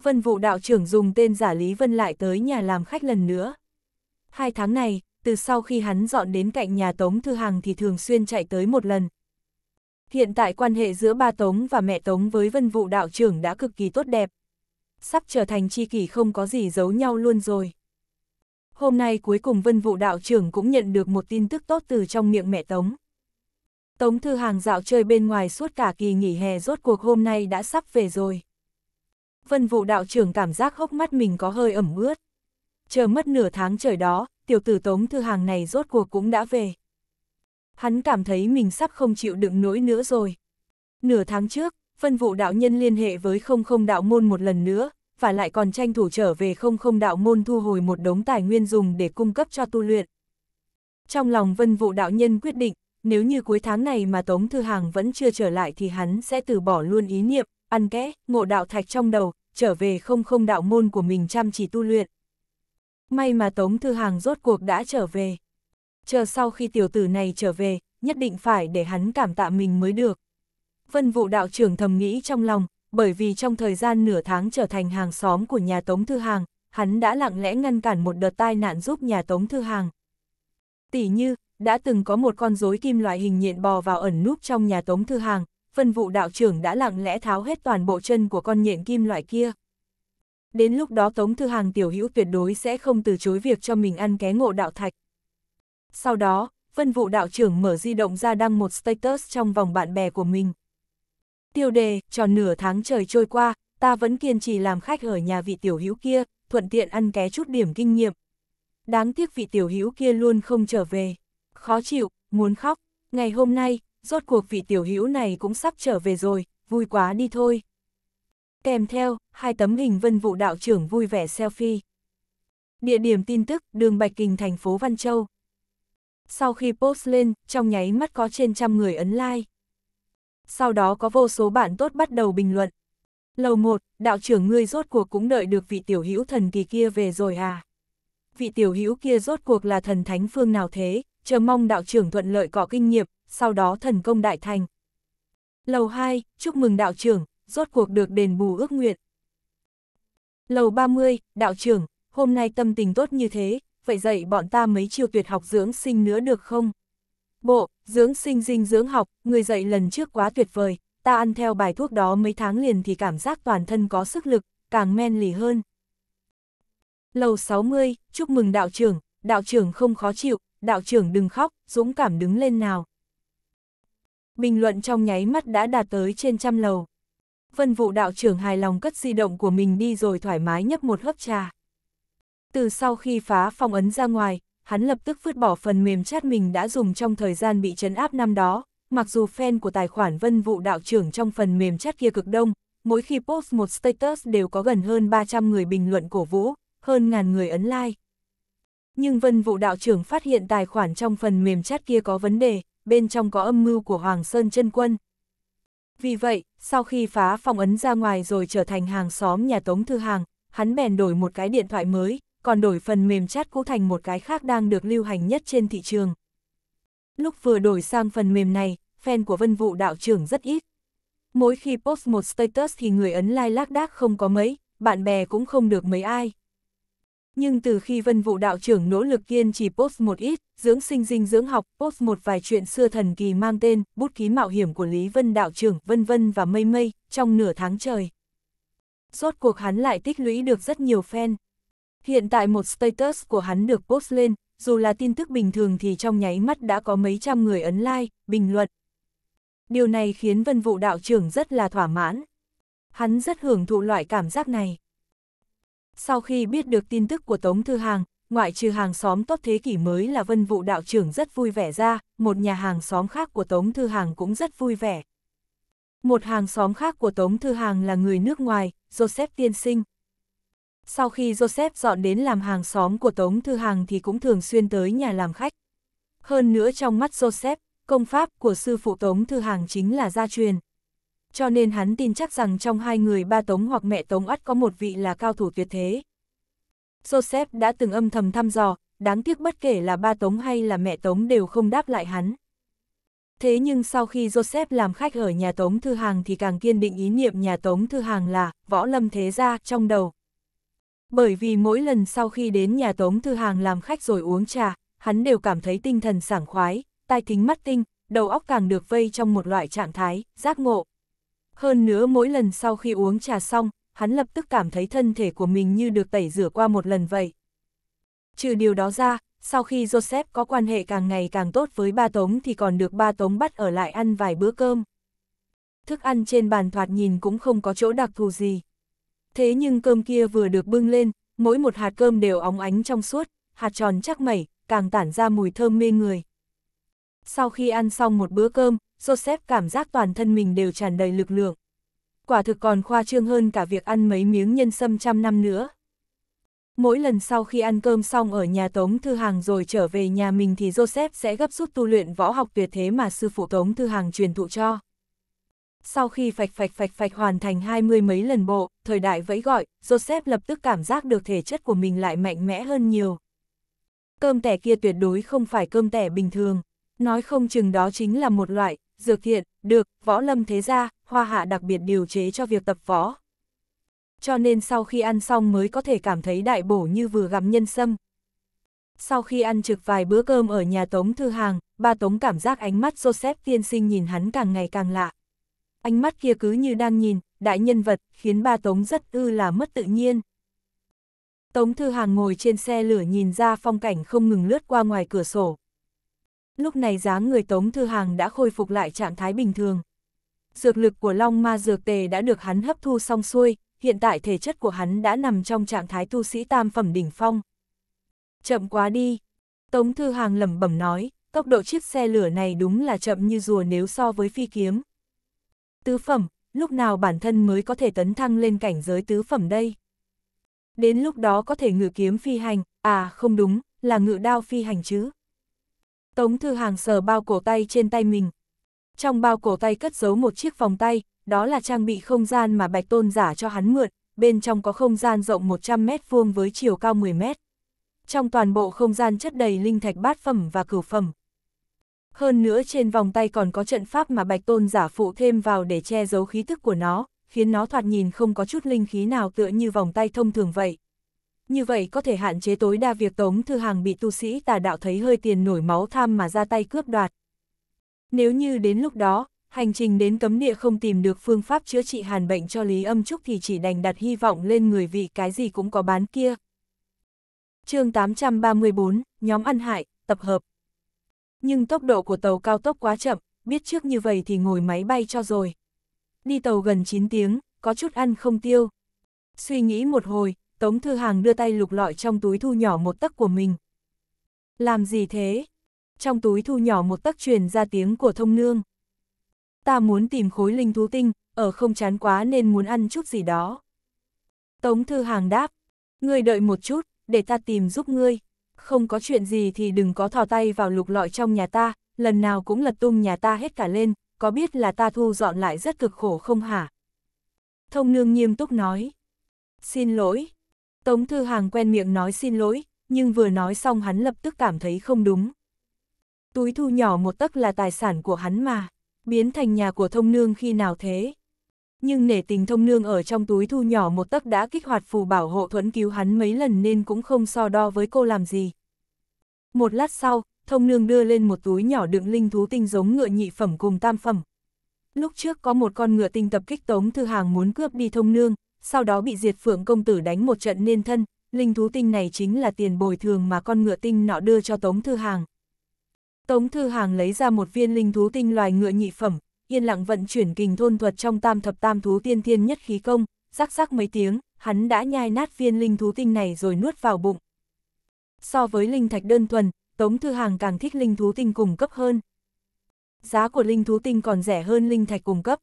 Vân vụ đạo trưởng dùng tên giả Lý Vân lại tới nhà làm khách lần nữa. Hai tháng này, từ sau khi hắn dọn đến cạnh nhà Tống Thư Hằng thì thường xuyên chạy tới một lần. Hiện tại quan hệ giữa ba Tống và mẹ Tống với vân vụ đạo trưởng đã cực kỳ tốt đẹp. Sắp trở thành chi kỷ không có gì giấu nhau luôn rồi. Hôm nay cuối cùng vân vụ đạo trưởng cũng nhận được một tin tức tốt từ trong miệng mẹ Tống. Tống Thư Hàng dạo chơi bên ngoài suốt cả kỳ nghỉ hè rốt cuộc hôm nay đã sắp về rồi. Vân vụ đạo trưởng cảm giác hốc mắt mình có hơi ẩm ướt. Chờ mất nửa tháng trời đó, tiểu tử tống thư hàng này rốt cuộc cũng đã về. Hắn cảm thấy mình sắp không chịu đựng nổi nữa rồi. Nửa tháng trước, phân vụ đạo nhân liên hệ với không không đạo môn một lần nữa, và lại còn tranh thủ trở về không không đạo môn thu hồi một đống tài nguyên dùng để cung cấp cho tu luyện. Trong lòng vân vụ đạo nhân quyết định, nếu như cuối tháng này mà Tống Thư Hàng vẫn chưa trở lại thì hắn sẽ từ bỏ luôn ý niệm, ăn kẽ, ngộ đạo thạch trong đầu, trở về không không đạo môn của mình chăm chỉ tu luyện. May mà Tống Thư Hàng rốt cuộc đã trở về. Chờ sau khi tiểu tử này trở về, nhất định phải để hắn cảm tạ mình mới được. Vân vụ đạo trưởng thầm nghĩ trong lòng, bởi vì trong thời gian nửa tháng trở thành hàng xóm của nhà Tống Thư Hàng, hắn đã lặng lẽ ngăn cản một đợt tai nạn giúp nhà Tống Thư Hàng. Tỷ như, đã từng có một con rối kim loại hình nhện bò vào ẩn núp trong nhà Tống Thư Hàng, vân vụ đạo trưởng đã lặng lẽ tháo hết toàn bộ chân của con nhện kim loại kia. Đến lúc đó Tống Thư Hàng tiểu hữu tuyệt đối sẽ không từ chối việc cho mình ăn ké ngộ đạo thạch. Sau đó, Vân vũ đạo trưởng mở di động ra đăng một status trong vòng bạn bè của mình. Tiêu đề, tròn nửa tháng trời trôi qua, ta vẫn kiên trì làm khách ở nhà vị tiểu hữu kia, thuận tiện ăn ké chút điểm kinh nghiệm. Đáng tiếc vị tiểu hữu kia luôn không trở về. Khó chịu, muốn khóc. Ngày hôm nay, rốt cuộc vị tiểu hữu này cũng sắp trở về rồi, vui quá đi thôi. Kèm theo, hai tấm hình vân vụ đạo trưởng vui vẻ selfie. Địa điểm tin tức, đường Bạch Kình thành phố Văn Châu. Sau khi post lên, trong nháy mắt có trên trăm người ấn like. Sau đó có vô số bạn tốt bắt đầu bình luận. Lầu 1, đạo trưởng ngươi rốt cuộc cũng đợi được vị tiểu hữu thần kỳ kia về rồi à. Vị tiểu hữu kia rốt cuộc là thần thánh phương nào thế, chờ mong đạo trưởng thuận lợi có kinh nghiệm, sau đó thần công đại thành. Lầu 2, chúc mừng đạo trưởng, rốt cuộc được đền bù ước nguyện. Lầu 30, đạo trưởng, hôm nay tâm tình tốt như thế, vậy dạy bọn ta mấy chiêu tuyệt học dưỡng sinh nữa được không? Bộ, dưỡng sinh dinh dưỡng học, người dạy lần trước quá tuyệt vời, ta ăn theo bài thuốc đó mấy tháng liền thì cảm giác toàn thân có sức lực, càng men lì hơn. Lầu 60, chúc mừng đạo trưởng, đạo trưởng không khó chịu, đạo trưởng đừng khóc, dũng cảm đứng lên nào. Bình luận trong nháy mắt đã đạt tới trên trăm lầu vân vụ đạo trưởng hài lòng cất di động của mình đi rồi thoải mái nhấp một hớp trà. Từ sau khi phá phong ấn ra ngoài, hắn lập tức vứt bỏ phần mềm chat mình đã dùng trong thời gian bị chấn áp năm đó, mặc dù fan của tài khoản vân vụ đạo trưởng trong phần mềm chat kia cực đông, mỗi khi post một status đều có gần hơn 300 người bình luận cổ vũ, hơn ngàn người ấn like. Nhưng vân vụ đạo trưởng phát hiện tài khoản trong phần mềm chat kia có vấn đề, bên trong có âm mưu của Hoàng Sơn chân Quân. Vì vậy, sau khi phá phong ấn ra ngoài rồi trở thành hàng xóm nhà Tống Thư Hàng, hắn bèn đổi một cái điện thoại mới, còn đổi phần mềm chat cũ thành một cái khác đang được lưu hành nhất trên thị trường. Lúc vừa đổi sang phần mềm này, fan của vân Vũ đạo trưởng rất ít. Mỗi khi post một status thì người ấn like lác đác không có mấy, bạn bè cũng không được mấy ai nhưng từ khi vân vụ đạo trưởng nỗ lực kiên trì post một ít, dưỡng sinh dinh dưỡng học, post một vài chuyện xưa thần kỳ mang tên, bút ký mạo hiểm của Lý Vân đạo trưởng, vân vân và mây mây, trong nửa tháng trời. Rốt cuộc hắn lại tích lũy được rất nhiều fan. Hiện tại một status của hắn được post lên, dù là tin tức bình thường thì trong nháy mắt đã có mấy trăm người ấn like, bình luận. Điều này khiến vân vụ đạo trưởng rất là thỏa mãn. Hắn rất hưởng thụ loại cảm giác này. Sau khi biết được tin tức của Tống Thư Hàng, ngoại trừ hàng xóm tốt thế kỷ mới là vân vụ đạo trưởng rất vui vẻ ra, một nhà hàng xóm khác của Tống Thư Hàng cũng rất vui vẻ. Một hàng xóm khác của Tống Thư Hàng là người nước ngoài, Joseph Tiên Sinh. Sau khi Joseph dọn đến làm hàng xóm của Tống Thư Hàng thì cũng thường xuyên tới nhà làm khách. Hơn nữa trong mắt Joseph, công pháp của sư phụ Tống Thư Hàng chính là gia truyền cho nên hắn tin chắc rằng trong hai người ba tống hoặc mẹ tống ắt có một vị là cao thủ tuyệt thế. Joseph đã từng âm thầm thăm dò, đáng tiếc bất kể là ba tống hay là mẹ tống đều không đáp lại hắn. Thế nhưng sau khi Joseph làm khách ở nhà Tống Thư Hàng thì càng kiên định ý niệm nhà Tống Thư Hàng là võ lâm thế gia trong đầu. Bởi vì mỗi lần sau khi đến nhà Tống Thư Hàng làm khách rồi uống trà, hắn đều cảm thấy tinh thần sảng khoái, tai thính mắt tinh, đầu óc càng được vây trong một loại trạng thái, giác ngộ. Hơn nữa mỗi lần sau khi uống trà xong, hắn lập tức cảm thấy thân thể của mình như được tẩy rửa qua một lần vậy. Trừ điều đó ra, sau khi Joseph có quan hệ càng ngày càng tốt với ba tống thì còn được ba tống bắt ở lại ăn vài bữa cơm. Thức ăn trên bàn thoạt nhìn cũng không có chỗ đặc thù gì. Thế nhưng cơm kia vừa được bưng lên, mỗi một hạt cơm đều óng ánh trong suốt, hạt tròn chắc mẩy, càng tản ra mùi thơm mê người. Sau khi ăn xong một bữa cơm, Joseph cảm giác toàn thân mình đều tràn đầy lực lượng. Quả thực còn khoa trương hơn cả việc ăn mấy miếng nhân sâm trăm năm nữa. Mỗi lần sau khi ăn cơm xong ở nhà Tống Thư Hàng rồi trở về nhà mình thì Joseph sẽ gấp rút tu luyện võ học tuyệt thế mà sư phụ Tống Thư Hàng truyền thụ cho. Sau khi phạch phạch phạch phạch hoàn thành hai mươi mấy lần bộ, thời đại vẫy gọi, Joseph lập tức cảm giác được thể chất của mình lại mạnh mẽ hơn nhiều. Cơm tẻ kia tuyệt đối không phải cơm tẻ bình thường, nói không chừng đó chính là một loại dược thiện, được, võ lâm thế gia, hoa hạ đặc biệt điều chế cho việc tập võ. Cho nên sau khi ăn xong mới có thể cảm thấy đại bổ như vừa gặm nhân sâm. Sau khi ăn trực vài bữa cơm ở nhà Tống Thư Hàng, ba Tống cảm giác ánh mắt Joseph tiên sinh nhìn hắn càng ngày càng lạ. Ánh mắt kia cứ như đang nhìn, đại nhân vật, khiến ba Tống rất ư là mất tự nhiên. Tống Thư Hàng ngồi trên xe lửa nhìn ra phong cảnh không ngừng lướt qua ngoài cửa sổ, lúc này dáng người Tống Thư Hàng đã khôi phục lại trạng thái bình thường. Dược lực của Long Ma Dược Tề đã được hắn hấp thu xong xuôi, hiện tại thể chất của hắn đã nằm trong trạng thái tu sĩ tam phẩm đỉnh phong. Chậm quá đi. Tống Thư Hàng lẩm bẩm nói, tốc độ chiếc xe lửa này đúng là chậm như rùa nếu so với phi kiếm. Tứ phẩm, lúc nào bản thân mới có thể tấn thăng lên cảnh giới tứ phẩm đây? Đến lúc đó có thể ngự kiếm phi hành, à không đúng, là ngự đao phi hành chứ. Tống Thư Hàng sờ bao cổ tay trên tay mình. Trong bao cổ tay cất giấu một chiếc vòng tay, đó là trang bị không gian mà Bạch Tôn giả cho hắn mượn, bên trong có không gian rộng 100 mét vuông với chiều cao 10 mét. Trong toàn bộ không gian chất đầy linh thạch bát phẩm và cửu phẩm. Hơn nữa trên vòng tay còn có trận pháp mà Bạch Tôn giả phụ thêm vào để che giấu khí thức của nó, khiến nó thoạt nhìn không có chút linh khí nào tựa như vòng tay thông thường vậy như vậy có thể hạn chế tối đa việc Tống Thư Hàng bị tu sĩ tà đạo thấy hơi tiền nổi máu tham mà ra tay cướp đoạt. Nếu như đến lúc đó, hành trình đến cấm địa không tìm được phương pháp chữa trị hàn bệnh cho Lý Âm Trúc thì chỉ đành đặt hy vọng lên người vị cái gì cũng có bán kia. chương 834, nhóm ăn hại, tập hợp. Nhưng tốc độ của tàu cao tốc quá chậm, biết trước như vậy thì ngồi máy bay cho rồi. Đi tàu gần 9 tiếng, có chút ăn không tiêu. Suy nghĩ một hồi, Tống Thư Hàng đưa tay lục lọi trong túi thu nhỏ một tấc của mình. Làm gì thế? Trong túi thu nhỏ một tấc truyền ra tiếng của thông nương. Ta muốn tìm khối linh thú tinh, ở không chán quá nên muốn ăn chút gì đó. Tống Thư Hàng đáp, ngươi đợi một chút, để ta tìm giúp ngươi. Không có chuyện gì thì đừng có thò tay vào lục lọi trong nhà ta, lần nào cũng lật tung nhà ta hết cả lên, có biết là ta thu dọn lại rất cực khổ không hả? Thông nương nghiêm túc nói. Xin lỗi, Tống Thư Hàng quen miệng nói xin lỗi, nhưng vừa nói xong hắn lập tức cảm thấy không đúng. Túi thu nhỏ một tấc là tài sản của hắn mà, biến thành nhà của thông nương khi nào thế. Nhưng nể tình thông nương ở trong túi thu nhỏ một tấc đã kích hoạt phù bảo hộ thuẫn cứu hắn mấy lần nên cũng không so đo với cô làm gì. Một lát sau, thông nương đưa lên một túi nhỏ đựng linh thú tinh giống ngựa nhị phẩm cùng tam phẩm. Lúc trước có một con ngựa tinh tập kích tống thư hàng muốn cướp đi thông nương, sau đó bị diệt phượng công tử đánh một trận nên thân, linh thú tinh này chính là tiền bồi thường mà con ngựa tinh nọ đưa cho Tống Thư Hàng. Tống Thư Hàng lấy ra một viên linh thú tinh loài ngựa nhị phẩm, yên lặng vận chuyển kình thôn thuật trong tam thập tam thú tiên thiên nhất khí công, rắc rắc mấy tiếng, hắn đã nhai nát viên linh thú tinh này rồi nuốt vào bụng. So với linh thạch đơn thuần, Tống Thư Hàng càng thích linh thú tinh cung cấp hơn. Giá của linh thú tinh còn rẻ hơn linh thạch cung cấp.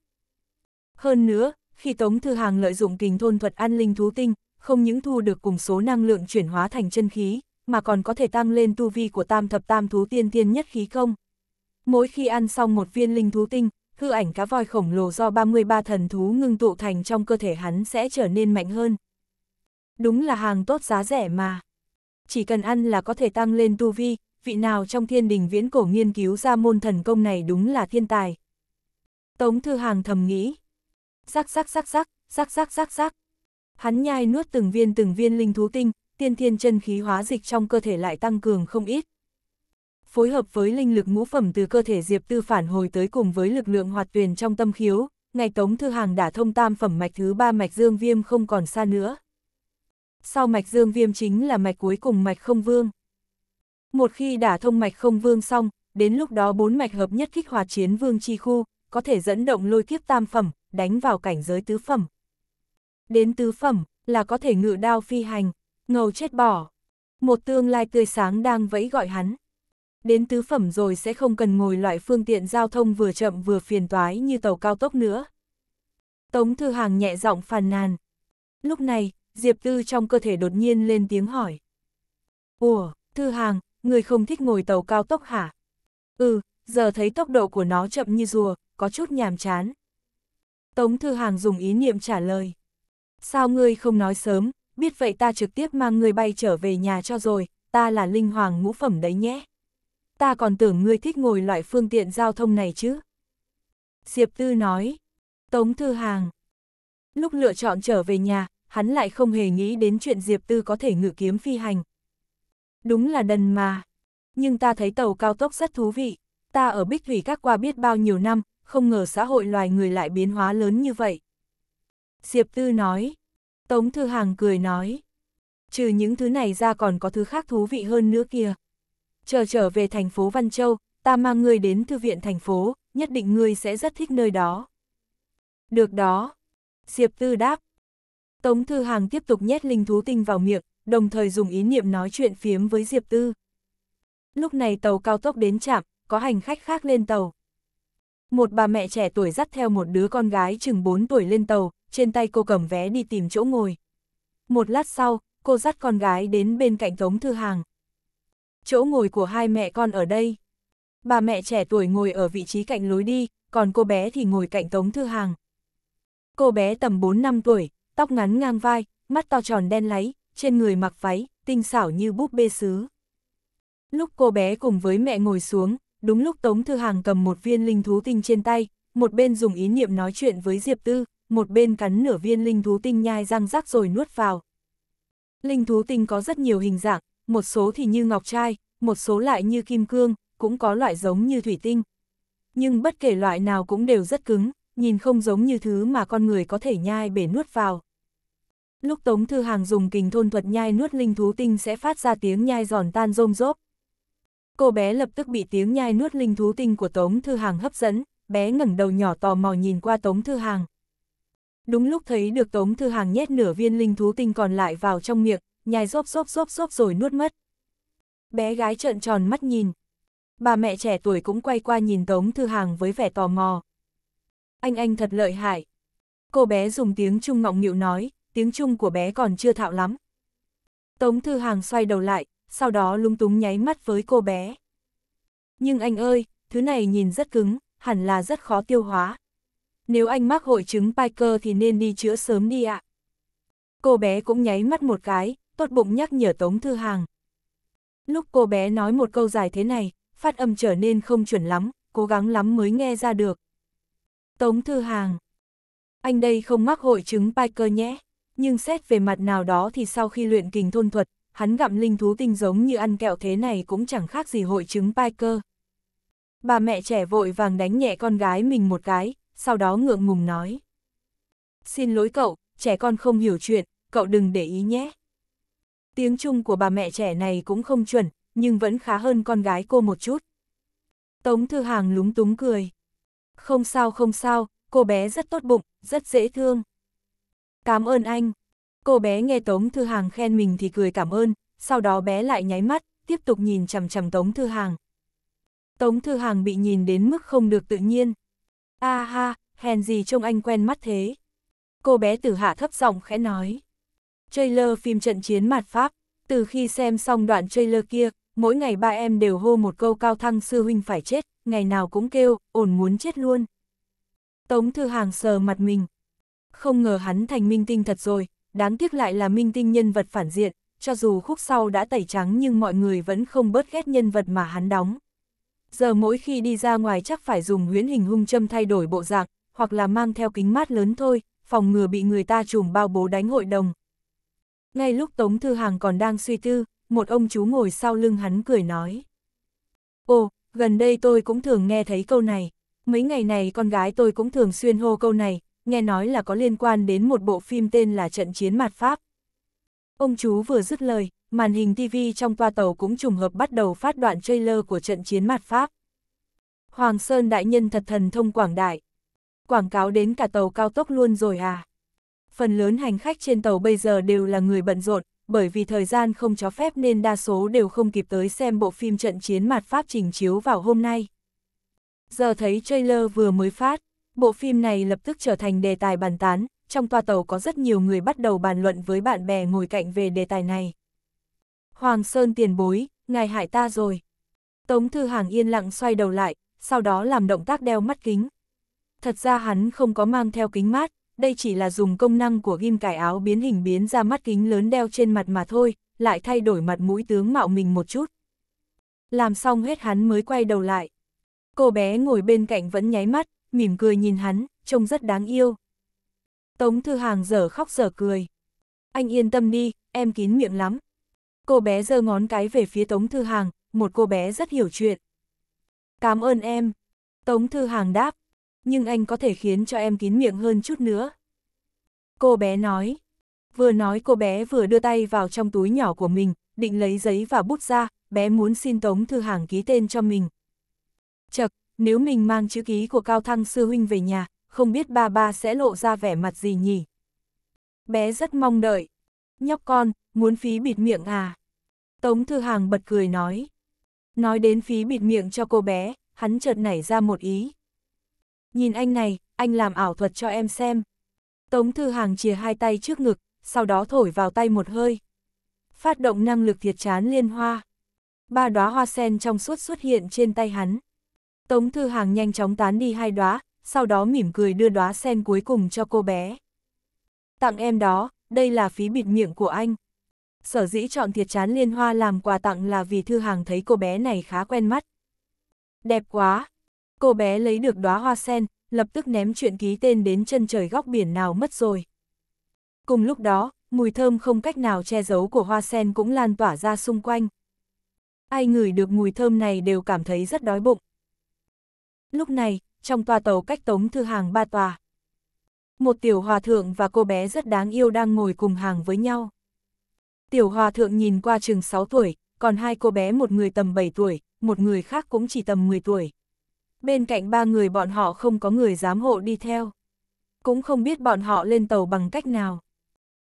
Hơn nữa, khi Tống Thư Hàng lợi dụng kình thôn thuật ăn linh thú tinh, không những thu được cùng số năng lượng chuyển hóa thành chân khí, mà còn có thể tăng lên tu vi của tam thập tam thú tiên tiên nhất khí công. Mỗi khi ăn xong một viên linh thú tinh, hư ảnh cá voi khổng lồ do 33 thần thú ngưng tụ thành trong cơ thể hắn sẽ trở nên mạnh hơn. Đúng là hàng tốt giá rẻ mà. Chỉ cần ăn là có thể tăng lên tu vi, vị nào trong thiên đình viễn cổ nghiên cứu ra môn thần công này đúng là thiên tài. Tống Thư Hàng thầm nghĩ, sắc sắc sắc sắc sắc sắc sắc sắc Hắn nhai nuốt từng viên từng viên linh thú tinh, tiên thiên chân khí hóa dịch trong cơ thể lại tăng cường không ít. Phối hợp với linh lực ngũ phẩm từ cơ thể Diệp Tư phản hồi tới cùng với lực lượng hoạt tuyền trong tâm khiếu, ngày Tống Thư Hàng đã thông tam phẩm mạch thứ ba mạch dương viêm không còn xa nữa. Sau mạch dương viêm chính là mạch cuối cùng mạch không vương. Một khi đã thông mạch không vương xong, đến lúc đó bốn mạch hợp nhất kích hoạt chiến vương chi khu, có thể dẫn động lôi kiếp tam phẩm, đánh vào cảnh giới tứ phẩm. Đến tứ phẩm, là có thể ngự đao phi hành, ngầu chết bỏ. Một tương lai tươi sáng đang vẫy gọi hắn. Đến tứ phẩm rồi sẽ không cần ngồi loại phương tiện giao thông vừa chậm vừa phiền toái như tàu cao tốc nữa. Tống Thư Hàng nhẹ giọng phàn nàn. Lúc này, Diệp Tư trong cơ thể đột nhiên lên tiếng hỏi. Ủa, Thư Hàng, người không thích ngồi tàu cao tốc hả? Ừ, giờ thấy tốc độ của nó chậm như rùa, có chút nhàm chán. Tống Thư Hàng dùng ý niệm trả lời. Sao ngươi không nói sớm, biết vậy ta trực tiếp mang ngươi bay trở về nhà cho rồi, ta là linh hoàng ngũ phẩm đấy nhé. Ta còn tưởng ngươi thích ngồi loại phương tiện giao thông này chứ. Diệp Tư nói. Tống Thư Hàng. Lúc lựa chọn trở về nhà, hắn lại không hề nghĩ đến chuyện Diệp Tư có thể ngự kiếm phi hành. Đúng là đần mà. Nhưng ta thấy tàu cao tốc rất thú vị. Ta ở Bích Thủy các qua biết bao nhiêu năm, không ngờ xã hội loài người lại biến hóa lớn như vậy. Diệp Tư nói, Tống Thư Hàng cười nói, trừ những thứ này ra còn có thứ khác thú vị hơn nữa kia. Chờ trở về thành phố Văn Châu, ta mang ngươi đến thư viện thành phố, nhất định ngươi sẽ rất thích nơi đó. Được đó, Diệp Tư đáp. Tống Thư Hàng tiếp tục nhét linh thú tinh vào miệng, đồng thời dùng ý niệm nói chuyện phiếm với Diệp Tư. Lúc này tàu cao tốc đến trạm, có hành khách khác lên tàu. Một bà mẹ trẻ tuổi dắt theo một đứa con gái chừng 4 tuổi lên tàu, trên tay cô cầm vé đi tìm chỗ ngồi. Một lát sau, cô dắt con gái đến bên cạnh Tống Thư Hàng. Chỗ ngồi của hai mẹ con ở đây. Bà mẹ trẻ tuổi ngồi ở vị trí cạnh lối đi, còn cô bé thì ngồi cạnh Tống Thư Hàng. Cô bé tầm 4 năm tuổi, tóc ngắn ngang vai, mắt to tròn đen láy, trên người mặc váy, tinh xảo như búp bê sứ. Lúc cô bé cùng với mẹ ngồi xuống, đúng lúc Tống Thư Hàng cầm một viên linh thú tinh trên tay, một bên dùng ý niệm nói chuyện với Diệp Tư, một bên cắn nửa viên linh thú tinh nhai răng rắc rồi nuốt vào. Linh thú tinh có rất nhiều hình dạng, một số thì như ngọc trai, một số lại như kim cương, cũng có loại giống như thủy tinh. Nhưng bất kể loại nào cũng đều rất cứng, nhìn không giống như thứ mà con người có thể nhai bể nuốt vào. Lúc Tống Thư Hàng dùng kình thôn thuật nhai nuốt linh thú tinh sẽ phát ra tiếng nhai giòn tan rôm rốp. Cô bé lập tức bị tiếng nhai nuốt linh thú tinh của Tống Thư Hàng hấp dẫn, bé ngẩng đầu nhỏ tò mò nhìn qua Tống Thư Hàng. Đúng lúc thấy được Tống Thư Hàng nhét nửa viên linh thú tinh còn lại vào trong miệng, nhai rốp rốp rốp rốp rồi nuốt mất. Bé gái trợn tròn mắt nhìn. Bà mẹ trẻ tuổi cũng quay qua nhìn Tống Thư Hàng với vẻ tò mò. Anh anh thật lợi hại. Cô bé dùng tiếng Trung ngọng nghịu nói, tiếng Trung của bé còn chưa thạo lắm. Tống Thư Hàng xoay đầu lại, sau đó lung túng nháy mắt với cô bé. Nhưng anh ơi, thứ này nhìn rất cứng, hẳn là rất khó tiêu hóa. Nếu anh mắc hội chứng Piker thì nên đi chữa sớm đi ạ. Cô bé cũng nháy mắt một cái, tốt bụng nhắc nhở Tống Thư Hàng. Lúc cô bé nói một câu dài thế này, phát âm trở nên không chuẩn lắm, cố gắng lắm mới nghe ra được. Tống Thư Hàng Anh đây không mắc hội chứng Piker nhé, nhưng xét về mặt nào đó thì sau khi luyện kình thôn thuật, hắn gặm linh thú tinh giống như ăn kẹo thế này cũng chẳng khác gì hội chứng Piker. Bà mẹ trẻ vội vàng đánh nhẹ con gái mình một cái, sau đó ngượng ngùng nói. Xin lỗi cậu, trẻ con không hiểu chuyện, cậu đừng để ý nhé. Tiếng Trung của bà mẹ trẻ này cũng không chuẩn, nhưng vẫn khá hơn con gái cô một chút. Tống Thư Hàng lúng túng cười. Không sao không sao, cô bé rất tốt bụng, rất dễ thương. Cảm ơn anh. Cô bé nghe Tống Thư Hàng khen mình thì cười cảm ơn, sau đó bé lại nháy mắt, tiếp tục nhìn chằm chằm Tống Thư Hàng. Tống Thư Hàng bị nhìn đến mức không được tự nhiên. A à ha, hèn gì trông anh quen mắt thế. Cô bé tử hạ thấp giọng khẽ nói. Trailer phim trận chiến mặt Pháp, từ khi xem xong đoạn trailer kia, mỗi ngày ba em đều hô một câu cao thăng sư huynh phải chết, ngày nào cũng kêu, ổn muốn chết luôn. Tống Thư Hàng sờ mặt mình. Không ngờ hắn thành minh tinh thật rồi, đáng tiếc lại là minh tinh nhân vật phản diện, cho dù khúc sau đã tẩy trắng nhưng mọi người vẫn không bớt ghét nhân vật mà hắn đóng. Giờ mỗi khi đi ra ngoài chắc phải dùng huyễn hình hung châm thay đổi bộ dạng, hoặc là mang theo kính mát lớn thôi, phòng ngừa bị người ta trùm bao bố đánh hội đồng. Ngay lúc Tống Thư Hàng còn đang suy tư, một ông chú ngồi sau lưng hắn cười nói. Ồ, gần đây tôi cũng thường nghe thấy câu này, mấy ngày này con gái tôi cũng thường xuyên hô câu này, nghe nói là có liên quan đến một bộ phim tên là Trận Chiến Mạt Pháp. Ông chú vừa dứt lời, màn hình TV trong toa tàu cũng trùng hợp bắt đầu phát đoạn trailer của Trận Chiến Mạt Pháp. Hoàng Sơn Đại Nhân thật thần thông quảng đại. Quảng cáo đến cả tàu cao tốc luôn rồi à. Phần lớn hành khách trên tàu bây giờ đều là người bận rộn, bởi vì thời gian không cho phép nên đa số đều không kịp tới xem bộ phim trận chiến mặt Pháp trình chiếu vào hôm nay. Giờ thấy trailer vừa mới phát, Bộ phim này lập tức trở thành đề tài bàn tán, trong toa tàu có rất nhiều người bắt đầu bàn luận với bạn bè ngồi cạnh về đề tài này. Hoàng Sơn tiền bối, ngài hại ta rồi. Tống Thư Hàng yên lặng xoay đầu lại, sau đó làm động tác đeo mắt kính. Thật ra hắn không có mang theo kính mát, đây chỉ là dùng công năng của ghim cải áo biến hình biến ra mắt kính lớn đeo trên mặt mà thôi, lại thay đổi mặt mũi tướng mạo mình một chút. Làm xong hết hắn mới quay đầu lại. Cô bé ngồi bên cạnh vẫn nháy mắt, mỉm cười nhìn hắn, trông rất đáng yêu. Tống Thư Hàng dở khóc dở cười. Anh yên tâm đi, em kín miệng lắm. Cô bé giơ ngón cái về phía Tống Thư Hàng, một cô bé rất hiểu chuyện. Cảm ơn em. Tống Thư Hàng đáp, nhưng anh có thể khiến cho em kín miệng hơn chút nữa. Cô bé nói. Vừa nói cô bé vừa đưa tay vào trong túi nhỏ của mình, định lấy giấy và bút ra, bé muốn xin Tống Thư Hàng ký tên cho mình. Chật, nếu mình mang chữ ký của Cao Thăng Sư Huynh về nhà, không biết ba ba sẽ lộ ra vẻ mặt gì nhỉ? Bé rất mong đợi. Nhóc con, muốn phí bịt miệng à? Tống Thư Hàng bật cười nói. Nói đến phí bịt miệng cho cô bé, hắn chợt nảy ra một ý. Nhìn anh này, anh làm ảo thuật cho em xem. Tống Thư Hàng chìa hai tay trước ngực, sau đó thổi vào tay một hơi. Phát động năng lực thiệt chán liên hoa. Ba đóa hoa sen trong suốt xuất hiện trên tay hắn. Tống Thư Hàng nhanh chóng tán đi hai đóa, sau đó mỉm cười đưa đóa sen cuối cùng cho cô bé. Tặng em đó, đây là phí bịt miệng của anh. Sở dĩ chọn thiệt chán liên hoa làm quà tặng là vì Thư Hàng thấy cô bé này khá quen mắt. Đẹp quá! Cô bé lấy được đóa hoa sen, lập tức ném chuyện ký tên đến chân trời góc biển nào mất rồi. Cùng lúc đó, mùi thơm không cách nào che giấu của hoa sen cũng lan tỏa ra xung quanh. Ai ngửi được mùi thơm này đều cảm thấy rất đói bụng. Lúc này, trong toa tàu cách Tống Thư Hàng ba tòa. Một tiểu hòa thượng và cô bé rất đáng yêu đang ngồi cùng hàng với nhau. Tiểu hòa thượng nhìn qua chừng 6 tuổi, còn hai cô bé một người tầm 7 tuổi, một người khác cũng chỉ tầm 10 tuổi. Bên cạnh ba người bọn họ không có người giám hộ đi theo. Cũng không biết bọn họ lên tàu bằng cách nào.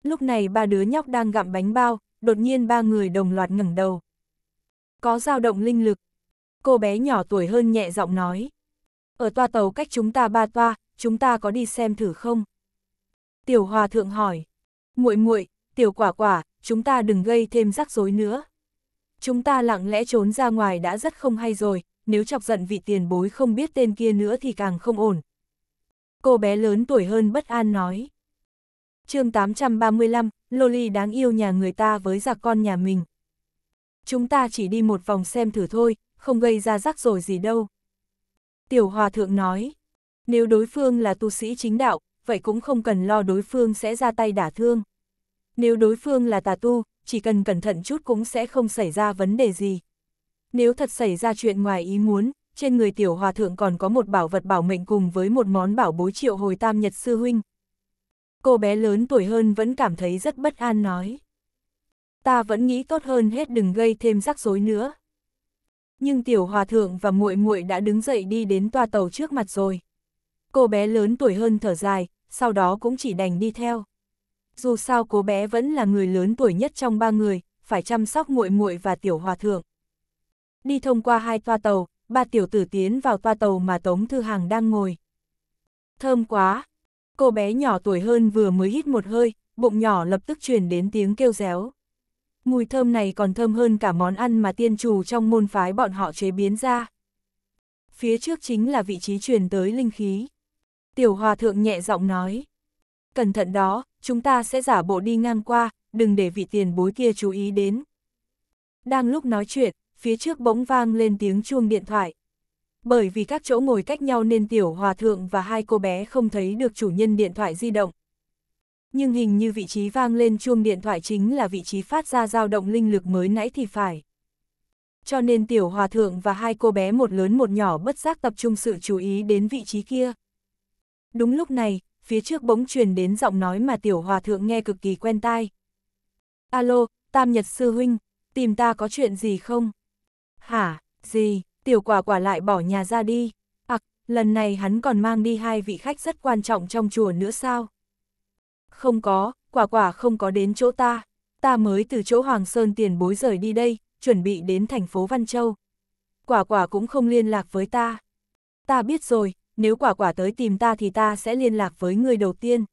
Lúc này ba đứa nhóc đang gặm bánh bao, đột nhiên ba người đồng loạt ngẩng đầu. Có dao động linh lực. Cô bé nhỏ tuổi hơn nhẹ giọng nói ở toa tàu cách chúng ta ba toa, chúng ta có đi xem thử không? Tiểu hòa thượng hỏi, muội muội, tiểu quả quả, chúng ta đừng gây thêm rắc rối nữa. Chúng ta lặng lẽ trốn ra ngoài đã rất không hay rồi, nếu chọc giận vị tiền bối không biết tên kia nữa thì càng không ổn. Cô bé lớn tuổi hơn bất an nói. chương 835, Loli đáng yêu nhà người ta với giặc con nhà mình. Chúng ta chỉ đi một vòng xem thử thôi, không gây ra rắc rối gì đâu. Tiểu Hòa Thượng nói, nếu đối phương là tu sĩ chính đạo, vậy cũng không cần lo đối phương sẽ ra tay đả thương. Nếu đối phương là tà tu, chỉ cần cẩn thận chút cũng sẽ không xảy ra vấn đề gì. Nếu thật xảy ra chuyện ngoài ý muốn, trên người tiểu hòa thượng còn có một bảo vật bảo mệnh cùng với một món bảo bối triệu hồi tam nhật sư huynh. Cô bé lớn tuổi hơn vẫn cảm thấy rất bất an nói. Ta vẫn nghĩ tốt hơn hết đừng gây thêm rắc rối nữa nhưng tiểu hòa thượng và muội muội đã đứng dậy đi đến toa tàu trước mặt rồi. Cô bé lớn tuổi hơn thở dài, sau đó cũng chỉ đành đi theo. Dù sao cô bé vẫn là người lớn tuổi nhất trong ba người, phải chăm sóc muội muội và tiểu hòa thượng. Đi thông qua hai toa tàu, ba tiểu tử tiến vào toa tàu mà Tống Thư Hàng đang ngồi. Thơm quá! Cô bé nhỏ tuổi hơn vừa mới hít một hơi, bụng nhỏ lập tức truyền đến tiếng kêu réo. Mùi thơm này còn thơm hơn cả món ăn mà tiên chủ trong môn phái bọn họ chế biến ra. Phía trước chính là vị trí truyền tới linh khí. Tiểu hòa thượng nhẹ giọng nói. Cẩn thận đó, chúng ta sẽ giả bộ đi ngang qua, đừng để vị tiền bối kia chú ý đến. Đang lúc nói chuyện, phía trước bỗng vang lên tiếng chuông điện thoại. Bởi vì các chỗ ngồi cách nhau nên tiểu hòa thượng và hai cô bé không thấy được chủ nhân điện thoại di động, nhưng hình như vị trí vang lên chuông điện thoại chính là vị trí phát ra dao động linh lực mới nãy thì phải. Cho nên tiểu hòa thượng và hai cô bé một lớn một nhỏ bất giác tập trung sự chú ý đến vị trí kia. Đúng lúc này, phía trước bỗng truyền đến giọng nói mà tiểu hòa thượng nghe cực kỳ quen tai. Alo, Tam Nhật Sư Huynh, tìm ta có chuyện gì không? Hả, gì, tiểu quả quả lại bỏ nhà ra đi. Ặc, à, lần này hắn còn mang đi hai vị khách rất quan trọng trong chùa nữa sao? Không có, quả quả không có đến chỗ ta. Ta mới từ chỗ Hoàng Sơn tiền bối rời đi đây, chuẩn bị đến thành phố Văn Châu. Quả quả cũng không liên lạc với ta. Ta biết rồi, nếu quả quả tới tìm ta thì ta sẽ liên lạc với người đầu tiên.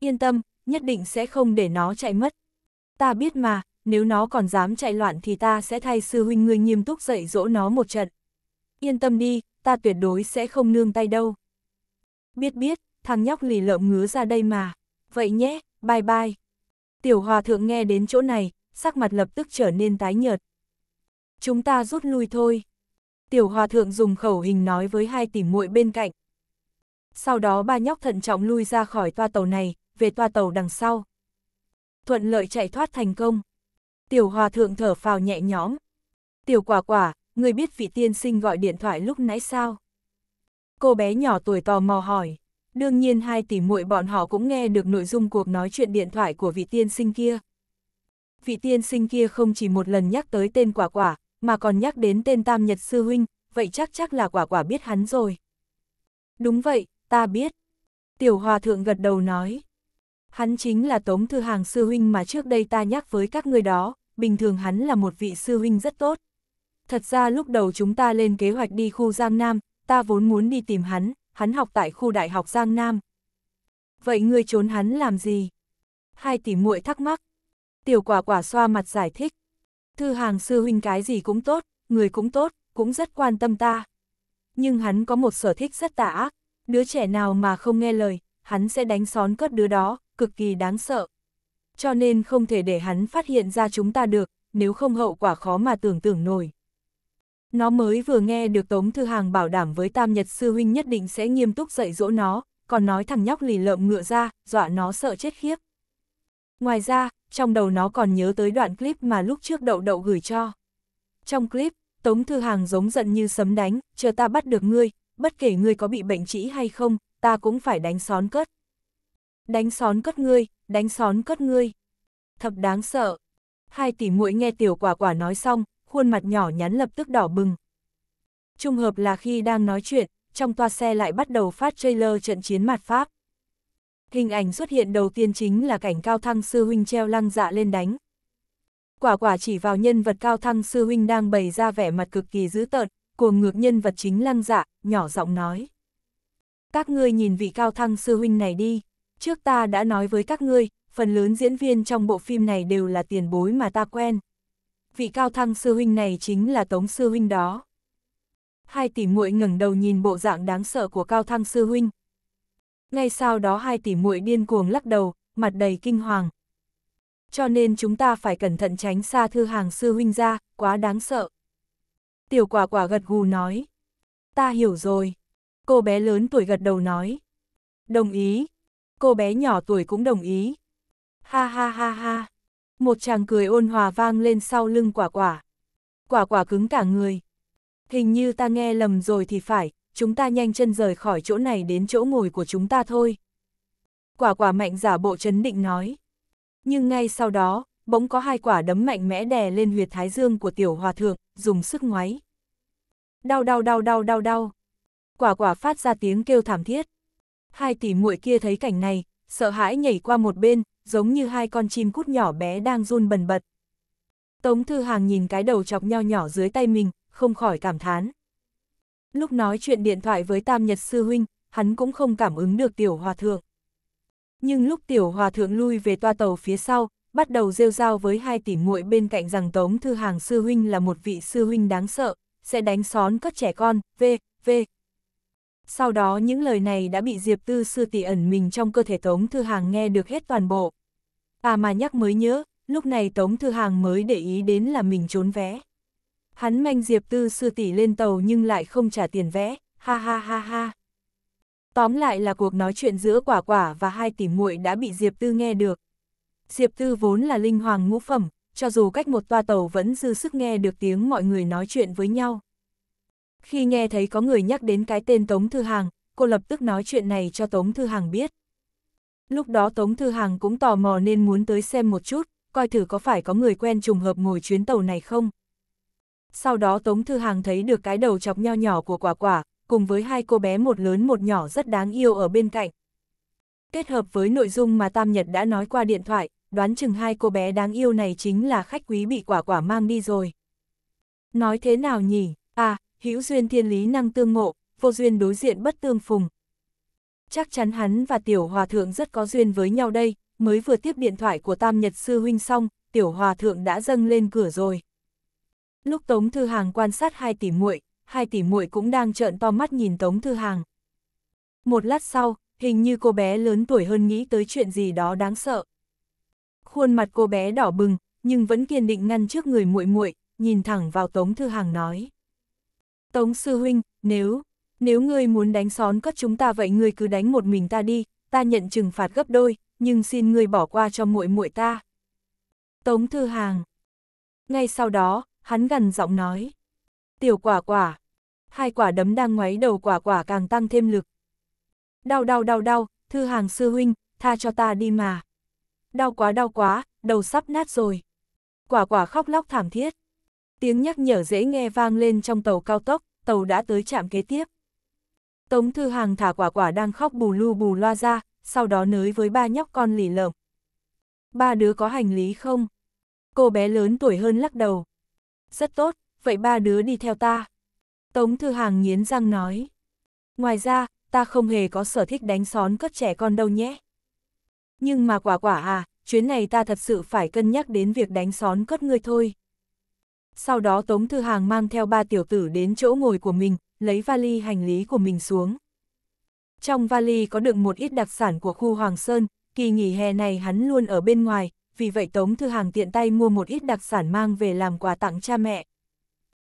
Yên tâm, nhất định sẽ không để nó chạy mất. Ta biết mà, nếu nó còn dám chạy loạn thì ta sẽ thay sư huynh ngươi nghiêm túc dạy dỗ nó một trận. Yên tâm đi, ta tuyệt đối sẽ không nương tay đâu. Biết biết, thằng nhóc lì lợm ngứa ra đây mà vậy nhé, bye bye. Tiểu hòa thượng nghe đến chỗ này, sắc mặt lập tức trở nên tái nhợt. Chúng ta rút lui thôi. Tiểu hòa thượng dùng khẩu hình nói với hai tỷ muội bên cạnh. Sau đó ba nhóc thận trọng lui ra khỏi toa tàu này, về toa tàu đằng sau. Thuận lợi chạy thoát thành công. Tiểu hòa thượng thở phào nhẹ nhõm. Tiểu quả quả, người biết vị tiên sinh gọi điện thoại lúc nãy sao? Cô bé nhỏ tuổi tò mò hỏi. Đương nhiên hai tỷ muội bọn họ cũng nghe được nội dung cuộc nói chuyện điện thoại của vị tiên sinh kia. Vị tiên sinh kia không chỉ một lần nhắc tới tên quả quả, mà còn nhắc đến tên Tam Nhật Sư Huynh, vậy chắc chắc là quả quả biết hắn rồi. Đúng vậy, ta biết. Tiểu Hòa Thượng gật đầu nói. Hắn chính là Tống Thư Hàng Sư Huynh mà trước đây ta nhắc với các người đó, bình thường hắn là một vị Sư Huynh rất tốt. Thật ra lúc đầu chúng ta lên kế hoạch đi khu Giang Nam, ta vốn muốn đi tìm hắn, hắn học tại khu đại học Giang Nam. Vậy ngươi trốn hắn làm gì? Hai tỷ muội thắc mắc. Tiểu quả quả xoa mặt giải thích. Thư hàng sư huynh cái gì cũng tốt, người cũng tốt, cũng rất quan tâm ta. Nhưng hắn có một sở thích rất tà ác, đứa trẻ nào mà không nghe lời, hắn sẽ đánh xón cất đứa đó, cực kỳ đáng sợ. Cho nên không thể để hắn phát hiện ra chúng ta được, nếu không hậu quả khó mà tưởng tưởng nổi. Nó mới vừa nghe được Tống Thư Hàng bảo đảm với Tam Nhật Sư Huynh nhất định sẽ nghiêm túc dạy dỗ nó, còn nói thằng nhóc lì lợm ngựa ra, dọa nó sợ chết khiếp. Ngoài ra, trong đầu nó còn nhớ tới đoạn clip mà lúc trước đậu đậu gửi cho. Trong clip, Tống Thư Hàng giống giận như sấm đánh, chờ ta bắt được ngươi, bất kể ngươi có bị bệnh trĩ hay không, ta cũng phải đánh xón cất. Đánh xón cất ngươi, đánh xón cất ngươi. Thật đáng sợ. Hai tỷ muội nghe tiểu quả quả nói xong, khuôn mặt nhỏ nhắn lập tức đỏ bừng. Trung hợp là khi đang nói chuyện, trong toa xe lại bắt đầu phát trailer trận chiến mặt Pháp. Hình ảnh xuất hiện đầu tiên chính là cảnh cao thăng sư huynh treo lăng dạ lên đánh. Quả quả chỉ vào nhân vật cao thăng sư huynh đang bày ra vẻ mặt cực kỳ dữ tợn, cuồng ngược nhân vật chính lăng dạ, nhỏ giọng nói. Các ngươi nhìn vị cao thăng sư huynh này đi, trước ta đã nói với các ngươi, phần lớn diễn viên trong bộ phim này đều là tiền bối mà ta quen, vị cao thăng sư huynh này chính là tống sư huynh đó. Hai tỷ muội ngẩng đầu nhìn bộ dạng đáng sợ của cao thăng sư huynh. Ngay sau đó hai tỷ muội điên cuồng lắc đầu, mặt đầy kinh hoàng. Cho nên chúng ta phải cẩn thận tránh xa thư hàng sư huynh ra, quá đáng sợ. Tiểu quả quả gật gù nói. Ta hiểu rồi. Cô bé lớn tuổi gật đầu nói. Đồng ý. Cô bé nhỏ tuổi cũng đồng ý. Ha ha ha ha một chàng cười ôn hòa vang lên sau lưng quả quả. Quả quả cứng cả người. Hình như ta nghe lầm rồi thì phải, chúng ta nhanh chân rời khỏi chỗ này đến chỗ ngồi của chúng ta thôi. Quả quả mạnh giả bộ chấn định nói. Nhưng ngay sau đó, bỗng có hai quả đấm mạnh mẽ đè lên huyệt thái dương của tiểu hòa thượng, dùng sức ngoáy. Đau đau đau đau đau đau. Quả quả phát ra tiếng kêu thảm thiết. Hai tỷ muội kia thấy cảnh này, sợ hãi nhảy qua một bên, giống như hai con chim cút nhỏ bé đang run bần bật. Tống Thư Hàng nhìn cái đầu chọc nho nhỏ dưới tay mình, không khỏi cảm thán. Lúc nói chuyện điện thoại với Tam Nhật Sư Huynh, hắn cũng không cảm ứng được Tiểu Hòa Thượng. Nhưng lúc Tiểu Hòa Thượng lui về toa tàu phía sau, bắt đầu rêu rao với hai tỷ muội bên cạnh rằng Tống Thư Hàng Sư Huynh là một vị Sư Huynh đáng sợ, sẽ đánh xón các trẻ con, v, v, sau đó những lời này đã bị Diệp Tư Sư tỷ ẩn mình trong cơ thể Tống Thư Hàng nghe được hết toàn bộ. À mà nhắc mới nhớ, lúc này Tống Thư Hàng mới để ý đến là mình trốn vé. Hắn manh Diệp Tư Sư tỷ lên tàu nhưng lại không trả tiền vé, ha ha ha ha. Tóm lại là cuộc nói chuyện giữa quả quả và hai tỷ muội đã bị Diệp Tư nghe được. Diệp Tư vốn là linh hoàng ngũ phẩm, cho dù cách một toa tàu vẫn dư sức nghe được tiếng mọi người nói chuyện với nhau. Khi nghe thấy có người nhắc đến cái tên Tống Thư Hàng, cô lập tức nói chuyện này cho Tống Thư Hàng biết. Lúc đó Tống Thư Hàng cũng tò mò nên muốn tới xem một chút, coi thử có phải có người quen trùng hợp ngồi chuyến tàu này không. Sau đó Tống Thư Hàng thấy được cái đầu chọc nho nhỏ của quả quả, cùng với hai cô bé một lớn một nhỏ rất đáng yêu ở bên cạnh. Kết hợp với nội dung mà Tam Nhật đã nói qua điện thoại, đoán chừng hai cô bé đáng yêu này chính là khách quý bị quả quả mang đi rồi. Nói thế nào nhỉ? À, hữu duyên thiên lý năng tương ngộ, vô duyên đối diện bất tương phùng. Chắc chắn hắn và tiểu hòa thượng rất có duyên với nhau đây, mới vừa tiếp điện thoại của tam nhật sư huynh xong, tiểu hòa thượng đã dâng lên cửa rồi. Lúc Tống Thư Hàng quan sát hai tỷ muội, hai tỷ muội cũng đang trợn to mắt nhìn Tống Thư Hàng. Một lát sau, hình như cô bé lớn tuổi hơn nghĩ tới chuyện gì đó đáng sợ. Khuôn mặt cô bé đỏ bừng, nhưng vẫn kiên định ngăn trước người muội muội, nhìn thẳng vào Tống Thư Hàng nói. Tống Sư Huynh, nếu, nếu ngươi muốn đánh xón cất chúng ta vậy ngươi cứ đánh một mình ta đi, ta nhận trừng phạt gấp đôi, nhưng xin ngươi bỏ qua cho muội muội ta. Tống Thư Hàng Ngay sau đó, hắn gần giọng nói. Tiểu quả quả. Hai quả đấm đang ngoáy đầu quả quả càng tăng thêm lực. Đau đau đau đau, Thư Hàng Sư Huynh, tha cho ta đi mà. Đau quá đau quá, đầu sắp nát rồi. Quả quả khóc lóc thảm thiết. Tiếng nhắc nhở dễ nghe vang lên trong tàu cao tốc, tàu đã tới trạm kế tiếp. Tống Thư Hàng thả quả quả đang khóc bù lu bù loa ra, sau đó nới với ba nhóc con lì lợm. Ba đứa có hành lý không? Cô bé lớn tuổi hơn lắc đầu. Rất tốt, vậy ba đứa đi theo ta. Tống Thư Hàng nghiến răng nói. Ngoài ra, ta không hề có sở thích đánh xón cất trẻ con đâu nhé. Nhưng mà quả quả à, chuyến này ta thật sự phải cân nhắc đến việc đánh xón cất người thôi. Sau đó Tống Thư Hàng mang theo ba tiểu tử đến chỗ ngồi của mình, lấy vali hành lý của mình xuống. Trong vali có được một ít đặc sản của khu Hoàng Sơn, kỳ nghỉ hè này hắn luôn ở bên ngoài, vì vậy Tống Thư Hàng tiện tay mua một ít đặc sản mang về làm quà tặng cha mẹ.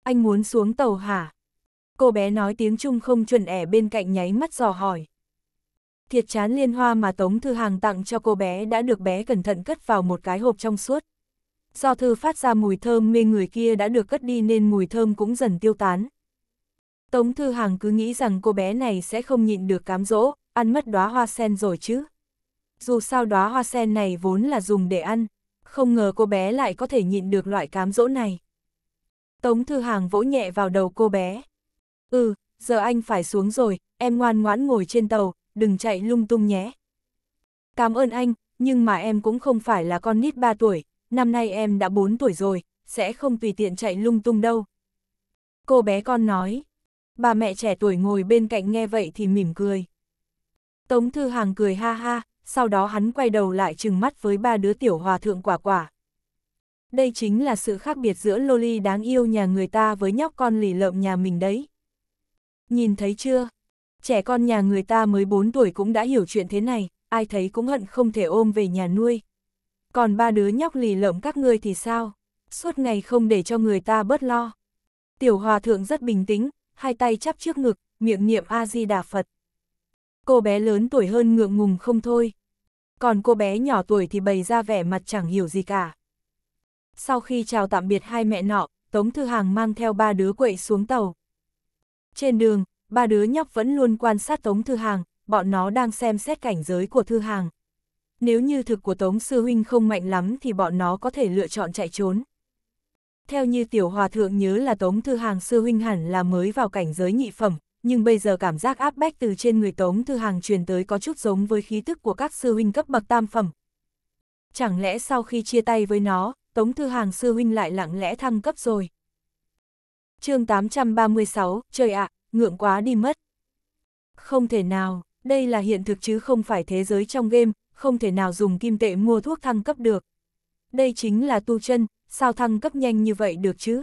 Anh muốn xuống tàu hả? Cô bé nói tiếng Trung không chuẩn ẻ bên cạnh nháy mắt dò hỏi. Thiệt chán liên hoa mà Tống Thư Hàng tặng cho cô bé đã được bé cẩn thận cất vào một cái hộp trong suốt do thư phát ra mùi thơm mê người kia đã được cất đi nên mùi thơm cũng dần tiêu tán. Tống Thư Hàng cứ nghĩ rằng cô bé này sẽ không nhịn được cám dỗ, ăn mất đóa hoa sen rồi chứ. Dù sao đóa hoa sen này vốn là dùng để ăn, không ngờ cô bé lại có thể nhịn được loại cám dỗ này. Tống Thư Hàng vỗ nhẹ vào đầu cô bé. Ừ, giờ anh phải xuống rồi, em ngoan ngoãn ngồi trên tàu, đừng chạy lung tung nhé. Cảm ơn anh, nhưng mà em cũng không phải là con nít 3 tuổi, năm nay em đã 4 tuổi rồi, sẽ không tùy tiện chạy lung tung đâu. Cô bé con nói, bà mẹ trẻ tuổi ngồi bên cạnh nghe vậy thì mỉm cười. Tống Thư Hàng cười ha ha, sau đó hắn quay đầu lại trừng mắt với ba đứa tiểu hòa thượng quả quả. Đây chính là sự khác biệt giữa loli đáng yêu nhà người ta với nhóc con lì lợm nhà mình đấy. Nhìn thấy chưa? Trẻ con nhà người ta mới 4 tuổi cũng đã hiểu chuyện thế này, ai thấy cũng hận không thể ôm về nhà nuôi còn ba đứa nhóc lì lợm các ngươi thì sao? Suốt ngày không để cho người ta bớt lo. Tiểu hòa thượng rất bình tĩnh, hai tay chắp trước ngực, miệng niệm A-di-đà Phật. Cô bé lớn tuổi hơn ngượng ngùng không thôi. Còn cô bé nhỏ tuổi thì bày ra vẻ mặt chẳng hiểu gì cả. Sau khi chào tạm biệt hai mẹ nọ, Tống Thư Hàng mang theo ba đứa quậy xuống tàu. Trên đường, ba đứa nhóc vẫn luôn quan sát Tống Thư Hàng, bọn nó đang xem xét cảnh giới của Thư Hàng nếu như thực của Tống Sư Huynh không mạnh lắm thì bọn nó có thể lựa chọn chạy trốn. Theo như Tiểu Hòa Thượng nhớ là Tống Thư Hàng Sư Huynh hẳn là mới vào cảnh giới nhị phẩm, nhưng bây giờ cảm giác áp bách từ trên người Tống Thư Hàng truyền tới có chút giống với khí tức của các Sư Huynh cấp bậc tam phẩm. Chẳng lẽ sau khi chia tay với nó, Tống Thư Hàng Sư Huynh lại lặng lẽ thăng cấp rồi? chương 836, trời ạ, ngượng quá đi mất. Không thể nào, đây là hiện thực chứ không phải thế giới trong game, không thể nào dùng kim tệ mua thuốc thăng cấp được. Đây chính là tu chân, sao thăng cấp nhanh như vậy được chứ?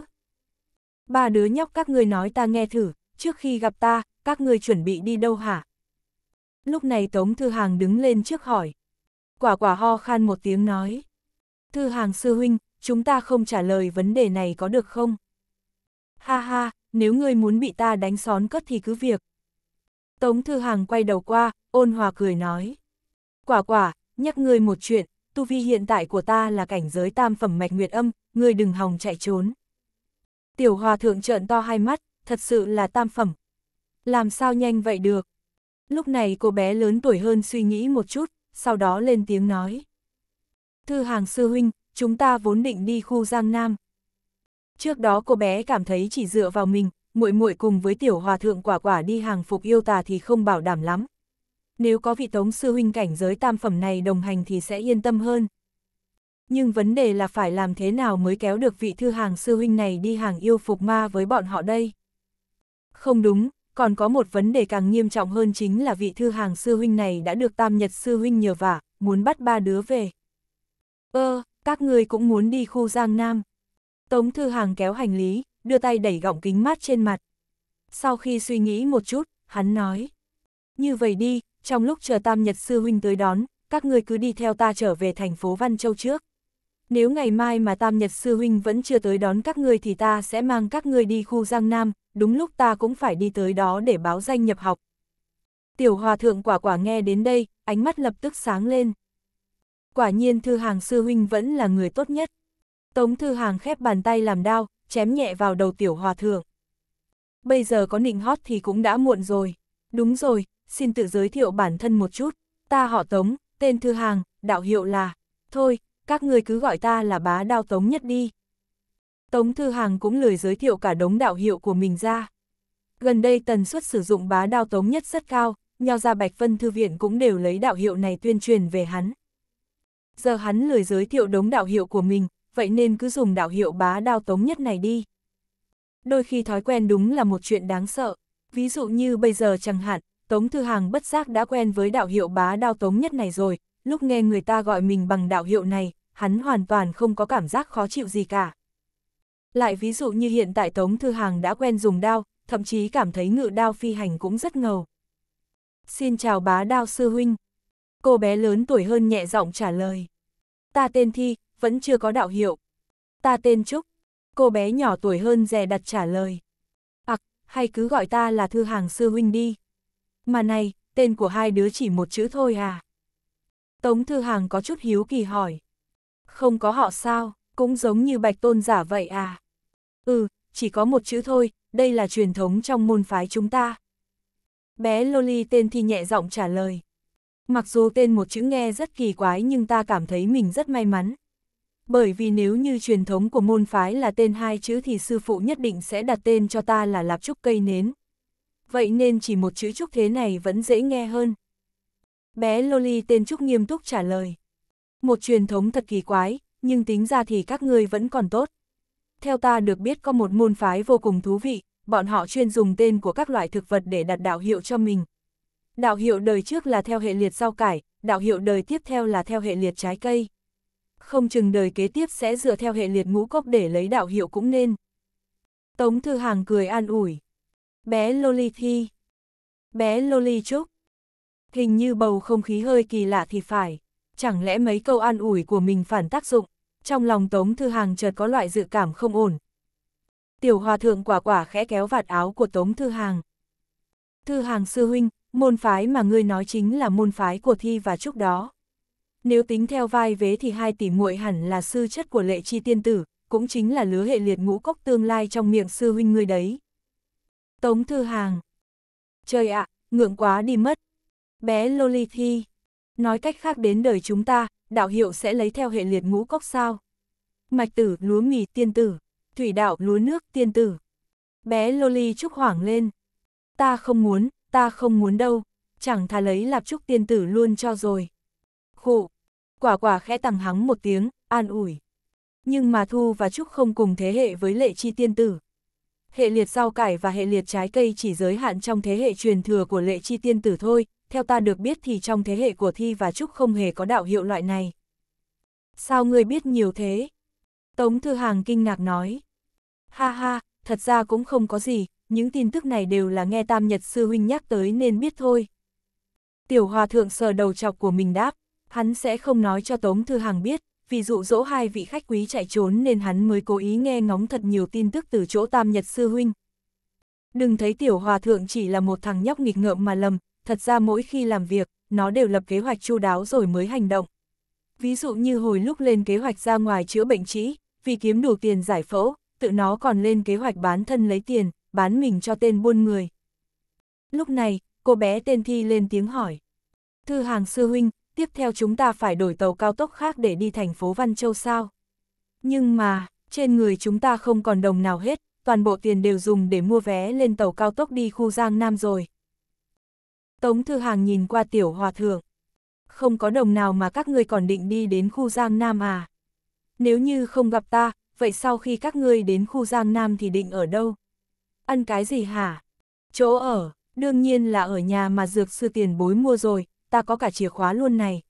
Ba đứa nhóc các ngươi nói ta nghe thử, trước khi gặp ta, các ngươi chuẩn bị đi đâu hả? Lúc này Tống Thư Hàng đứng lên trước hỏi. Quả quả ho khan một tiếng nói. Thư Hàng sư huynh, chúng ta không trả lời vấn đề này có được không? Ha ha, nếu ngươi muốn bị ta đánh xón cất thì cứ việc. Tống Thư Hàng quay đầu qua, ôn hòa cười nói. Quả quả, nhắc ngươi một chuyện, tu vi hiện tại của ta là cảnh giới tam phẩm mạch nguyệt âm, ngươi đừng hòng chạy trốn. Tiểu hòa thượng trợn to hai mắt, thật sự là tam phẩm. Làm sao nhanh vậy được? Lúc này cô bé lớn tuổi hơn suy nghĩ một chút, sau đó lên tiếng nói. Thư hàng sư huynh, chúng ta vốn định đi khu Giang Nam. Trước đó cô bé cảm thấy chỉ dựa vào mình, muội muội cùng với tiểu hòa thượng quả quả đi hàng phục yêu tà thì không bảo đảm lắm, nếu có vị tống sư huynh cảnh giới tam phẩm này đồng hành thì sẽ yên tâm hơn. Nhưng vấn đề là phải làm thế nào mới kéo được vị thư hàng sư huynh này đi hàng yêu phục ma với bọn họ đây? Không đúng, còn có một vấn đề càng nghiêm trọng hơn chính là vị thư hàng sư huynh này đã được tam nhật sư huynh nhờ vả, muốn bắt ba đứa về. Ơ, ờ, các người cũng muốn đi khu Giang Nam. Tống thư hàng kéo hành lý, đưa tay đẩy gọng kính mát trên mặt. Sau khi suy nghĩ một chút, hắn nói. Như vậy đi, trong lúc chờ Tam Nhật Sư Huynh tới đón, các ngươi cứ đi theo ta trở về thành phố Văn Châu trước. Nếu ngày mai mà Tam Nhật Sư Huynh vẫn chưa tới đón các ngươi thì ta sẽ mang các ngươi đi khu Giang Nam, đúng lúc ta cũng phải đi tới đó để báo danh nhập học. Tiểu Hòa Thượng quả quả nghe đến đây, ánh mắt lập tức sáng lên. Quả nhiên Thư Hàng Sư Huynh vẫn là người tốt nhất. Tống Thư Hàng khép bàn tay làm đao, chém nhẹ vào đầu Tiểu Hòa Thượng. Bây giờ có nịnh hót thì cũng đã muộn rồi. Đúng rồi, xin tự giới thiệu bản thân một chút, ta họ Tống, tên Thư Hàng, đạo hiệu là, thôi, các người cứ gọi ta là bá đao Tống nhất đi. Tống Thư Hàng cũng lười giới thiệu cả đống đạo hiệu của mình ra. Gần đây tần suất sử dụng bá đao Tống nhất rất cao, nhau ra Bạch Vân Thư Viện cũng đều lấy đạo hiệu này tuyên truyền về hắn. Giờ hắn lười giới thiệu đống đạo hiệu của mình, vậy nên cứ dùng đạo hiệu bá đao Tống nhất này đi. Đôi khi thói quen đúng là một chuyện đáng sợ, ví dụ như bây giờ chẳng hạn, Tống Thư Hàng bất giác đã quen với đạo hiệu bá đao tống nhất này rồi, lúc nghe người ta gọi mình bằng đạo hiệu này, hắn hoàn toàn không có cảm giác khó chịu gì cả. Lại ví dụ như hiện tại Tống Thư Hàng đã quen dùng đao, thậm chí cảm thấy ngự đao phi hành cũng rất ngầu. Xin chào bá đao sư huynh. Cô bé lớn tuổi hơn nhẹ giọng trả lời. Ta tên Thi, vẫn chưa có đạo hiệu. Ta tên Trúc. Cô bé nhỏ tuổi hơn dè đặt trả lời. Ặc, hay cứ gọi ta là Thư Hàng sư huynh đi. Mà này, tên của hai đứa chỉ một chữ thôi à? Tống Thư Hàng có chút hiếu kỳ hỏi. Không có họ sao, cũng giống như bạch tôn giả vậy à? Ừ, chỉ có một chữ thôi, đây là truyền thống trong môn phái chúng ta. Bé Loli tên thì nhẹ giọng trả lời. Mặc dù tên một chữ nghe rất kỳ quái nhưng ta cảm thấy mình rất may mắn. Bởi vì nếu như truyền thống của môn phái là tên hai chữ thì sư phụ nhất định sẽ đặt tên cho ta là Lạp Trúc Cây Nến vậy nên chỉ một chữ Trúc thế này vẫn dễ nghe hơn. Bé Loli tên Trúc nghiêm túc trả lời. Một truyền thống thật kỳ quái, nhưng tính ra thì các ngươi vẫn còn tốt. Theo ta được biết có một môn phái vô cùng thú vị, bọn họ chuyên dùng tên của các loại thực vật để đặt đạo hiệu cho mình. Đạo hiệu đời trước là theo hệ liệt rau cải, đạo hiệu đời tiếp theo là theo hệ liệt trái cây. Không chừng đời kế tiếp sẽ dựa theo hệ liệt ngũ cốc để lấy đạo hiệu cũng nên. Tống Thư Hàng cười an ủi. Bé Loli Thi. Bé Loli Trúc. Hình như bầu không khí hơi kỳ lạ thì phải. Chẳng lẽ mấy câu an ủi của mình phản tác dụng? Trong lòng Tống Thư Hàng chợt có loại dự cảm không ổn. Tiểu hòa thượng quả quả khẽ kéo vạt áo của Tống Thư Hàng. Thư Hàng sư huynh, môn phái mà ngươi nói chính là môn phái của Thi và Trúc đó. Nếu tính theo vai vế thì hai tỷ muội hẳn là sư chất của lệ chi tiên tử, cũng chính là lứa hệ liệt ngũ cốc tương lai trong miệng sư huynh ngươi đấy. Tống Thư Hàng. Trời ạ, ngượng quá đi mất. Bé Loli Thi. Nói cách khác đến đời chúng ta, đạo hiệu sẽ lấy theo hệ liệt ngũ cốc sao. Mạch tử, lúa mì, tiên tử. Thủy đạo, lúa nước, tiên tử. Bé Loli Trúc hoảng lên. Ta không muốn, ta không muốn đâu. Chẳng thà lấy lạp trúc tiên tử luôn cho rồi. Khụ. Quả quả khẽ tằng hắng một tiếng, an ủi. Nhưng mà Thu và Trúc không cùng thế hệ với lệ chi tiên tử, hệ liệt rau cải và hệ liệt trái cây chỉ giới hạn trong thế hệ truyền thừa của lệ chi tiên tử thôi, theo ta được biết thì trong thế hệ của Thi và Trúc không hề có đạo hiệu loại này. Sao ngươi biết nhiều thế? Tống Thư Hàng kinh ngạc nói. Ha ha, thật ra cũng không có gì, những tin tức này đều là nghe Tam Nhật Sư Huynh nhắc tới nên biết thôi. Tiểu Hòa Thượng sờ đầu chọc của mình đáp, hắn sẽ không nói cho Tống Thư Hàng biết, vì dụ dỗ hai vị khách quý chạy trốn nên hắn mới cố ý nghe ngóng thật nhiều tin tức từ chỗ Tam Nhật Sư Huynh. Đừng thấy tiểu hòa thượng chỉ là một thằng nhóc nghịch ngợm mà lầm, thật ra mỗi khi làm việc, nó đều lập kế hoạch chu đáo rồi mới hành động. Ví dụ như hồi lúc lên kế hoạch ra ngoài chữa bệnh trĩ, vì kiếm đủ tiền giải phẫu, tự nó còn lên kế hoạch bán thân lấy tiền, bán mình cho tên buôn người. Lúc này, cô bé tên Thi lên tiếng hỏi. Thư hàng sư huynh, tiếp theo chúng ta phải đổi tàu cao tốc khác để đi thành phố Văn Châu sao? Nhưng mà, trên người chúng ta không còn đồng nào hết, toàn bộ tiền đều dùng để mua vé lên tàu cao tốc đi khu Giang Nam rồi. Tống Thư Hàng nhìn qua tiểu hòa thượng. Không có đồng nào mà các ngươi còn định đi đến khu Giang Nam à? Nếu như không gặp ta, vậy sau khi các ngươi đến khu Giang Nam thì định ở đâu? Ăn cái gì hả? Chỗ ở, đương nhiên là ở nhà mà dược sư tiền bối mua rồi, ta có cả chìa khóa luôn này.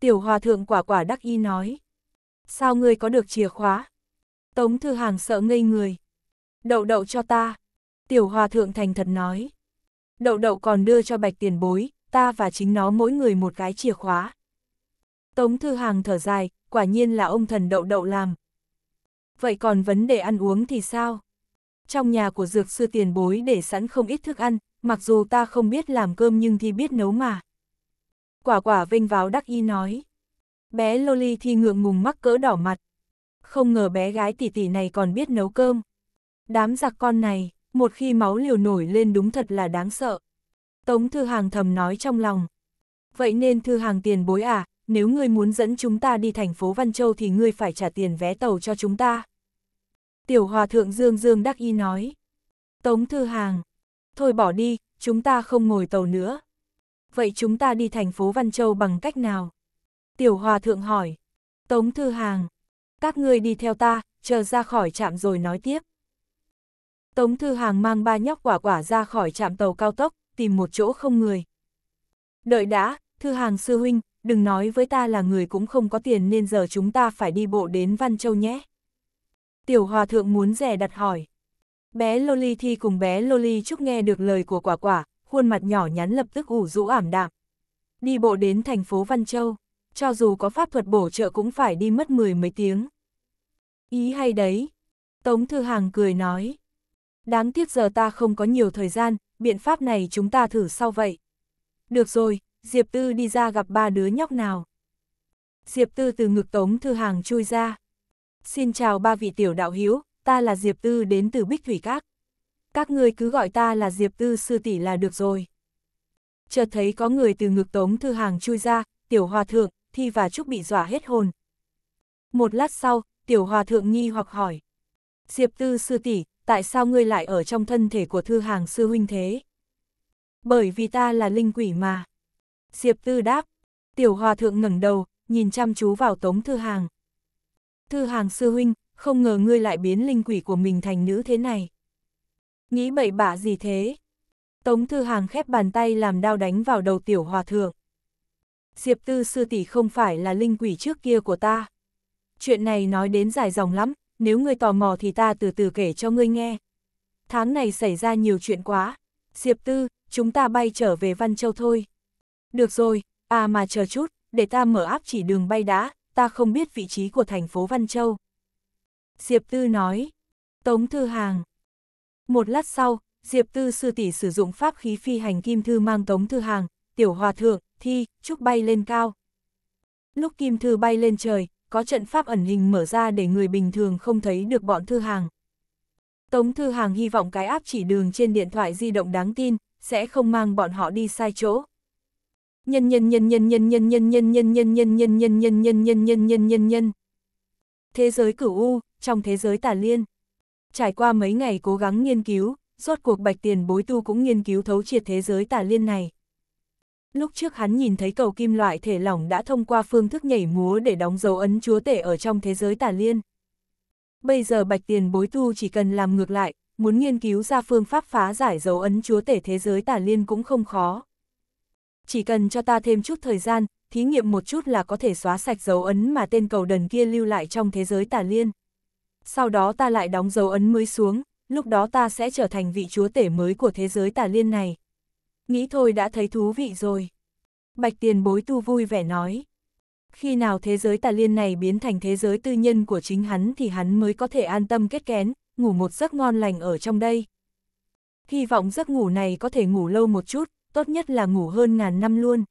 Tiểu hòa thượng quả quả đắc y nói. Sao ngươi có được chìa khóa? Tống thư hàng sợ ngây người. Đậu đậu cho ta. Tiểu hòa thượng thành thật nói. Đậu đậu còn đưa cho bạch tiền bối, ta và chính nó mỗi người một cái chìa khóa. Tống thư hàng thở dài, quả nhiên là ông thần đậu đậu làm. Vậy còn vấn đề ăn uống thì sao? Trong nhà của dược sư tiền bối để sẵn không ít thức ăn, mặc dù ta không biết làm cơm nhưng thì biết nấu mà quả quả vênh vào đắc y nói. Bé Loli thì ngượng ngùng mắc cỡ đỏ mặt. Không ngờ bé gái tỷ tỷ này còn biết nấu cơm. Đám giặc con này, một khi máu liều nổi lên đúng thật là đáng sợ. Tống Thư Hàng thầm nói trong lòng. Vậy nên Thư Hàng tiền bối à, nếu ngươi muốn dẫn chúng ta đi thành phố Văn Châu thì ngươi phải trả tiền vé tàu cho chúng ta. Tiểu Hòa Thượng Dương Dương Đắc Y nói. Tống Thư Hàng, thôi bỏ đi, chúng ta không ngồi tàu nữa vậy chúng ta đi thành phố Văn Châu bằng cách nào? Tiểu Hòa Thượng hỏi. Tống Thư Hàng, các ngươi đi theo ta, chờ ra khỏi trạm rồi nói tiếp. Tống Thư Hàng mang ba nhóc quả quả ra khỏi trạm tàu cao tốc, tìm một chỗ không người. Đợi đã, Thư Hàng sư huynh, đừng nói với ta là người cũng không có tiền nên giờ chúng ta phải đi bộ đến Văn Châu nhé. Tiểu Hòa Thượng muốn rẻ đặt hỏi. Bé Loli thi cùng bé Loli trúc nghe được lời của quả quả, khuôn mặt nhỏ nhắn lập tức ủ rũ ảm đạm. Đi bộ đến thành phố Văn Châu, cho dù có pháp thuật bổ trợ cũng phải đi mất mười mấy tiếng. Ý hay đấy, Tống Thư Hàng cười nói. Đáng tiếc giờ ta không có nhiều thời gian, biện pháp này chúng ta thử sau vậy. Được rồi, Diệp Tư đi ra gặp ba đứa nhóc nào. Diệp Tư từ ngực Tống Thư Hàng chui ra. Xin chào ba vị tiểu đạo hiếu, ta là Diệp Tư đến từ Bích Thủy Các các ngươi cứ gọi ta là Diệp Tư Sư Tỷ là được rồi. Chợt thấy có người từ ngực tống thư hàng chui ra, tiểu hòa thượng, thi và trúc bị dọa hết hồn. Một lát sau, tiểu hòa thượng nghi hoặc hỏi. Diệp Tư Sư Tỷ, tại sao ngươi lại ở trong thân thể của thư hàng sư huynh thế? Bởi vì ta là linh quỷ mà. Diệp Tư đáp, tiểu hòa thượng ngẩng đầu, nhìn chăm chú vào tống thư hàng. Thư hàng sư huynh, không ngờ ngươi lại biến linh quỷ của mình thành nữ thế này. Nghĩ bậy bạ gì thế? Tống Thư Hàng khép bàn tay làm đao đánh vào đầu tiểu hòa thượng. Diệp Tư sư tỷ không phải là linh quỷ trước kia của ta. Chuyện này nói đến dài dòng lắm, nếu ngươi tò mò thì ta từ từ kể cho ngươi nghe. Tháng này xảy ra nhiều chuyện quá. Diệp Tư, chúng ta bay trở về Văn Châu thôi. Được rồi, à mà chờ chút, để ta mở áp chỉ đường bay đã, ta không biết vị trí của thành phố Văn Châu. Diệp Tư nói, Tống Thư Hàng, một lát sau, Diệp Tư sư tỷ sử dụng pháp khí phi hành kim thư mang tống thư hàng, tiểu hòa thượng, thi, trúc bay lên cao. Lúc kim thư bay lên trời, có trận pháp ẩn hình mở ra để người bình thường không thấy được bọn thư hàng. Tống thư hàng hy vọng cái áp chỉ đường trên điện thoại di động đáng tin, sẽ không mang bọn họ đi sai chỗ. Nhân nhân nhân nhân nhân nhân nhân nhân nhân nhân nhân nhân nhân nhân nhân nhân nhân nhân nhân nhân Thế giới cửu u, trong thế giới tà liên. Trải qua mấy ngày cố gắng nghiên cứu, rốt cuộc bạch tiền bối tu cũng nghiên cứu thấu triệt thế giới tà liên này. Lúc trước hắn nhìn thấy cầu kim loại thể lỏng đã thông qua phương thức nhảy múa để đóng dấu ấn chúa tể ở trong thế giới tà liên. Bây giờ bạch tiền bối tu chỉ cần làm ngược lại, muốn nghiên cứu ra phương pháp phá giải dấu ấn chúa tể thế giới tà liên cũng không khó. Chỉ cần cho ta thêm chút thời gian, thí nghiệm một chút là có thể xóa sạch dấu ấn mà tên cầu đần kia lưu lại trong thế giới tà liên sau đó ta lại đóng dấu ấn mới xuống, lúc đó ta sẽ trở thành vị chúa tể mới của thế giới tà liên này. Nghĩ thôi đã thấy thú vị rồi. Bạch tiền bối tu vui vẻ nói. Khi nào thế giới tà liên này biến thành thế giới tư nhân của chính hắn thì hắn mới có thể an tâm kết kén, ngủ một giấc ngon lành ở trong đây. Hy vọng giấc ngủ này có thể ngủ lâu một chút, tốt nhất là ngủ hơn ngàn năm luôn.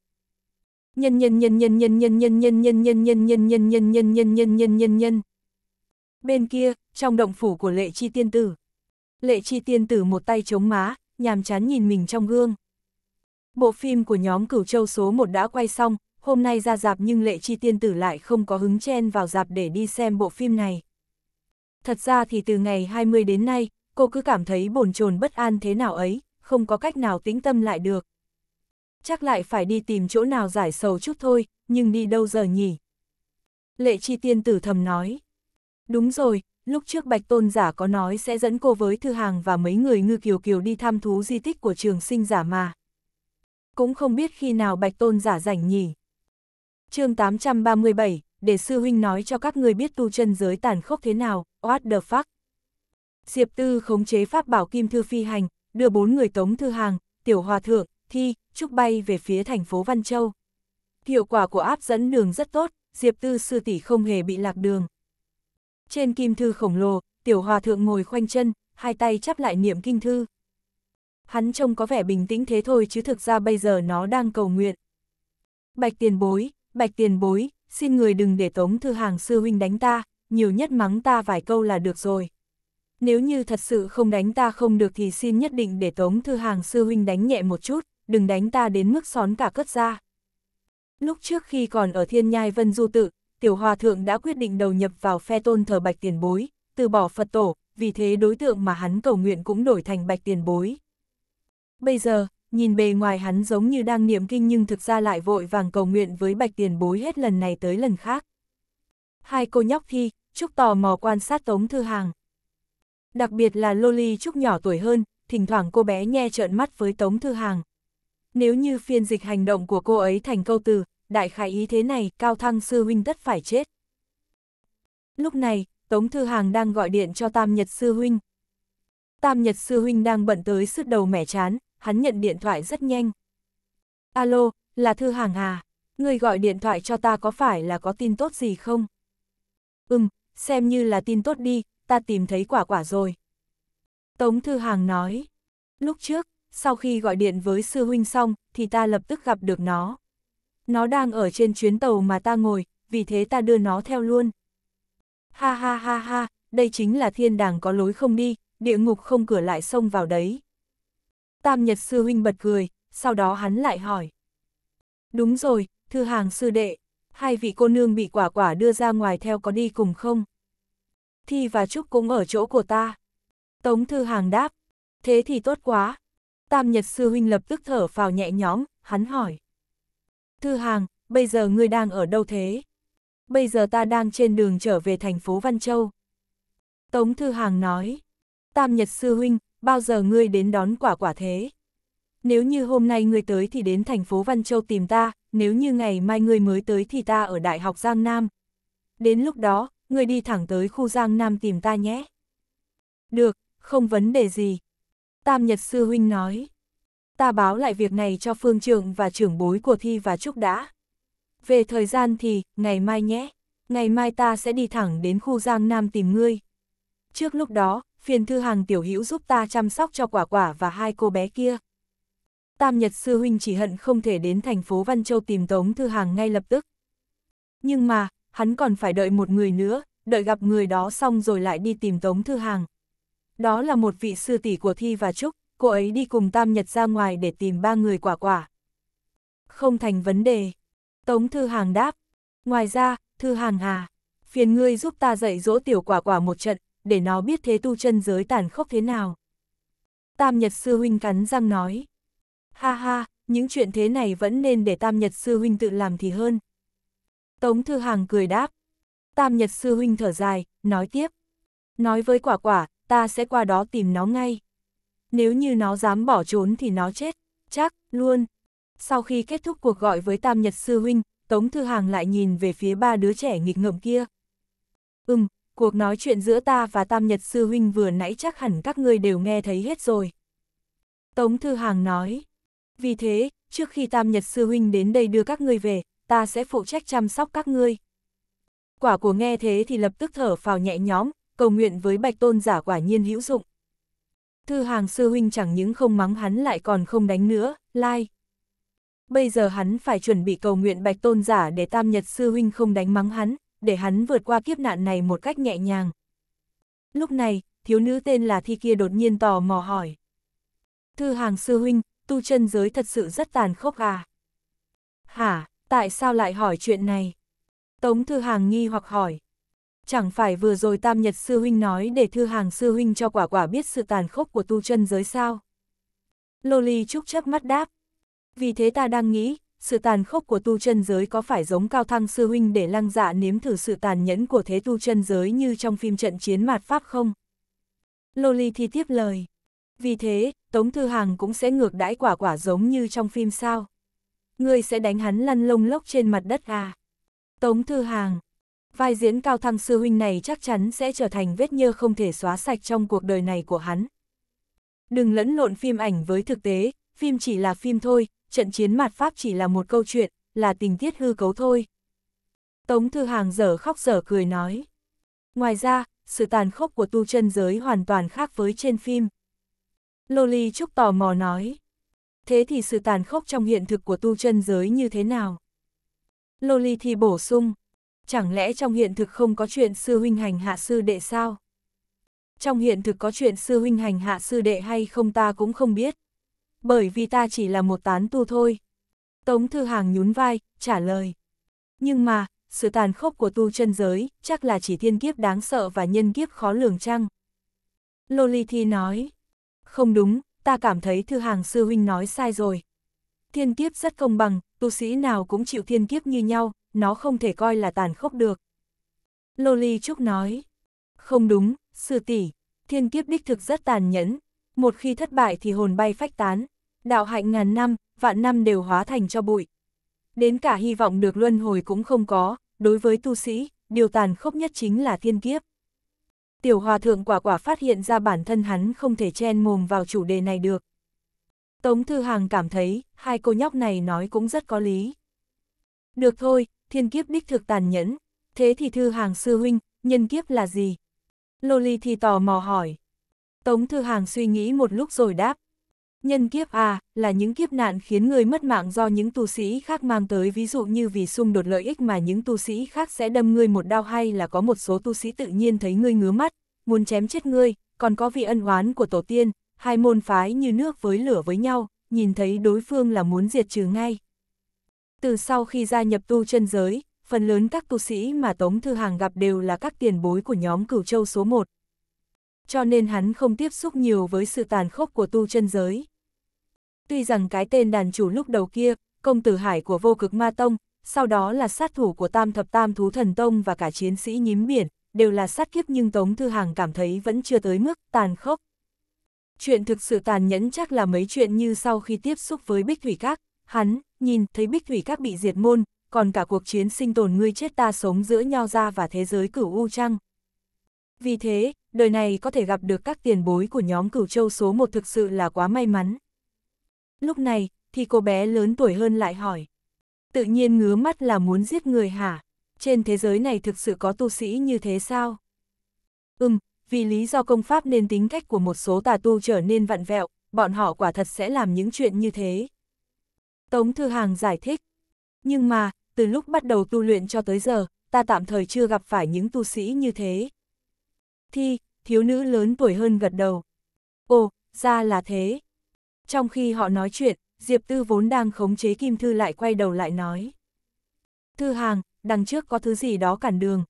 Nhân nhân nhân nhân nhân nhân nhân nhân nhân nhân nhân nhân nhân nhân nhân nhân nhân nhân nhân Bên kia, trong động phủ của lệ chi tiên tử. Lệ chi tiên tử một tay chống má, nhàm chán nhìn mình trong gương. Bộ phim của nhóm cửu châu số 1 đã quay xong, hôm nay ra dạp nhưng lệ chi tiên tử lại không có hứng chen vào dạp để đi xem bộ phim này. Thật ra thì từ ngày 20 đến nay, cô cứ cảm thấy bồn chồn bất an thế nào ấy, không có cách nào tĩnh tâm lại được. Chắc lại phải đi tìm chỗ nào giải sầu chút thôi, nhưng đi đâu giờ nhỉ? Lệ chi tiên tử thầm nói. Đúng rồi, lúc trước Bạch Tôn giả có nói sẽ dẫn cô với Thư Hàng và mấy người ngư kiều kiều đi thăm thú di tích của trường sinh giả mà. Cũng không biết khi nào Bạch Tôn giả rảnh nhỉ. chương 837, để sư huynh nói cho các người biết tu chân giới tàn khốc thế nào, what the fuck. Diệp Tư khống chế pháp bảo Kim Thư Phi Hành, đưa bốn người Tống Thư Hàng, Tiểu Hòa Thượng, Thi, Trúc bay về phía thành phố Văn Châu. Hiệu quả của áp dẫn đường rất tốt, Diệp Tư sư tỷ không hề bị lạc đường. Trên kim thư khổng lồ, tiểu hòa thượng ngồi khoanh chân, hai tay chắp lại niệm kinh thư. Hắn trông có vẻ bình tĩnh thế thôi chứ thực ra bây giờ nó đang cầu nguyện. Bạch tiền bối, bạch tiền bối, xin người đừng để tống thư hàng sư huynh đánh ta, nhiều nhất mắng ta vài câu là được rồi. Nếu như thật sự không đánh ta không được thì xin nhất định để tống thư hàng sư huynh đánh nhẹ một chút, đừng đánh ta đến mức xón cả cất ra. Lúc trước khi còn ở thiên nhai vân du tự, tiểu hòa thượng đã quyết định đầu nhập vào phe tôn thờ bạch tiền bối, từ bỏ Phật tổ, vì thế đối tượng mà hắn cầu nguyện cũng đổi thành bạch tiền bối. Bây giờ, nhìn bề ngoài hắn giống như đang niệm kinh nhưng thực ra lại vội vàng cầu nguyện với bạch tiền bối hết lần này tới lần khác. Hai cô nhóc thi, Trúc tò mò quan sát Tống Thư Hàng. Đặc biệt là Loli Trúc nhỏ tuổi hơn, thỉnh thoảng cô bé nhe trợn mắt với Tống Thư Hàng. Nếu như phiên dịch hành động của cô ấy thành câu từ, đại khái ý thế này, cao thăng sư huynh tất phải chết. Lúc này, Tống Thư Hàng đang gọi điện cho Tam Nhật sư huynh. Tam Nhật sư huynh đang bận tới sứt đầu mẻ chán, hắn nhận điện thoại rất nhanh. Alo, là Thư Hàng à? Người gọi điện thoại cho ta có phải là có tin tốt gì không? Ừm, xem như là tin tốt đi, ta tìm thấy quả quả rồi. Tống Thư Hàng nói, lúc trước, sau khi gọi điện với sư huynh xong, thì ta lập tức gặp được nó nó đang ở trên chuyến tàu mà ta ngồi, vì thế ta đưa nó theo luôn. Ha ha ha ha, đây chính là thiên đàng có lối không đi, địa ngục không cửa lại xông vào đấy. Tam Nhật Sư Huynh bật cười, sau đó hắn lại hỏi. Đúng rồi, thư hàng sư đệ, hai vị cô nương bị quả quả đưa ra ngoài theo có đi cùng không? Thi và Trúc cũng ở chỗ của ta. Tống Thư Hàng đáp, thế thì tốt quá. Tam Nhật Sư Huynh lập tức thở phào nhẹ nhõm, hắn hỏi. Thư Hàng, bây giờ ngươi đang ở đâu thế? Bây giờ ta đang trên đường trở về thành phố Văn Châu. Tống Thư Hàng nói, Tam Nhật Sư Huynh, bao giờ ngươi đến đón quả quả thế? Nếu như hôm nay ngươi tới thì đến thành phố Văn Châu tìm ta, nếu như ngày mai ngươi mới tới thì ta ở Đại học Giang Nam. Đến lúc đó, ngươi đi thẳng tới khu Giang Nam tìm ta nhé. Được, không vấn đề gì. Tam Nhật Sư Huynh nói ta báo lại việc này cho phương trường và trưởng bối của Thi và Trúc đã. Về thời gian thì, ngày mai nhé, ngày mai ta sẽ đi thẳng đến khu Giang Nam tìm ngươi. Trước lúc đó, phiền thư hàng tiểu hữu giúp ta chăm sóc cho quả quả và hai cô bé kia. Tam Nhật Sư Huynh chỉ hận không thể đến thành phố Văn Châu tìm Tống Thư Hàng ngay lập tức. Nhưng mà, hắn còn phải đợi một người nữa, đợi gặp người đó xong rồi lại đi tìm Tống Thư Hàng. Đó là một vị sư tỷ của Thi và Trúc, cô ấy đi cùng Tam Nhật ra ngoài để tìm ba người quả quả. Không thành vấn đề. Tống Thư Hàng đáp. Ngoài ra, Thư Hàng hà phiền ngươi giúp ta dạy dỗ tiểu quả quả một trận, để nó biết thế tu chân giới tàn khốc thế nào. Tam Nhật Sư Huynh cắn răng nói. Ha ha, những chuyện thế này vẫn nên để Tam Nhật Sư Huynh tự làm thì hơn. Tống Thư Hàng cười đáp. Tam Nhật Sư Huynh thở dài, nói tiếp. Nói với quả quả, ta sẽ qua đó tìm nó ngay. Nếu như nó dám bỏ trốn thì nó chết, chắc, luôn. Sau khi kết thúc cuộc gọi với Tam Nhật Sư Huynh, Tống Thư Hàng lại nhìn về phía ba đứa trẻ nghịch ngợm kia. Ừm, cuộc nói chuyện giữa ta và Tam Nhật Sư Huynh vừa nãy chắc hẳn các ngươi đều nghe thấy hết rồi. Tống Thư Hàng nói. Vì thế, trước khi Tam Nhật Sư Huynh đến đây đưa các ngươi về, ta sẽ phụ trách chăm sóc các ngươi. Quả của nghe thế thì lập tức thở phào nhẹ nhõm, cầu nguyện với Bạch Tôn giả quả nhiên hữu dụng. Thư hàng sư huynh chẳng những không mắng hắn lại còn không đánh nữa, lai. Bây giờ hắn phải chuẩn bị cầu nguyện bạch tôn giả để tam nhật sư huynh không đánh mắng hắn, để hắn vượt qua kiếp nạn này một cách nhẹ nhàng. Lúc này, thiếu nữ tên là Thi kia đột nhiên tò mò hỏi. Thư hàng sư huynh, tu chân giới thật sự rất tàn khốc à? Hả, tại sao lại hỏi chuyện này? Tống thư hàng nghi hoặc hỏi chẳng phải vừa rồi Tam Nhật Sư Huynh nói để thư hàng Sư Huynh cho quả quả biết sự tàn khốc của tu chân giới sao. Loli Trúc chớp mắt đáp. Vì thế ta đang nghĩ, sự tàn khốc của tu chân giới có phải giống cao thăng sư huynh để lăng dạ nếm thử sự tàn nhẫn của thế tu chân giới như trong phim trận chiến mạt Pháp không? Loli thì tiếp lời. Vì thế, Tống Thư Hàng cũng sẽ ngược đãi quả quả giống như trong phim sao? Ngươi sẽ đánh hắn lăn lông lốc trên mặt đất à? Tống Thư Hàng, vai diễn cao thăng sư huynh này chắc chắn sẽ trở thành vết nhơ không thể xóa sạch trong cuộc đời này của hắn. Đừng lẫn lộn phim ảnh với thực tế, phim chỉ là phim thôi, trận chiến mặt Pháp chỉ là một câu chuyện, là tình tiết hư cấu thôi. Tống Thư Hàng dở khóc dở cười nói. Ngoài ra, sự tàn khốc của tu chân giới hoàn toàn khác với trên phim. Loli Trúc tò mò nói. Thế thì sự tàn khốc trong hiện thực của tu chân giới như thế nào? Loli thì bổ sung, chẳng lẽ trong hiện thực không có chuyện sư huynh hành hạ sư đệ sao? Trong hiện thực có chuyện sư huynh hành hạ sư đệ hay không ta cũng không biết. Bởi vì ta chỉ là một tán tu thôi. Tống Thư Hàng nhún vai, trả lời. Nhưng mà, sự tàn khốc của tu chân giới, chắc là chỉ thiên kiếp đáng sợ và nhân kiếp khó lường chăng? Lolithi nói. Không đúng, ta cảm thấy Thư Hàng sư huynh nói sai rồi. Thiên kiếp rất công bằng, tu sĩ nào cũng chịu thiên kiếp như nhau, nó không thể coi là tàn khốc được. Loli Trúc nói, không đúng, sư tỷ, thiên kiếp đích thực rất tàn nhẫn, một khi thất bại thì hồn bay phách tán, đạo hạnh ngàn năm, vạn năm đều hóa thành cho bụi. Đến cả hy vọng được luân hồi cũng không có, đối với tu sĩ, điều tàn khốc nhất chính là thiên kiếp. Tiểu hòa thượng quả quả phát hiện ra bản thân hắn không thể chen mồm vào chủ đề này được. Tống Thư Hàng cảm thấy, hai cô nhóc này nói cũng rất có lý. Được thôi, thiên kiếp đích thực tàn nhẫn, thế thì thư hàng sư huynh, nhân kiếp là gì? Loli thì tò mò hỏi. Tống thư hàng suy nghĩ một lúc rồi đáp. Nhân kiếp à, là những kiếp nạn khiến người mất mạng do những tu sĩ khác mang tới ví dụ như vì xung đột lợi ích mà những tu sĩ khác sẽ đâm ngươi một đau hay là có một số tu sĩ tự nhiên thấy ngươi ngứa mắt, muốn chém chết ngươi, còn có vị ân oán của tổ tiên, hai môn phái như nước với lửa với nhau, nhìn thấy đối phương là muốn diệt trừ ngay. Từ sau khi gia nhập tu chân giới, phần lớn các tu sĩ mà Tống Thư Hàng gặp đều là các tiền bối của nhóm cửu châu số 1. Cho nên hắn không tiếp xúc nhiều với sự tàn khốc của tu chân giới. Tuy rằng cái tên đàn chủ lúc đầu kia, công tử hải của vô cực ma tông, sau đó là sát thủ của tam thập tam thú thần tông và cả chiến sĩ nhím biển, đều là sát kiếp nhưng Tống Thư Hàng cảm thấy vẫn chưa tới mức tàn khốc. Chuyện thực sự tàn nhẫn chắc là mấy chuyện như sau khi tiếp xúc với Bích Thủy Các, hắn nhìn thấy bích thủy các bị diệt môn, còn cả cuộc chiến sinh tồn ngươi chết ta sống giữa nho ra và thế giới cửu u trăng. Vì thế, đời này có thể gặp được các tiền bối của nhóm cửu châu số một thực sự là quá may mắn. Lúc này, thì cô bé lớn tuổi hơn lại hỏi. Tự nhiên ngứa mắt là muốn giết người hả? Trên thế giới này thực sự có tu sĩ như thế sao? Ừm, vì lý do công pháp nên tính cách của một số tà tu trở nên vặn vẹo, bọn họ quả thật sẽ làm những chuyện như thế. Tống Thư Hàng giải thích. Nhưng mà, từ lúc bắt đầu tu luyện cho tới giờ, ta tạm thời chưa gặp phải những tu sĩ như thế. Thi, thiếu nữ lớn tuổi hơn gật đầu. Ồ, ra là thế. Trong khi họ nói chuyện, Diệp Tư vốn đang khống chế Kim Thư lại quay đầu lại nói. Thư Hàng, đằng trước có thứ gì đó cản đường.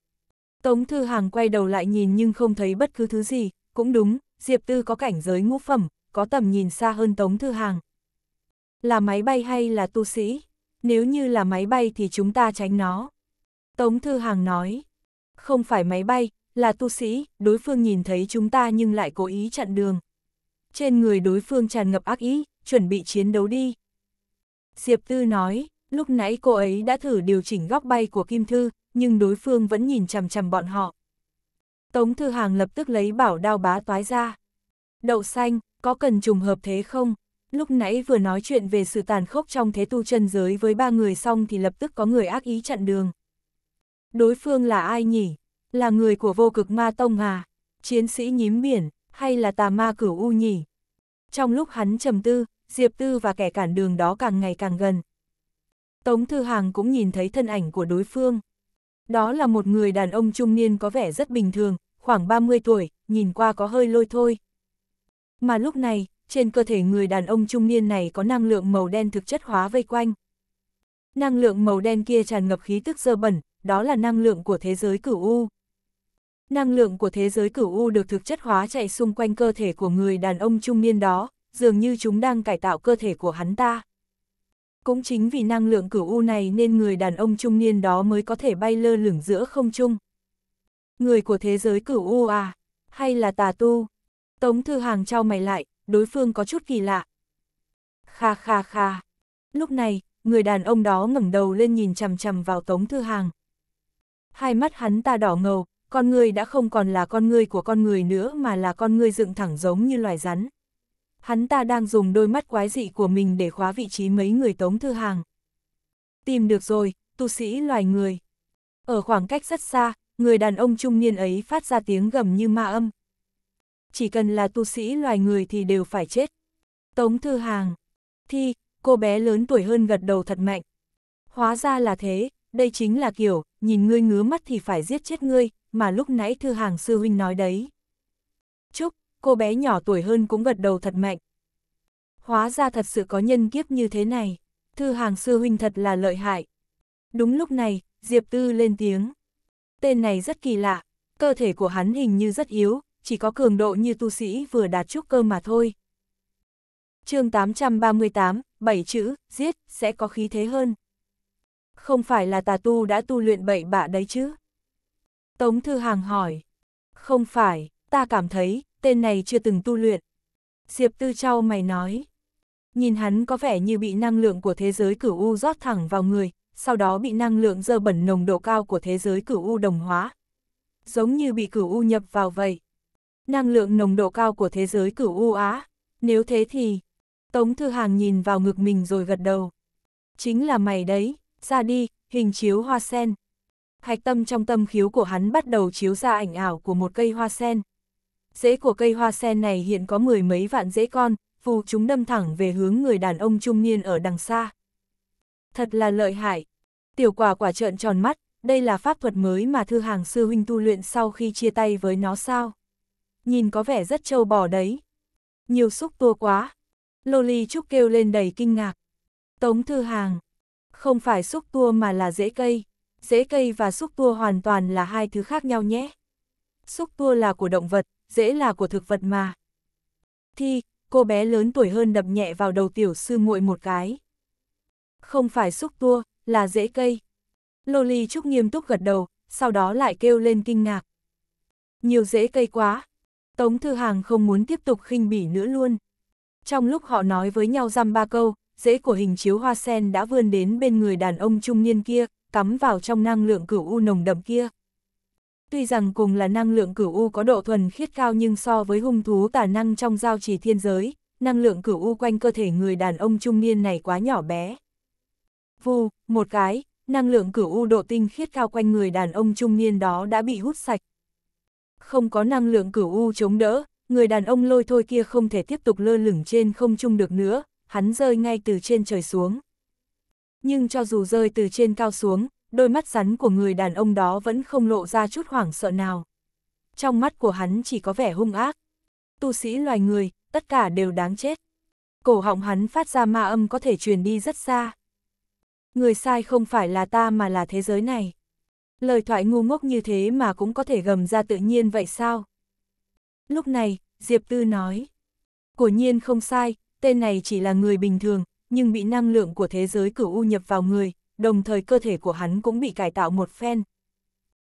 Tống Thư Hàng quay đầu lại nhìn nhưng không thấy bất cứ thứ gì, cũng đúng, Diệp Tư có cảnh giới ngũ phẩm, có tầm nhìn xa hơn Tống Thư Hàng, là máy bay hay là tu sĩ? Nếu như là máy bay thì chúng ta tránh nó. Tống Thư Hàng nói, không phải máy bay, là tu sĩ, đối phương nhìn thấy chúng ta nhưng lại cố ý chặn đường. Trên người đối phương tràn ngập ác ý, chuẩn bị chiến đấu đi. Diệp Tư nói, lúc nãy cô ấy đã thử điều chỉnh góc bay của Kim Thư, nhưng đối phương vẫn nhìn chằm chằm bọn họ. Tống Thư Hàng lập tức lấy bảo đao bá toái ra. Đậu xanh, có cần trùng hợp thế không? lúc nãy vừa nói chuyện về sự tàn khốc trong thế tu chân giới với ba người xong thì lập tức có người ác ý chặn đường. Đối phương là ai nhỉ? Là người của vô cực ma tông à? Chiến sĩ nhím biển, hay là tà ma cửu u nhỉ? Trong lúc hắn trầm tư, Diệp Tư và kẻ cản đường đó càng ngày càng gần. Tống Thư Hàng cũng nhìn thấy thân ảnh của đối phương. Đó là một người đàn ông trung niên có vẻ rất bình thường, khoảng 30 tuổi, nhìn qua có hơi lôi thôi. Mà lúc này, trên cơ thể người đàn ông trung niên này có năng lượng màu đen thực chất hóa vây quanh. Năng lượng màu đen kia tràn ngập khí tức dơ bẩn, đó là năng lượng của thế giới cửu U. Năng lượng của thế giới cửu U được thực chất hóa chạy xung quanh cơ thể của người đàn ông trung niên đó, dường như chúng đang cải tạo cơ thể của hắn ta. Cũng chính vì năng lượng cửu U này nên người đàn ông trung niên đó mới có thể bay lơ lửng giữa không trung. Người của thế giới cửu U à, hay là tà tu? Tống Thư Hàng trao mày lại, đối phương có chút kỳ lạ. Kha kha kha. Lúc này, người đàn ông đó ngẩng đầu lên nhìn chằm chằm vào Tống Thư Hàng. Hai mắt hắn ta đỏ ngầu, con người đã không còn là con người của con người nữa mà là con người dựng thẳng giống như loài rắn. Hắn ta đang dùng đôi mắt quái dị của mình để khóa vị trí mấy người Tống Thư Hàng. Tìm được rồi, tu sĩ loài người. Ở khoảng cách rất xa, người đàn ông trung niên ấy phát ra tiếng gầm như ma âm chỉ cần là tu sĩ loài người thì đều phải chết. Tống Thư Hàng, thi, cô bé lớn tuổi hơn gật đầu thật mạnh. Hóa ra là thế, đây chính là kiểu, nhìn ngươi ngứa mắt thì phải giết chết ngươi, mà lúc nãy Thư Hàng sư huynh nói đấy. Trúc, cô bé nhỏ tuổi hơn cũng gật đầu thật mạnh. Hóa ra thật sự có nhân kiếp như thế này, Thư Hàng sư huynh thật là lợi hại. Đúng lúc này, Diệp Tư lên tiếng. Tên này rất kỳ lạ, cơ thể của hắn hình như rất yếu, chỉ có cường độ như tu sĩ vừa đạt trúc cơ mà thôi. chương 838, 7 chữ, giết, sẽ có khí thế hơn. Không phải là tà tu đã tu luyện bậy bạ đấy chứ? Tống Thư Hàng hỏi. Không phải, ta cảm thấy, tên này chưa từng tu luyện. Diệp Tư Châu mày nói. Nhìn hắn có vẻ như bị năng lượng của thế giới cửu U rót thẳng vào người, sau đó bị năng lượng dơ bẩn nồng độ cao của thế giới cửu U đồng hóa. Giống như bị cửu U nhập vào vậy năng lượng nồng độ cao của thế giới cửu u á, nếu thế thì... Tống Thư Hàng nhìn vào ngực mình rồi gật đầu. Chính là mày đấy, ra đi, hình chiếu hoa sen. Hạch tâm trong tâm khiếu của hắn bắt đầu chiếu ra ảnh ảo của một cây hoa sen. Rễ của cây hoa sen này hiện có mười mấy vạn rễ con, phù chúng đâm thẳng về hướng người đàn ông trung niên ở đằng xa. Thật là lợi hại. Tiểu quả quả trợn tròn mắt, đây là pháp thuật mới mà Thư Hàng Sư Huynh tu luyện sau khi chia tay với nó sao? nhìn có vẻ rất trâu bò đấy. Nhiều xúc tua quá. Loli Trúc kêu lên đầy kinh ngạc. Tống Thư Hàng. Không phải xúc tua mà là rễ cây. Rễ cây và xúc tua hoàn toàn là hai thứ khác nhau nhé. Xúc tua là của động vật, rễ là của thực vật mà. Thi, cô bé lớn tuổi hơn đập nhẹ vào đầu tiểu sư muội một cái. Không phải xúc tua, là rễ cây. Loli Trúc nghiêm túc gật đầu, sau đó lại kêu lên kinh ngạc. Nhiều rễ cây quá, Tống Thư Hàng không muốn tiếp tục khinh bỉ nữa luôn. Trong lúc họ nói với nhau răm ba câu, rễ của hình chiếu hoa sen đã vươn đến bên người đàn ông trung niên kia, cắm vào trong năng lượng cửu u nồng đậm kia. Tuy rằng cùng là năng lượng cửu u có độ thuần khiết cao nhưng so với hung thú tà năng trong giao trì thiên giới, năng lượng cửu u quanh cơ thể người đàn ông trung niên này quá nhỏ bé. Vù, một cái, năng lượng cửu u độ tinh khiết cao quanh người đàn ông trung niên đó đã bị hút sạch, không có năng lượng cửu u chống đỡ, người đàn ông lôi thôi kia không thể tiếp tục lơ lửng trên không trung được nữa, hắn rơi ngay từ trên trời xuống. Nhưng cho dù rơi từ trên cao xuống, đôi mắt rắn của người đàn ông đó vẫn không lộ ra chút hoảng sợ nào. Trong mắt của hắn chỉ có vẻ hung ác. Tu sĩ loài người, tất cả đều đáng chết. Cổ họng hắn phát ra ma âm có thể truyền đi rất xa. Người sai không phải là ta mà là thế giới này lời thoại ngu ngốc như thế mà cũng có thể gầm ra tự nhiên vậy sao? Lúc này, Diệp Tư nói, của nhiên không sai, tên này chỉ là người bình thường, nhưng bị năng lượng của thế giới cửu u nhập vào người, đồng thời cơ thể của hắn cũng bị cải tạo một phen.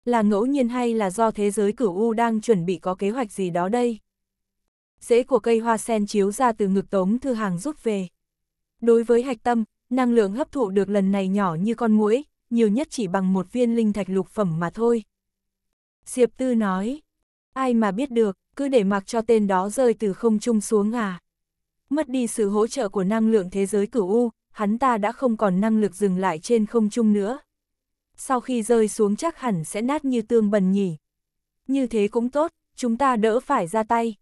Là ngẫu nhiên hay là do thế giới cửu u đang chuẩn bị có kế hoạch gì đó đây? Rễ của cây hoa sen chiếu ra từ ngực tống thư hàng rút về. Đối với hạch tâm, năng lượng hấp thụ được lần này nhỏ như con muỗi, nhiều nhất chỉ bằng một viên linh thạch lục phẩm mà thôi. Diệp Tư nói, ai mà biết được, cứ để mặc cho tên đó rơi từ không trung xuống à. Mất đi sự hỗ trợ của năng lượng thế giới cửu U, hắn ta đã không còn năng lực dừng lại trên không trung nữa. Sau khi rơi xuống chắc hẳn sẽ nát như tương bần nhỉ. Như thế cũng tốt, chúng ta đỡ phải ra tay.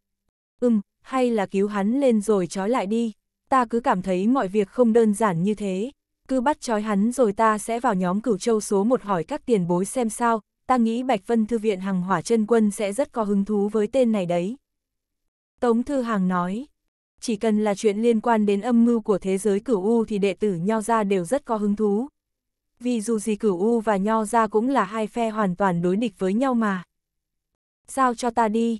Ừm, hay là cứu hắn lên rồi trói lại đi, ta cứ cảm thấy mọi việc không đơn giản như thế cứ bắt trói hắn rồi ta sẽ vào nhóm cửu châu số một hỏi các tiền bối xem sao, ta nghĩ Bạch Vân Thư viện hàng hỏa chân quân sẽ rất có hứng thú với tên này đấy. Tống Thư Hàng nói, chỉ cần là chuyện liên quan đến âm mưu của thế giới cửu U thì đệ tử Nho Gia đều rất có hứng thú. Vì dù gì cửu U và Nho Gia cũng là hai phe hoàn toàn đối địch với nhau mà. Sao cho ta đi?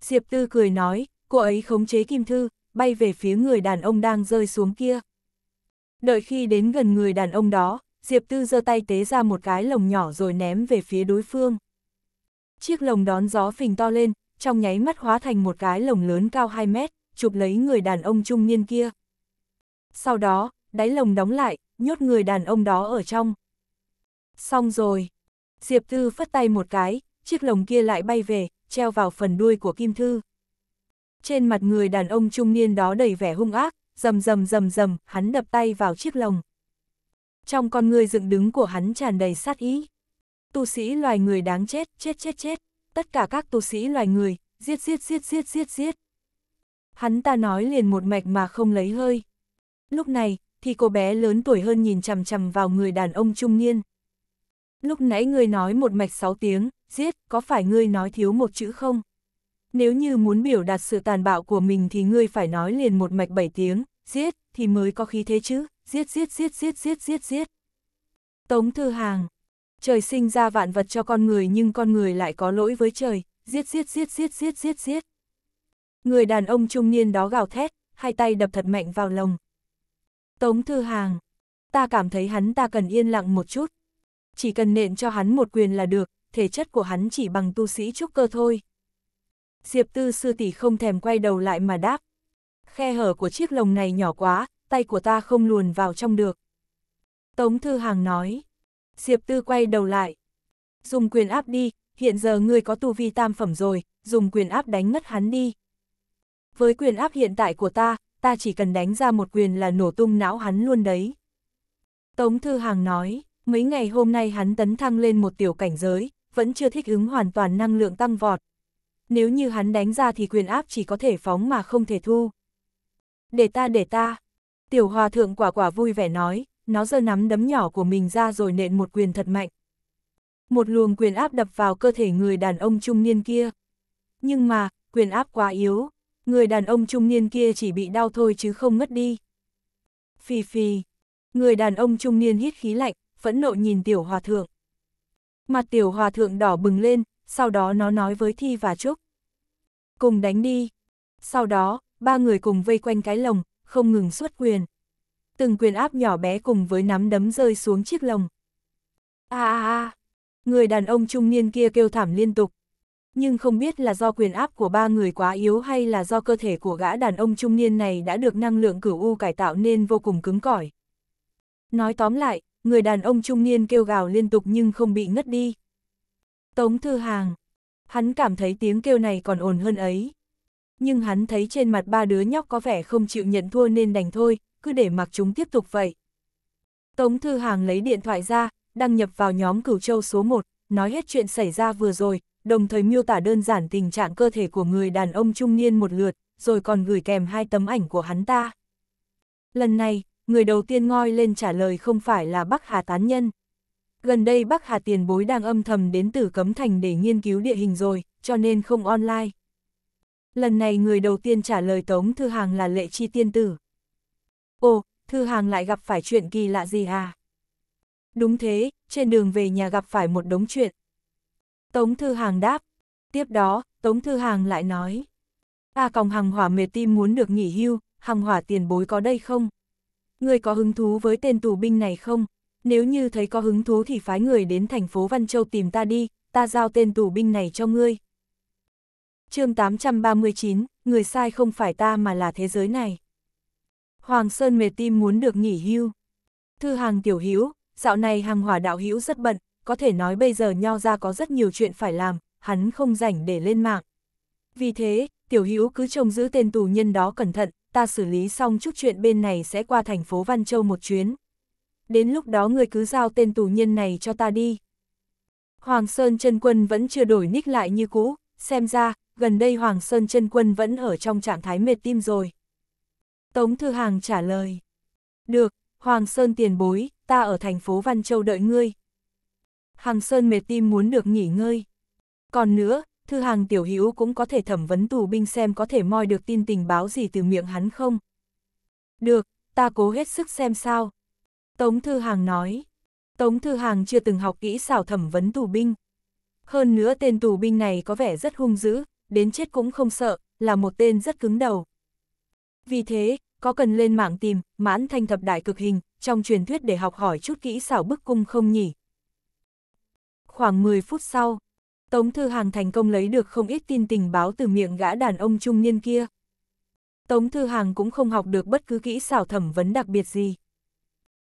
Diệp Tư cười nói, cô ấy khống chế Kim Thư, bay về phía người đàn ông đang rơi xuống kia. Đợi khi đến gần người đàn ông đó, Diệp Tư giơ tay tế ra một cái lồng nhỏ rồi ném về phía đối phương. Chiếc lồng đón gió phình to lên, trong nháy mắt hóa thành một cái lồng lớn cao 2 mét, chụp lấy người đàn ông trung niên kia. Sau đó, đáy lồng đóng lại, nhốt người đàn ông đó ở trong. Xong rồi. Diệp Tư phất tay một cái, chiếc lồng kia lại bay về, treo vào phần đuôi của Kim Thư. Trên mặt người đàn ông trung niên đó đầy vẻ hung ác, rầm rầm rầm rầm, hắn đập tay vào chiếc lồng. Trong con người dựng đứng của hắn tràn đầy sát ý. Tu sĩ loài người đáng chết, chết chết chết, tất cả các tu sĩ loài người, giết giết giết giết giết giết. Hắn ta nói liền một mạch mà không lấy hơi. Lúc này, thì cô bé lớn tuổi hơn nhìn chằm chằm vào người đàn ông trung niên. Lúc nãy ngươi nói một mạch sáu tiếng, giết, có phải ngươi nói thiếu một chữ không? Nếu như muốn biểu đạt sự tàn bạo của mình thì ngươi phải nói liền một mạch bảy tiếng, giết, thì mới có khí thế chứ, giết giết giết giết giết giết giết. Tống Thư Hàng Trời sinh ra vạn vật cho con người nhưng con người lại có lỗi với trời, giết giết giết giết giết giết giết. Người đàn ông trung niên đó gào thét, hai tay đập thật mạnh vào lồng. Tống Thư Hàng Ta cảm thấy hắn ta cần yên lặng một chút. Chỉ cần nện cho hắn một quyền là được, thể chất của hắn chỉ bằng tu sĩ trúc cơ thôi, Diệp Tư sư tỷ không thèm quay đầu lại mà đáp. Khe hở của chiếc lồng này nhỏ quá, tay của ta không luồn vào trong được. Tống Thư Hàng nói. Diệp Tư quay đầu lại. Dùng quyền áp đi, hiện giờ ngươi có tu vi tam phẩm rồi, dùng quyền áp đánh ngất hắn đi. Với quyền áp hiện tại của ta, ta chỉ cần đánh ra một quyền là nổ tung não hắn luôn đấy. Tống Thư Hàng nói, mấy ngày hôm nay hắn tấn thăng lên một tiểu cảnh giới, vẫn chưa thích ứng hoàn toàn năng lượng tăng vọt, nếu như hắn đánh ra thì quyền áp chỉ có thể phóng mà không thể thu. Để ta để ta. Tiểu hòa thượng quả quả vui vẻ nói, nó giơ nắm đấm nhỏ của mình ra rồi nện một quyền thật mạnh. Một luồng quyền áp đập vào cơ thể người đàn ông trung niên kia. Nhưng mà, quyền áp quá yếu, người đàn ông trung niên kia chỉ bị đau thôi chứ không ngất đi. Phì phì, người đàn ông trung niên hít khí lạnh, phẫn nộ nhìn tiểu hòa thượng. Mặt tiểu hòa thượng đỏ bừng lên, sau đó nó nói với Thi và Trúc. Cùng đánh đi. Sau đó, ba người cùng vây quanh cái lồng, không ngừng xuất quyền. Từng quyền áp nhỏ bé cùng với nắm đấm rơi xuống chiếc lồng. a a a người đàn ông trung niên kia kêu thảm liên tục. Nhưng không biết là do quyền áp của ba người quá yếu hay là do cơ thể của gã đàn ông trung niên này đã được năng lượng cửu u cải tạo nên vô cùng cứng cỏi. Nói tóm lại, người đàn ông trung niên kêu gào liên tục nhưng không bị ngất đi. Tống Thư Hàng. Hắn cảm thấy tiếng kêu này còn ổn hơn ấy. Nhưng hắn thấy trên mặt ba đứa nhóc có vẻ không chịu nhận thua nên đành thôi, cứ để mặc chúng tiếp tục vậy. Tống Thư Hàng lấy điện thoại ra, đăng nhập vào nhóm cửu châu số 1, nói hết chuyện xảy ra vừa rồi, đồng thời miêu tả đơn giản tình trạng cơ thể của người đàn ông trung niên một lượt, rồi còn gửi kèm hai tấm ảnh của hắn ta. Lần này, người đầu tiên ngoi lên trả lời không phải là Bắc Hà Tán Nhân gần đây Bắc Hà tiền bối đang âm thầm đến tử cấm thành để nghiên cứu địa hình rồi, cho nên không online. Lần này người đầu tiên trả lời Tống Thư Hàng là Lệ Chi Tiên Tử. Ồ, Thư Hàng lại gặp phải chuyện kỳ lạ gì à? Đúng thế, trên đường về nhà gặp phải một đống chuyện. Tống Thư Hàng đáp. Tiếp đó, Tống Thư Hàng lại nói. À còng hàng hỏa mệt tim muốn được nghỉ hưu, hàng hỏa tiền bối có đây không? Người có hứng thú với tên tù binh này không? nếu như thấy có hứng thú thì phái người đến thành phố Văn Châu tìm ta đi, ta giao tên tù binh này cho ngươi. chương 839, người sai không phải ta mà là thế giới này. Hoàng Sơn mệt tim muốn được nghỉ hưu. Thư hàng tiểu hữu dạo này hàng hỏa đạo hữu rất bận, có thể nói bây giờ nho ra có rất nhiều chuyện phải làm, hắn không rảnh để lên mạng. Vì thế, tiểu hữu cứ trông giữ tên tù nhân đó cẩn thận, ta xử lý xong chút chuyện bên này sẽ qua thành phố Văn Châu một chuyến, đến lúc đó người cứ giao tên tù nhân này cho ta đi. Hoàng Sơn Trân Quân vẫn chưa đổi nick lại như cũ, xem ra, gần đây Hoàng Sơn Trân Quân vẫn ở trong trạng thái mệt tim rồi. Tống Thư Hàng trả lời. Được, Hoàng Sơn tiền bối, ta ở thành phố Văn Châu đợi ngươi. Hàng Sơn mệt tim muốn được nghỉ ngơi. Còn nữa, Thư Hàng Tiểu Hữu cũng có thể thẩm vấn tù binh xem có thể moi được tin tình báo gì từ miệng hắn không. Được, ta cố hết sức xem sao. Tống Thư Hàng nói. Tống Thư Hàng chưa từng học kỹ xảo thẩm vấn tù binh. Hơn nữa tên tù binh này có vẻ rất hung dữ, đến chết cũng không sợ, là một tên rất cứng đầu. Vì thế, có cần lên mạng tìm, mãn thanh thập đại cực hình, trong truyền thuyết để học hỏi chút kỹ xảo bức cung không nhỉ? Khoảng 10 phút sau, Tống Thư Hàng thành công lấy được không ít tin tình báo từ miệng gã đàn ông trung niên kia. Tống Thư Hàng cũng không học được bất cứ kỹ xảo thẩm vấn đặc biệt gì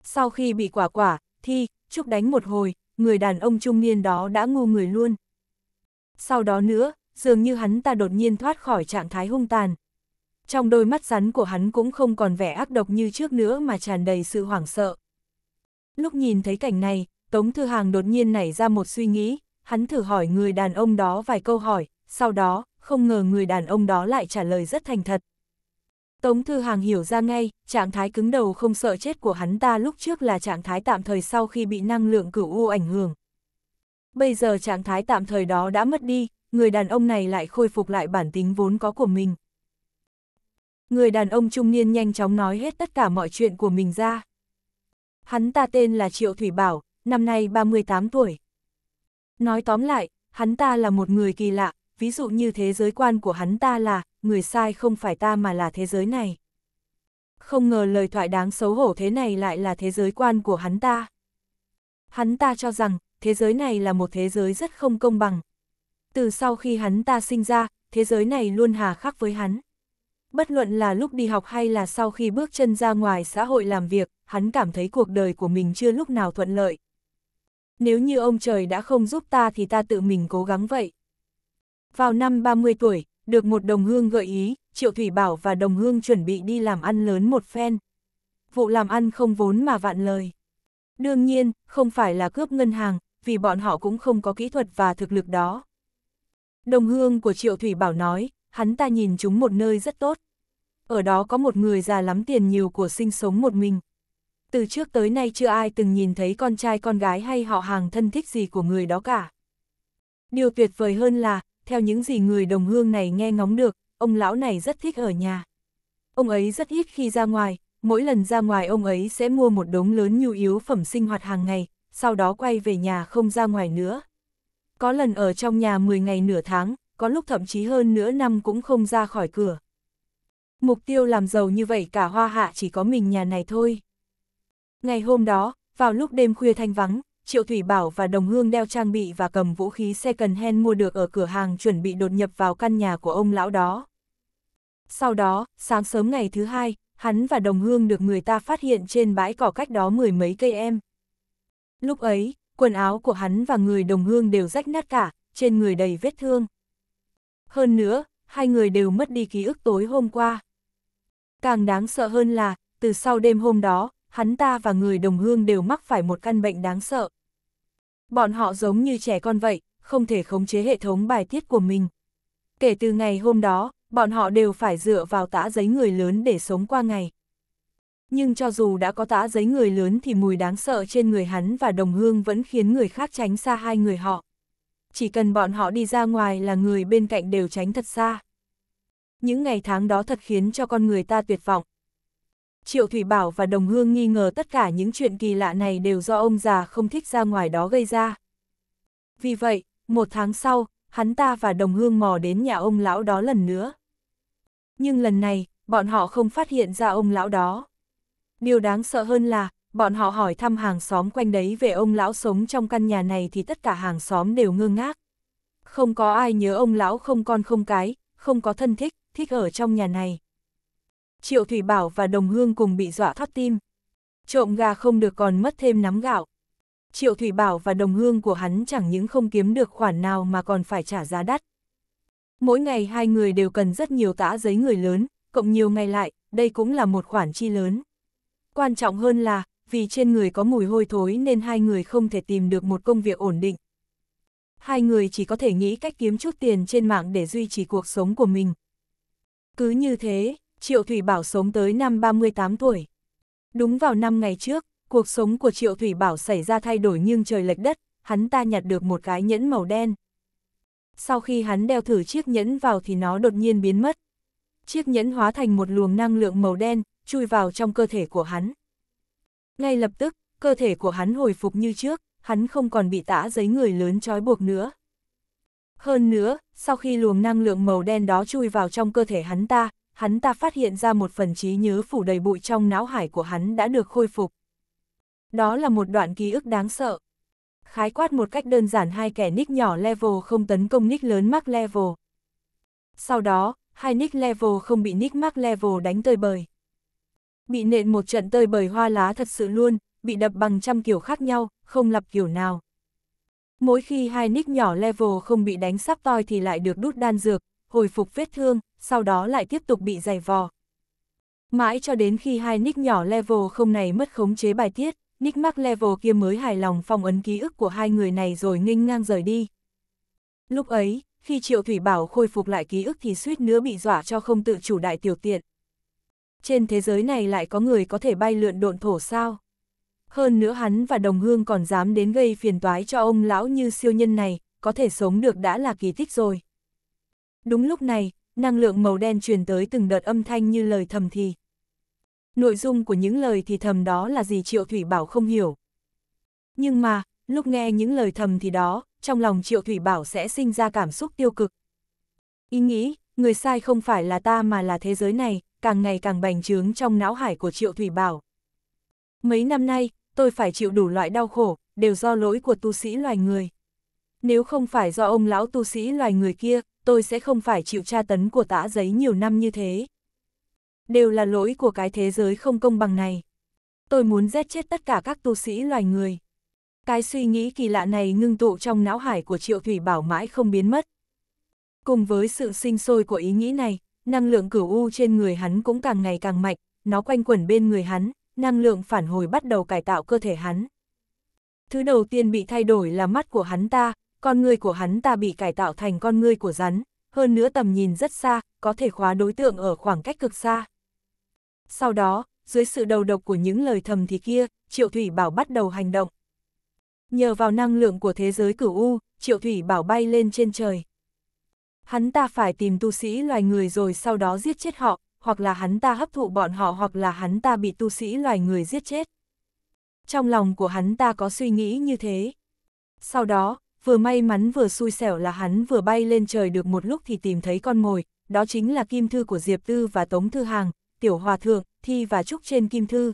sau khi bị quả quả, thi, chúc đánh một hồi, người đàn ông trung niên đó đã ngu người luôn. Sau đó nữa, dường như hắn ta đột nhiên thoát khỏi trạng thái hung tàn. Trong đôi mắt rắn của hắn cũng không còn vẻ ác độc như trước nữa mà tràn đầy sự hoảng sợ. Lúc nhìn thấy cảnh này, Tống Thư Hàng đột nhiên nảy ra một suy nghĩ, hắn thử hỏi người đàn ông đó vài câu hỏi, sau đó, không ngờ người đàn ông đó lại trả lời rất thành thật. Tống Thư Hàng hiểu ra ngay, trạng thái cứng đầu không sợ chết của hắn ta lúc trước là trạng thái tạm thời sau khi bị năng lượng cửu u ảnh hưởng. Bây giờ trạng thái tạm thời đó đã mất đi, người đàn ông này lại khôi phục lại bản tính vốn có của mình. Người đàn ông trung niên nhanh chóng nói hết tất cả mọi chuyện của mình ra. Hắn ta tên là Triệu Thủy Bảo, năm nay 38 tuổi. Nói tóm lại, hắn ta là một người kỳ lạ, ví dụ như thế giới quan của hắn ta là, người sai không phải ta mà là thế giới này. Không ngờ lời thoại đáng xấu hổ thế này lại là thế giới quan của hắn ta. Hắn ta cho rằng, thế giới này là một thế giới rất không công bằng. Từ sau khi hắn ta sinh ra, thế giới này luôn hà khắc với hắn. Bất luận là lúc đi học hay là sau khi bước chân ra ngoài xã hội làm việc, hắn cảm thấy cuộc đời của mình chưa lúc nào thuận lợi. Nếu như ông trời đã không giúp ta thì ta tự mình cố gắng vậy. Vào năm 30 tuổi, được một đồng hương gợi ý, Triệu Thủy Bảo và đồng hương chuẩn bị đi làm ăn lớn một phen. Vụ làm ăn không vốn mà vạn lời. Đương nhiên, không phải là cướp ngân hàng, vì bọn họ cũng không có kỹ thuật và thực lực đó. Đồng hương của Triệu Thủy Bảo nói, hắn ta nhìn chúng một nơi rất tốt. Ở đó có một người già lắm tiền nhiều của sinh sống một mình. Từ trước tới nay chưa ai từng nhìn thấy con trai con gái hay họ hàng thân thích gì của người đó cả. Điều tuyệt vời hơn là, theo những gì người đồng hương này nghe ngóng được, ông lão này rất thích ở nhà. Ông ấy rất ít khi ra ngoài, mỗi lần ra ngoài ông ấy sẽ mua một đống lớn nhu yếu phẩm sinh hoạt hàng ngày, sau đó quay về nhà không ra ngoài nữa. Có lần ở trong nhà 10 ngày nửa tháng, có lúc thậm chí hơn nửa năm cũng không ra khỏi cửa. Mục tiêu làm giàu như vậy cả hoa hạ chỉ có mình nhà này thôi. Ngày hôm đó, vào lúc đêm khuya thanh vắng, Triệu Thủy Bảo và đồng hương đeo trang bị và cầm vũ khí second hand mua được ở cửa hàng chuẩn bị đột nhập vào căn nhà của ông lão đó. Sau đó, sáng sớm ngày thứ hai, hắn và đồng hương được người ta phát hiện trên bãi cỏ cách đó mười mấy cây em. Lúc ấy, quần áo của hắn và người đồng hương đều rách nát cả, trên người đầy vết thương. Hơn nữa, hai người đều mất đi ký ức tối hôm qua. Càng đáng sợ hơn là, từ sau đêm hôm đó, hắn ta và người đồng hương đều mắc phải một căn bệnh đáng sợ. Bọn họ giống như trẻ con vậy, không thể khống chế hệ thống bài tiết của mình. Kể từ ngày hôm đó, bọn họ đều phải dựa vào tã giấy người lớn để sống qua ngày. Nhưng cho dù đã có tã giấy người lớn thì mùi đáng sợ trên người hắn và đồng hương vẫn khiến người khác tránh xa hai người họ. Chỉ cần bọn họ đi ra ngoài là người bên cạnh đều tránh thật xa. Những ngày tháng đó thật khiến cho con người ta tuyệt vọng, Triệu Thủy Bảo và Đồng Hương nghi ngờ tất cả những chuyện kỳ lạ này đều do ông già không thích ra ngoài đó gây ra. Vì vậy, một tháng sau, hắn ta và Đồng Hương mò đến nhà ông lão đó lần nữa. Nhưng lần này, bọn họ không phát hiện ra ông lão đó. Điều đáng sợ hơn là, bọn họ hỏi thăm hàng xóm quanh đấy về ông lão sống trong căn nhà này thì tất cả hàng xóm đều ngơ ngác. Không có ai nhớ ông lão không con không cái, không có thân thích, thích ở trong nhà này. Triệu Thủy Bảo và Đồng Hương cùng bị dọa thoát tim. Trộm gà không được còn mất thêm nắm gạo. Triệu Thủy Bảo và đồng hương của hắn chẳng những không kiếm được khoản nào mà còn phải trả giá đắt. Mỗi ngày hai người đều cần rất nhiều tã giấy người lớn, cộng nhiều ngày lại, đây cũng là một khoản chi lớn. Quan trọng hơn là, vì trên người có mùi hôi thối nên hai người không thể tìm được một công việc ổn định. Hai người chỉ có thể nghĩ cách kiếm chút tiền trên mạng để duy trì cuộc sống của mình. Cứ như thế, Triệu Thủy Bảo sống tới năm 38 tuổi. Đúng vào năm ngày trước, cuộc sống của Triệu Thủy Bảo xảy ra thay đổi nhưng trời lệch đất, hắn ta nhặt được một cái nhẫn màu đen. Sau khi hắn đeo thử chiếc nhẫn vào thì nó đột nhiên biến mất. Chiếc nhẫn hóa thành một luồng năng lượng màu đen, chui vào trong cơ thể của hắn. Ngay lập tức, cơ thể của hắn hồi phục như trước, hắn không còn bị tã giấy người lớn trói buộc nữa. Hơn nữa, sau khi luồng năng lượng màu đen đó chui vào trong cơ thể hắn ta, hắn ta phát hiện ra một phần trí nhớ phủ đầy bụi trong não hải của hắn đã được khôi phục. Đó là một đoạn ký ức đáng sợ. Khái quát một cách đơn giản hai kẻ nick nhỏ level không tấn công nick lớn mắc level. Sau đó, hai nick level không bị nick mắc level đánh tơi bời. Bị nện một trận tơi bời hoa lá thật sự luôn, bị đập bằng trăm kiểu khác nhau, không lập kiểu nào. Mỗi khi hai nick nhỏ level không bị đánh sắp toi thì lại được đút đan dược, hồi phục vết thương, sau đó lại tiếp tục bị giày vò. Mãi cho đến khi hai nick nhỏ level không này mất khống chế bài tiết, nick mắc level kia mới hài lòng phong ấn ký ức của hai người này rồi nghênh ngang rời đi. Lúc ấy, khi Triệu Thủy Bảo khôi phục lại ký ức thì suýt nữa bị dọa cho không tự chủ đại tiểu tiện. Trên thế giới này lại có người có thể bay lượn độn thổ sao? Hơn nữa hắn và đồng hương còn dám đến gây phiền toái cho ông lão như siêu nhân này, có thể sống được đã là kỳ tích rồi. Đúng lúc này, năng lượng màu đen truyền tới từng đợt âm thanh như lời thầm thì. Nội dung của những lời thì thầm đó là gì Triệu Thủy Bảo không hiểu. Nhưng mà, lúc nghe những lời thầm thì đó, trong lòng Triệu Thủy Bảo sẽ sinh ra cảm xúc tiêu cực. Ý nghĩ, người sai không phải là ta mà là thế giới này, càng ngày càng bành trướng trong não hải của Triệu Thủy Bảo. Mấy năm nay, tôi phải chịu đủ loại đau khổ, đều do lỗi của tu sĩ loài người. Nếu không phải do ông lão tu sĩ loài người kia, tôi sẽ không phải chịu tra tấn của tã giấy nhiều năm như thế. Đều là lỗi của cái thế giới không công bằng này. Tôi muốn giết chết tất cả các tu sĩ loài người. Cái suy nghĩ kỳ lạ này ngưng tụ trong não hải của Triệu Thủy Bảo mãi không biến mất. Cùng với sự sinh sôi của ý nghĩ này, năng lượng cửu u trên người hắn cũng càng ngày càng mạnh, nó quanh quẩn bên người hắn, năng lượng phản hồi bắt đầu cải tạo cơ thể hắn. Thứ đầu tiên bị thay đổi là mắt của hắn ta, con người của hắn ta bị cải tạo thành con người của rắn, hơn nữa tầm nhìn rất xa, có thể khóa đối tượng ở khoảng cách cực xa. Sau đó, dưới sự đầu độc của những lời thầm thì kia, Triệu Thủy Bảo bắt đầu hành động. Nhờ vào năng lượng của thế giới cửu U, Triệu Thủy Bảo bay lên trên trời. Hắn ta phải tìm tu sĩ loài người rồi sau đó giết chết họ, hoặc là hắn ta hấp thụ bọn họ hoặc là hắn ta bị tu sĩ loài người giết chết. Trong lòng của hắn ta có suy nghĩ như thế. Sau đó, vừa may mắn vừa xui xẻo là hắn vừa bay lên trời được một lúc thì tìm thấy con mồi, đó chính là kim thư của Diệp Tư và Tống Thư Hàng, Tiểu Hòa Thượng, Thi và Trúc trên kim thư.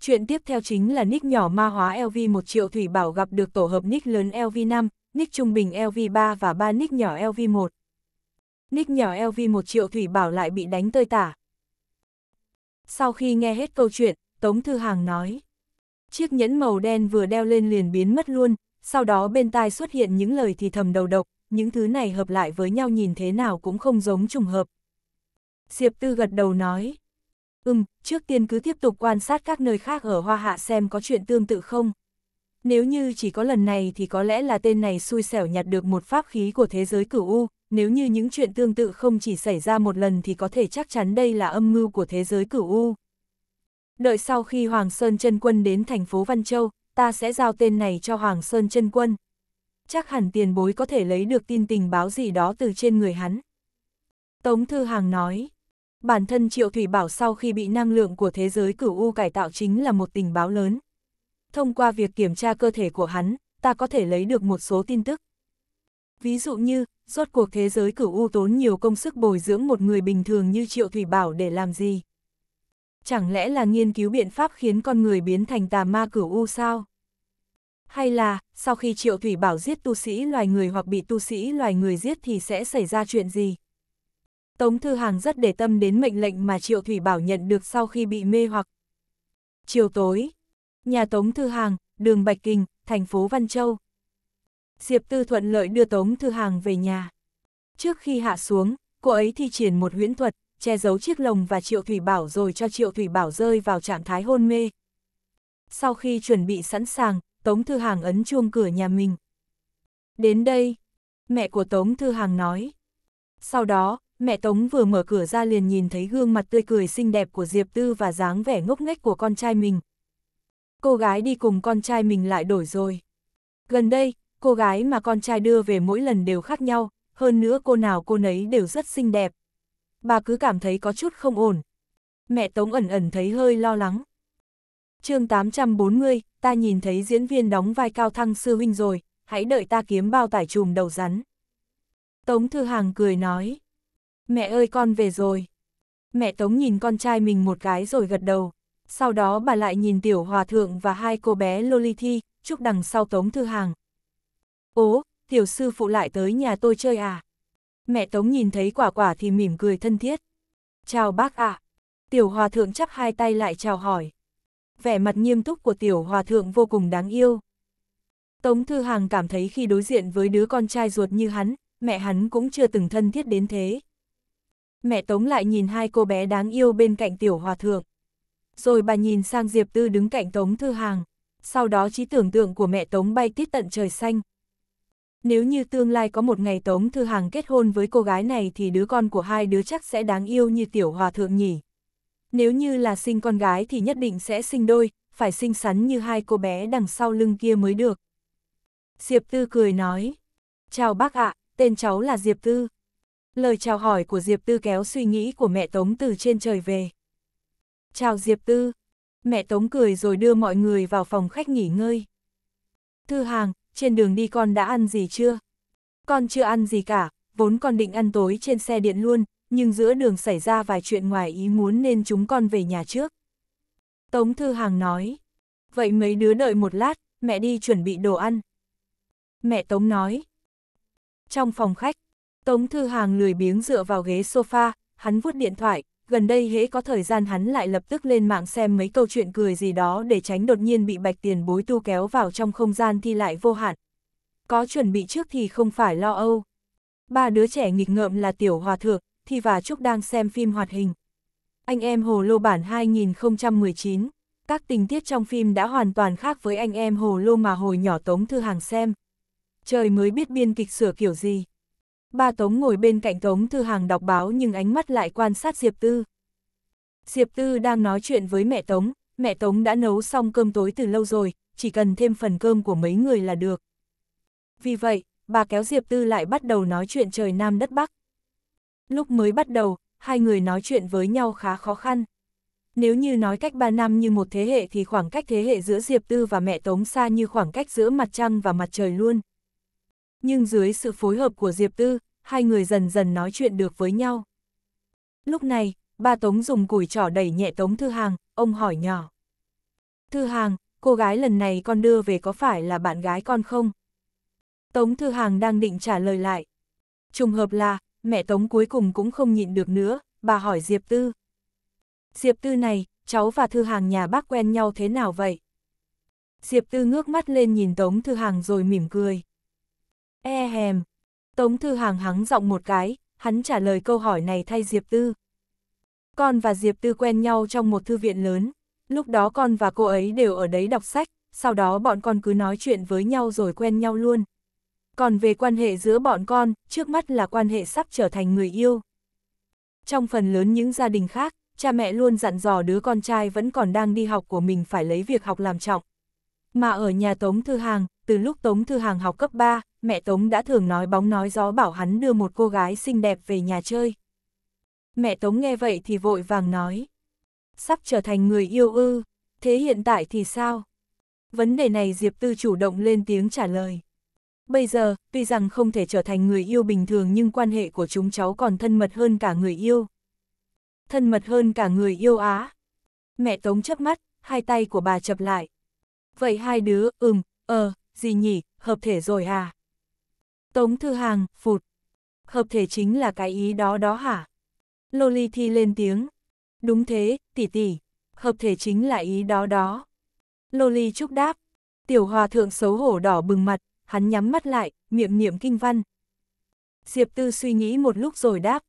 Chuyện tiếp theo chính là nick nhỏ ma hóa LV 1 triệu thủy bảo gặp được tổ hợp nick lớn LV5, nick trung bình LV3 và 3 nick nhỏ LV1. Nick nhỏ LV 1 triệu thủy bảo lại bị đánh tơi tả. Sau khi nghe hết câu chuyện, Tống Thư Hàng nói. Chiếc nhẫn màu đen vừa đeo lên liền biến mất luôn, sau đó bên tai xuất hiện những lời thì thầm đầu độc, những thứ này hợp lại với nhau nhìn thế nào cũng không giống trùng hợp. Diệp Tư gật đầu nói, ừm, trước tiên cứ tiếp tục quan sát các nơi khác ở Hoa Hạ xem có chuyện tương tự không. Nếu như chỉ có lần này thì có lẽ là tên này xui xẻo nhặt được một pháp khí của thế giới cửu U, nếu như những chuyện tương tự không chỉ xảy ra một lần thì có thể chắc chắn đây là âm mưu của thế giới cửu U. Đợi sau khi Hoàng Sơn chân quân đến thành phố Văn Châu, ta sẽ giao tên này cho Hoàng Sơn chân Quân. Chắc hẳn tiền bối có thể lấy được tin tình báo gì đó từ trên người hắn. Tống Thư Hàng nói, bản thân Triệu Thủy Bảo sau khi bị năng lượng của thế giới cửu U cải tạo chính là một tình báo lớn. Thông qua việc kiểm tra cơ thể của hắn, ta có thể lấy được một số tin tức. Ví dụ như, rốt cuộc thế giới cửu U tốn nhiều công sức bồi dưỡng một người bình thường như Triệu Thủy Bảo để làm gì? chẳng lẽ là nghiên cứu biện pháp khiến con người biến thành tà ma cửu u sao? Hay là, sau khi triệu thủy bảo giết tu sĩ loài người hoặc bị tu sĩ loài người giết thì sẽ xảy ra chuyện gì? Tống Thư Hàng rất để tâm đến mệnh lệnh mà triệu thủy bảo nhận được sau khi bị mê hoặc. Chiều tối, nhà Tống Thư Hàng, đường Bạch Kinh, thành phố Văn Châu. Diệp Tư thuận lợi đưa Tống Thư Hàng về nhà. Trước khi hạ xuống, cô ấy thi triển một huyễn thuật, che giấu chiếc lồng và Triệu Thủy Bảo rồi cho Triệu Thủy Bảo rơi vào trạng thái hôn mê. Sau khi chuẩn bị sẵn sàng, Tống Thư Hàng ấn chuông cửa nhà mình. Đến đây, mẹ của Tống Thư Hàng nói. Sau đó, mẹ Tống vừa mở cửa ra liền nhìn thấy gương mặt tươi cười xinh đẹp của Diệp Tư và dáng vẻ ngốc nghếch của con trai mình. Cô gái đi cùng con trai mình lại đổi rồi. Gần đây, cô gái mà con trai đưa về mỗi lần đều khác nhau, hơn nữa cô nào cô nấy đều rất xinh đẹp bà cứ cảm thấy có chút không ổn. Mẹ Tống ẩn ẩn thấy hơi lo lắng. chương 840, ta nhìn thấy diễn viên đóng vai cao thăng sư huynh rồi, hãy đợi ta kiếm bao tải chùm đầu rắn. Tống Thư Hàng cười nói. Mẹ ơi con về rồi. Mẹ Tống nhìn con trai mình một cái rồi gật đầu. Sau đó bà lại nhìn Tiểu Hòa Thượng và hai cô bé Lolithi, chúc đằng sau Tống Thư Hàng. Ố, Tiểu Sư Phụ lại tới nhà tôi chơi à? mẹ Tống nhìn thấy quả quả thì mỉm cười thân thiết. Chào bác ạ. À. Tiểu hòa thượng chắp hai tay lại chào hỏi. Vẻ mặt nghiêm túc của tiểu hòa thượng vô cùng đáng yêu. Tống Thư Hàng cảm thấy khi đối diện với đứa con trai ruột như hắn, mẹ hắn cũng chưa từng thân thiết đến thế. Mẹ Tống lại nhìn hai cô bé đáng yêu bên cạnh tiểu hòa thượng. Rồi bà nhìn sang Diệp Tư đứng cạnh Tống Thư Hàng. Sau đó trí tưởng tượng của mẹ Tống bay tít tận trời xanh, nếu như tương lai có một ngày Tống Thư Hằng kết hôn với cô gái này thì đứa con của hai đứa chắc sẽ đáng yêu như tiểu hòa thượng nhỉ. Nếu như là sinh con gái thì nhất định sẽ sinh đôi, phải xinh xắn như hai cô bé đằng sau lưng kia mới được. Diệp Tư cười nói. Chào bác ạ, tên cháu là Diệp Tư. Lời chào hỏi của Diệp Tư kéo suy nghĩ của mẹ Tống từ trên trời về. Chào Diệp Tư. Mẹ Tống cười rồi đưa mọi người vào phòng khách nghỉ ngơi. Thư Hàng, trên đường đi con đã ăn gì chưa? Con chưa ăn gì cả, vốn con định ăn tối trên xe điện luôn, nhưng giữa đường xảy ra vài chuyện ngoài ý muốn nên chúng con về nhà trước. Tống Thư Hàng nói, vậy mấy đứa đợi một lát, mẹ đi chuẩn bị đồ ăn. Mẹ Tống nói, trong phòng khách, Tống Thư Hàng lười biếng dựa vào ghế sofa, hắn vuốt điện thoại, gần đây hễ có thời gian hắn lại lập tức lên mạng xem mấy câu chuyện cười gì đó để tránh đột nhiên bị bạch tiền bối tu kéo vào trong không gian thi lại vô hạn. Có chuẩn bị trước thì không phải lo âu. Ba đứa trẻ nghịch ngợm là Tiểu Hòa Thượng, Thi và Trúc đang xem phim hoạt hình. Anh em Hồ Lô Bản 2019 Các tình tiết trong phim đã hoàn toàn khác với anh em Hồ Lô mà hồi nhỏ Tống Thư Hàng xem. Trời mới biết biên kịch sửa kiểu gì. Ba Tống ngồi bên cạnh Tống Thư Hàng đọc báo nhưng ánh mắt lại quan sát Diệp Tư. Diệp Tư đang nói chuyện với mẹ Tống, mẹ Tống đã nấu xong cơm tối từ lâu rồi, chỉ cần thêm phần cơm của mấy người là được. Vì vậy, bà kéo Diệp Tư lại bắt đầu nói chuyện trời Nam đất Bắc. Lúc mới bắt đầu, hai người nói chuyện với nhau khá khó khăn. Nếu như nói cách ba năm như một thế hệ thì khoảng cách thế hệ giữa Diệp Tư và mẹ Tống xa như khoảng cách giữa mặt trăng và mặt trời luôn. Nhưng dưới sự phối hợp của Diệp Tư, hai người dần dần nói chuyện được với nhau. Lúc này, ba Tống dùng củi trỏ đẩy nhẹ Tống Thư Hàng, ông hỏi nhỏ. Thư Hàng, cô gái lần này con đưa về có phải là bạn gái con không? Tống Thư Hàng đang định trả lời lại. Trùng hợp là, mẹ Tống cuối cùng cũng không nhịn được nữa, bà hỏi Diệp Tư. Diệp Tư này, cháu và Thư Hàng nhà bác quen nhau thế nào vậy? Diệp Tư ngước mắt lên nhìn Tống Thư Hàng rồi mỉm cười. E hèm. Tống Thư Hàng hắng giọng một cái, hắn trả lời câu hỏi này thay Diệp Tư. Con và Diệp Tư quen nhau trong một thư viện lớn, lúc đó con và cô ấy đều ở đấy đọc sách, sau đó bọn con cứ nói chuyện với nhau rồi quen nhau luôn. Còn về quan hệ giữa bọn con, trước mắt là quan hệ sắp trở thành người yêu. Trong phần lớn những gia đình khác, cha mẹ luôn dặn dò đứa con trai vẫn còn đang đi học của mình phải lấy việc học làm trọng. Mà ở nhà Tống Thư Hàng, từ lúc Tống Thư Hàng học cấp 3, mẹ Tống đã thường nói bóng nói gió bảo hắn đưa một cô gái xinh đẹp về nhà chơi. Mẹ Tống nghe vậy thì vội vàng nói. Sắp trở thành người yêu ư, thế hiện tại thì sao? Vấn đề này Diệp Tư chủ động lên tiếng trả lời. Bây giờ, tuy rằng không thể trở thành người yêu bình thường nhưng quan hệ của chúng cháu còn thân mật hơn cả người yêu. Thân mật hơn cả người yêu Á. Mẹ Tống chớp mắt, hai tay của bà chập lại. Vậy hai đứa, ừm, ờ, gì nhỉ, hợp thể rồi à? Tống Thư Hàng, phụt. Hợp thể chính là cái ý đó đó hả? Loli Thi lên tiếng. Đúng thế, tỷ tỷ. Hợp thể chính là ý đó đó. Loli Trúc đáp. Tiểu hòa thượng xấu hổ đỏ bừng mặt, hắn nhắm mắt lại, miệng niệm kinh văn. Diệp Tư suy nghĩ một lúc rồi đáp.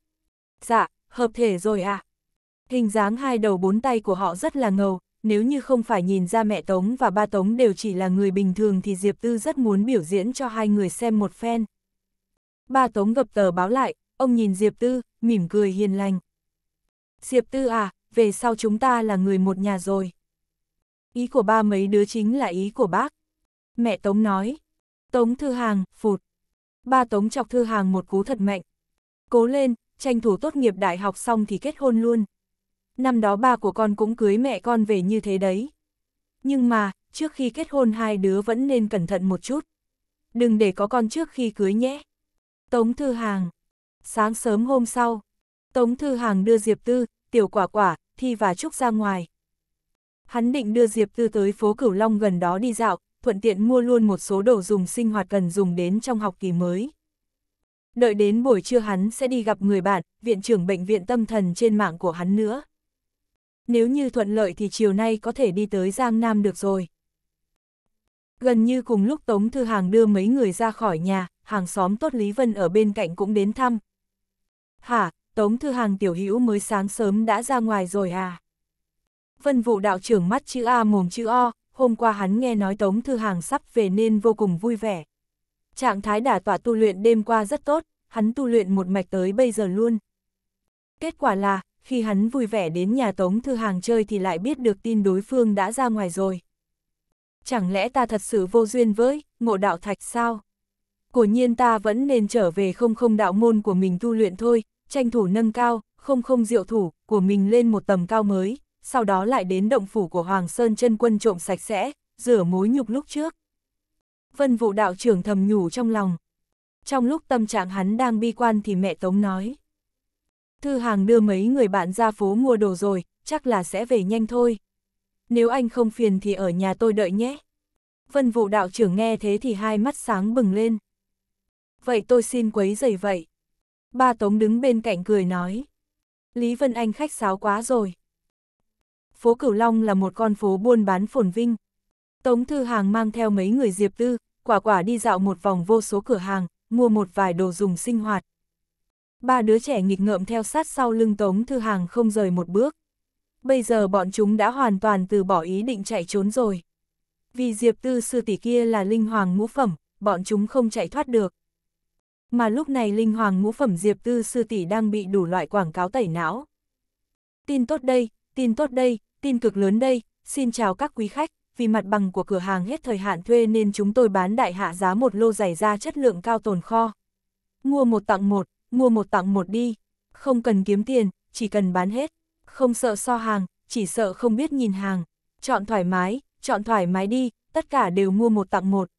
Dạ, hợp thể rồi ạ. À. Hình dáng hai đầu bốn tay của họ rất là ngầu, nếu như không phải nhìn ra mẹ Tống và ba Tống đều chỉ là người bình thường thì Diệp Tư rất muốn biểu diễn cho hai người xem một phen ba tống gập tờ báo lại, ông nhìn Diệp Tư, mỉm cười hiền lành. Diệp Tư à, về sau chúng ta là người một nhà rồi. Ý của ba mấy đứa chính là ý của bác. Mẹ Tống nói. Tống Thư Hàng, phụt. Ba Tống chọc Thư Hàng một cú thật mạnh. Cố lên, tranh thủ tốt nghiệp đại học xong thì kết hôn luôn. Năm đó ba của con cũng cưới mẹ con về như thế đấy. Nhưng mà, trước khi kết hôn hai đứa vẫn nên cẩn thận một chút. Đừng để có con trước khi cưới nhé. Tống Thư Hàng. Sáng sớm hôm sau, Tống Thư Hàng đưa Diệp Tư, Tiểu Quả Quả, Thi và Trúc ra ngoài. Hắn định đưa Diệp Tư tới phố Cửu Long gần đó đi dạo, thuận tiện mua luôn một số đồ dùng sinh hoạt cần dùng đến trong học kỳ mới. Đợi đến buổi trưa hắn sẽ đi gặp người bạn, viện trưởng bệnh viện tâm thần trên mạng của hắn nữa. Nếu như thuận lợi thì chiều nay có thể đi tới Giang Nam được rồi. Gần như cùng lúc Tống Thư Hàng đưa mấy người ra khỏi nhà, hàng xóm tốt Lý Vân ở bên cạnh cũng đến thăm. Hả, Tống Thư Hàng tiểu hữu mới sáng sớm đã ra ngoài rồi à? Vân vụ đạo trưởng mắt chữ A mồm chữ O, hôm qua hắn nghe nói Tống Thư Hàng sắp về nên vô cùng vui vẻ. Trạng thái đả tỏa tu luyện đêm qua rất tốt, hắn tu luyện một mạch tới bây giờ luôn. Kết quả là, khi hắn vui vẻ đến nhà Tống Thư Hàng chơi thì lại biết được tin đối phương đã ra ngoài rồi. Chẳng lẽ ta thật sự vô duyên với, ngộ đạo thạch sao? Của nhiên ta vẫn nên trở về không không đạo môn của mình tu luyện thôi, tranh thủ nâng cao, không không diệu thủ của mình lên một tầm cao mới, sau đó lại đến động phủ của Hoàng Sơn chân quân trộm sạch sẽ, rửa mối nhục lúc trước. Vân vụ đạo trưởng thầm nhủ trong lòng. Trong lúc tâm trạng hắn đang bi quan thì mẹ Tống nói. Thư hàng đưa mấy người bạn ra phố mua đồ rồi, chắc là sẽ về nhanh thôi. Nếu anh không phiền thì ở nhà tôi đợi nhé. Vân vụ đạo trưởng nghe thế thì hai mắt sáng bừng lên vậy tôi xin quấy giày vậy. Ba Tống đứng bên cạnh cười nói. Lý Vân Anh khách sáo quá rồi. Phố Cửu Long là một con phố buôn bán phồn vinh. Tống Thư Hàng mang theo mấy người Diệp Tư, quả quả đi dạo một vòng vô số cửa hàng, mua một vài đồ dùng sinh hoạt. Ba đứa trẻ nghịch ngợm theo sát sau lưng Tống Thư Hàng không rời một bước. Bây giờ bọn chúng đã hoàn toàn từ bỏ ý định chạy trốn rồi. Vì Diệp Tư sư tỷ kia là linh hoàng ngũ phẩm, bọn chúng không chạy thoát được mà lúc này linh hoàng ngũ phẩm Diệp Tư Sư Tỷ đang bị đủ loại quảng cáo tẩy não. Tin tốt đây, tin tốt đây, tin cực lớn đây, xin chào các quý khách, vì mặt bằng của cửa hàng hết thời hạn thuê nên chúng tôi bán đại hạ giá một lô giày da chất lượng cao tồn kho. Mua một tặng một, mua một tặng một đi, không cần kiếm tiền, chỉ cần bán hết, không sợ so hàng, chỉ sợ không biết nhìn hàng, chọn thoải mái, chọn thoải mái đi, tất cả đều mua một tặng một.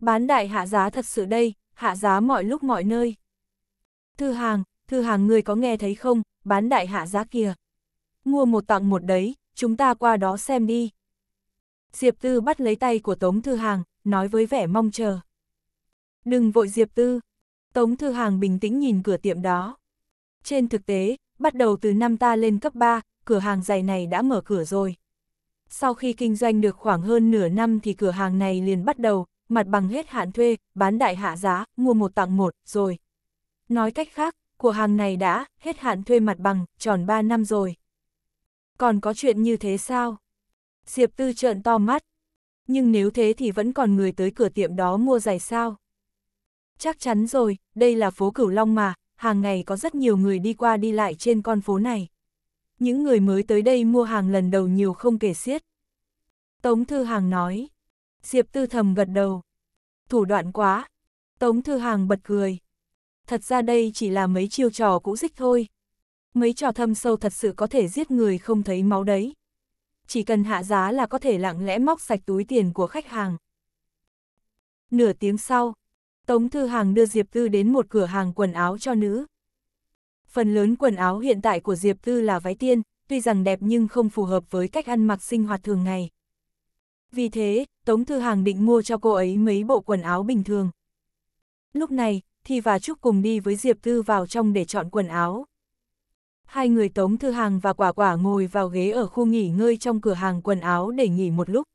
Bán đại hạ giá thật sự đây, hạ giá mọi lúc mọi nơi. Thư hàng, thư hàng người có nghe thấy không, bán đại hạ giá kìa. Mua một tặng một đấy, chúng ta qua đó xem đi. Diệp Tư bắt lấy tay của Tống Thư Hàng, nói với vẻ mong chờ. Đừng vội Diệp Tư. Tống Thư Hàng bình tĩnh nhìn cửa tiệm đó. Trên thực tế, bắt đầu từ năm ta lên cấp 3, cửa hàng giày này đã mở cửa rồi. Sau khi kinh doanh được khoảng hơn nửa năm thì cửa hàng này liền bắt đầu mặt bằng hết hạn thuê, bán đại hạ giá, mua một tặng một, rồi. Nói cách khác, của hàng này đã hết hạn thuê mặt bằng, tròn 3 năm rồi. Còn có chuyện như thế sao? Diệp Tư trợn to mắt. Nhưng nếu thế thì vẫn còn người tới cửa tiệm đó mua giày sao? Chắc chắn rồi, đây là phố Cửu Long mà, hàng ngày có rất nhiều người đi qua đi lại trên con phố này. Những người mới tới đây mua hàng lần đầu nhiều không kể xiết. Tống Thư Hàng nói, Diệp Tư thầm gật đầu. Thủ đoạn quá. Tống Thư Hàng bật cười. Thật ra đây chỉ là mấy chiêu trò cũ dích thôi. Mấy trò thâm sâu thật sự có thể giết người không thấy máu đấy. Chỉ cần hạ giá là có thể lặng lẽ móc sạch túi tiền của khách hàng. Nửa tiếng sau, Tống Thư Hàng đưa Diệp Tư đến một cửa hàng quần áo cho nữ. Phần lớn quần áo hiện tại của Diệp Tư là váy tiên, tuy rằng đẹp nhưng không phù hợp với cách ăn mặc sinh hoạt thường ngày. Vì thế, Tống Thư Hàng định mua cho cô ấy mấy bộ quần áo bình thường. Lúc này, Thi và Trúc cùng đi với Diệp Tư vào trong để chọn quần áo. Hai người Tống Thư Hàng và Quả Quả ngồi vào ghế ở khu nghỉ ngơi trong cửa hàng quần áo để nghỉ một lúc.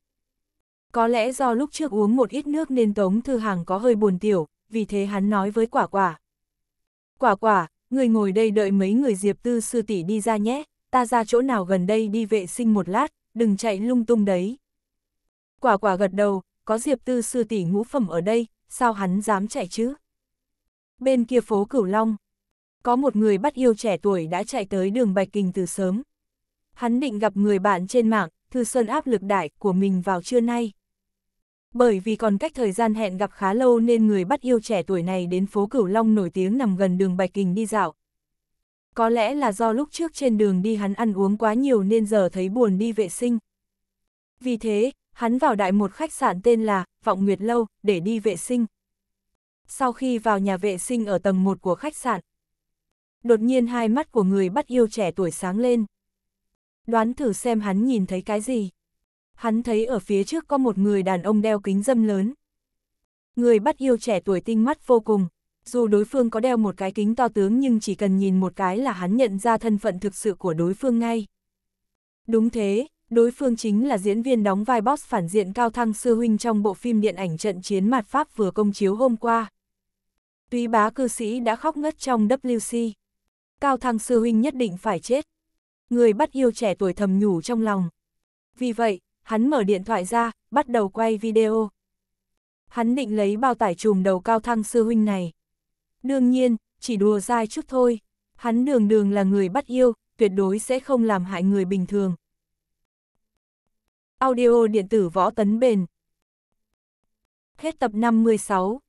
Có lẽ do lúc trước uống một ít nước nên Tống Thư Hàng có hơi buồn tiểu, vì thế hắn nói với Quả Quả. Quả Quả, người ngồi đây đợi mấy người Diệp Tư sư tỷ đi ra nhé, ta ra chỗ nào gần đây đi vệ sinh một lát, đừng chạy lung tung đấy. Quả quả gật đầu, có Diệp Tư sư tỷ ngũ phẩm ở đây, sao hắn dám chạy chứ? Bên kia phố Cửu Long, có một người bắt yêu trẻ tuổi đã chạy tới đường Bạch Kình từ sớm. Hắn định gặp người bạn trên mạng, Thư Sơn áp lực đại của mình vào trưa nay. Bởi vì còn cách thời gian hẹn gặp khá lâu nên người bắt yêu trẻ tuổi này đến phố Cửu Long nổi tiếng nằm gần đường Bạch Kình đi dạo. Có lẽ là do lúc trước trên đường đi hắn ăn uống quá nhiều nên giờ thấy buồn đi vệ sinh. Vì thế, hắn vào đại một khách sạn tên là Vọng Nguyệt Lâu để đi vệ sinh. Sau khi vào nhà vệ sinh ở tầng 1 của khách sạn, đột nhiên hai mắt của người bắt yêu trẻ tuổi sáng lên. Đoán thử xem hắn nhìn thấy cái gì. Hắn thấy ở phía trước có một người đàn ông đeo kính dâm lớn. Người bắt yêu trẻ tuổi tinh mắt vô cùng, dù đối phương có đeo một cái kính to tướng nhưng chỉ cần nhìn một cái là hắn nhận ra thân phận thực sự của đối phương ngay. Đúng thế, đối phương chính là diễn viên đóng vai boss phản diện Cao Thăng Sư Huynh trong bộ phim điện ảnh trận chiến mặt Pháp vừa công chiếu hôm qua. Tuy bá cư sĩ đã khóc ngất trong WC. Cao Thăng Sư Huynh nhất định phải chết. Người bắt yêu trẻ tuổi thầm nhủ trong lòng. Vì vậy, hắn mở điện thoại ra, bắt đầu quay video. Hắn định lấy bao tải trùm đầu Cao Thăng Sư Huynh này. Đương nhiên, chỉ đùa dai chút thôi. Hắn đường đường là người bắt yêu, tuyệt đối sẽ không làm hại người bình thường. Audio điện tử võ tấn bền. Hết tập 56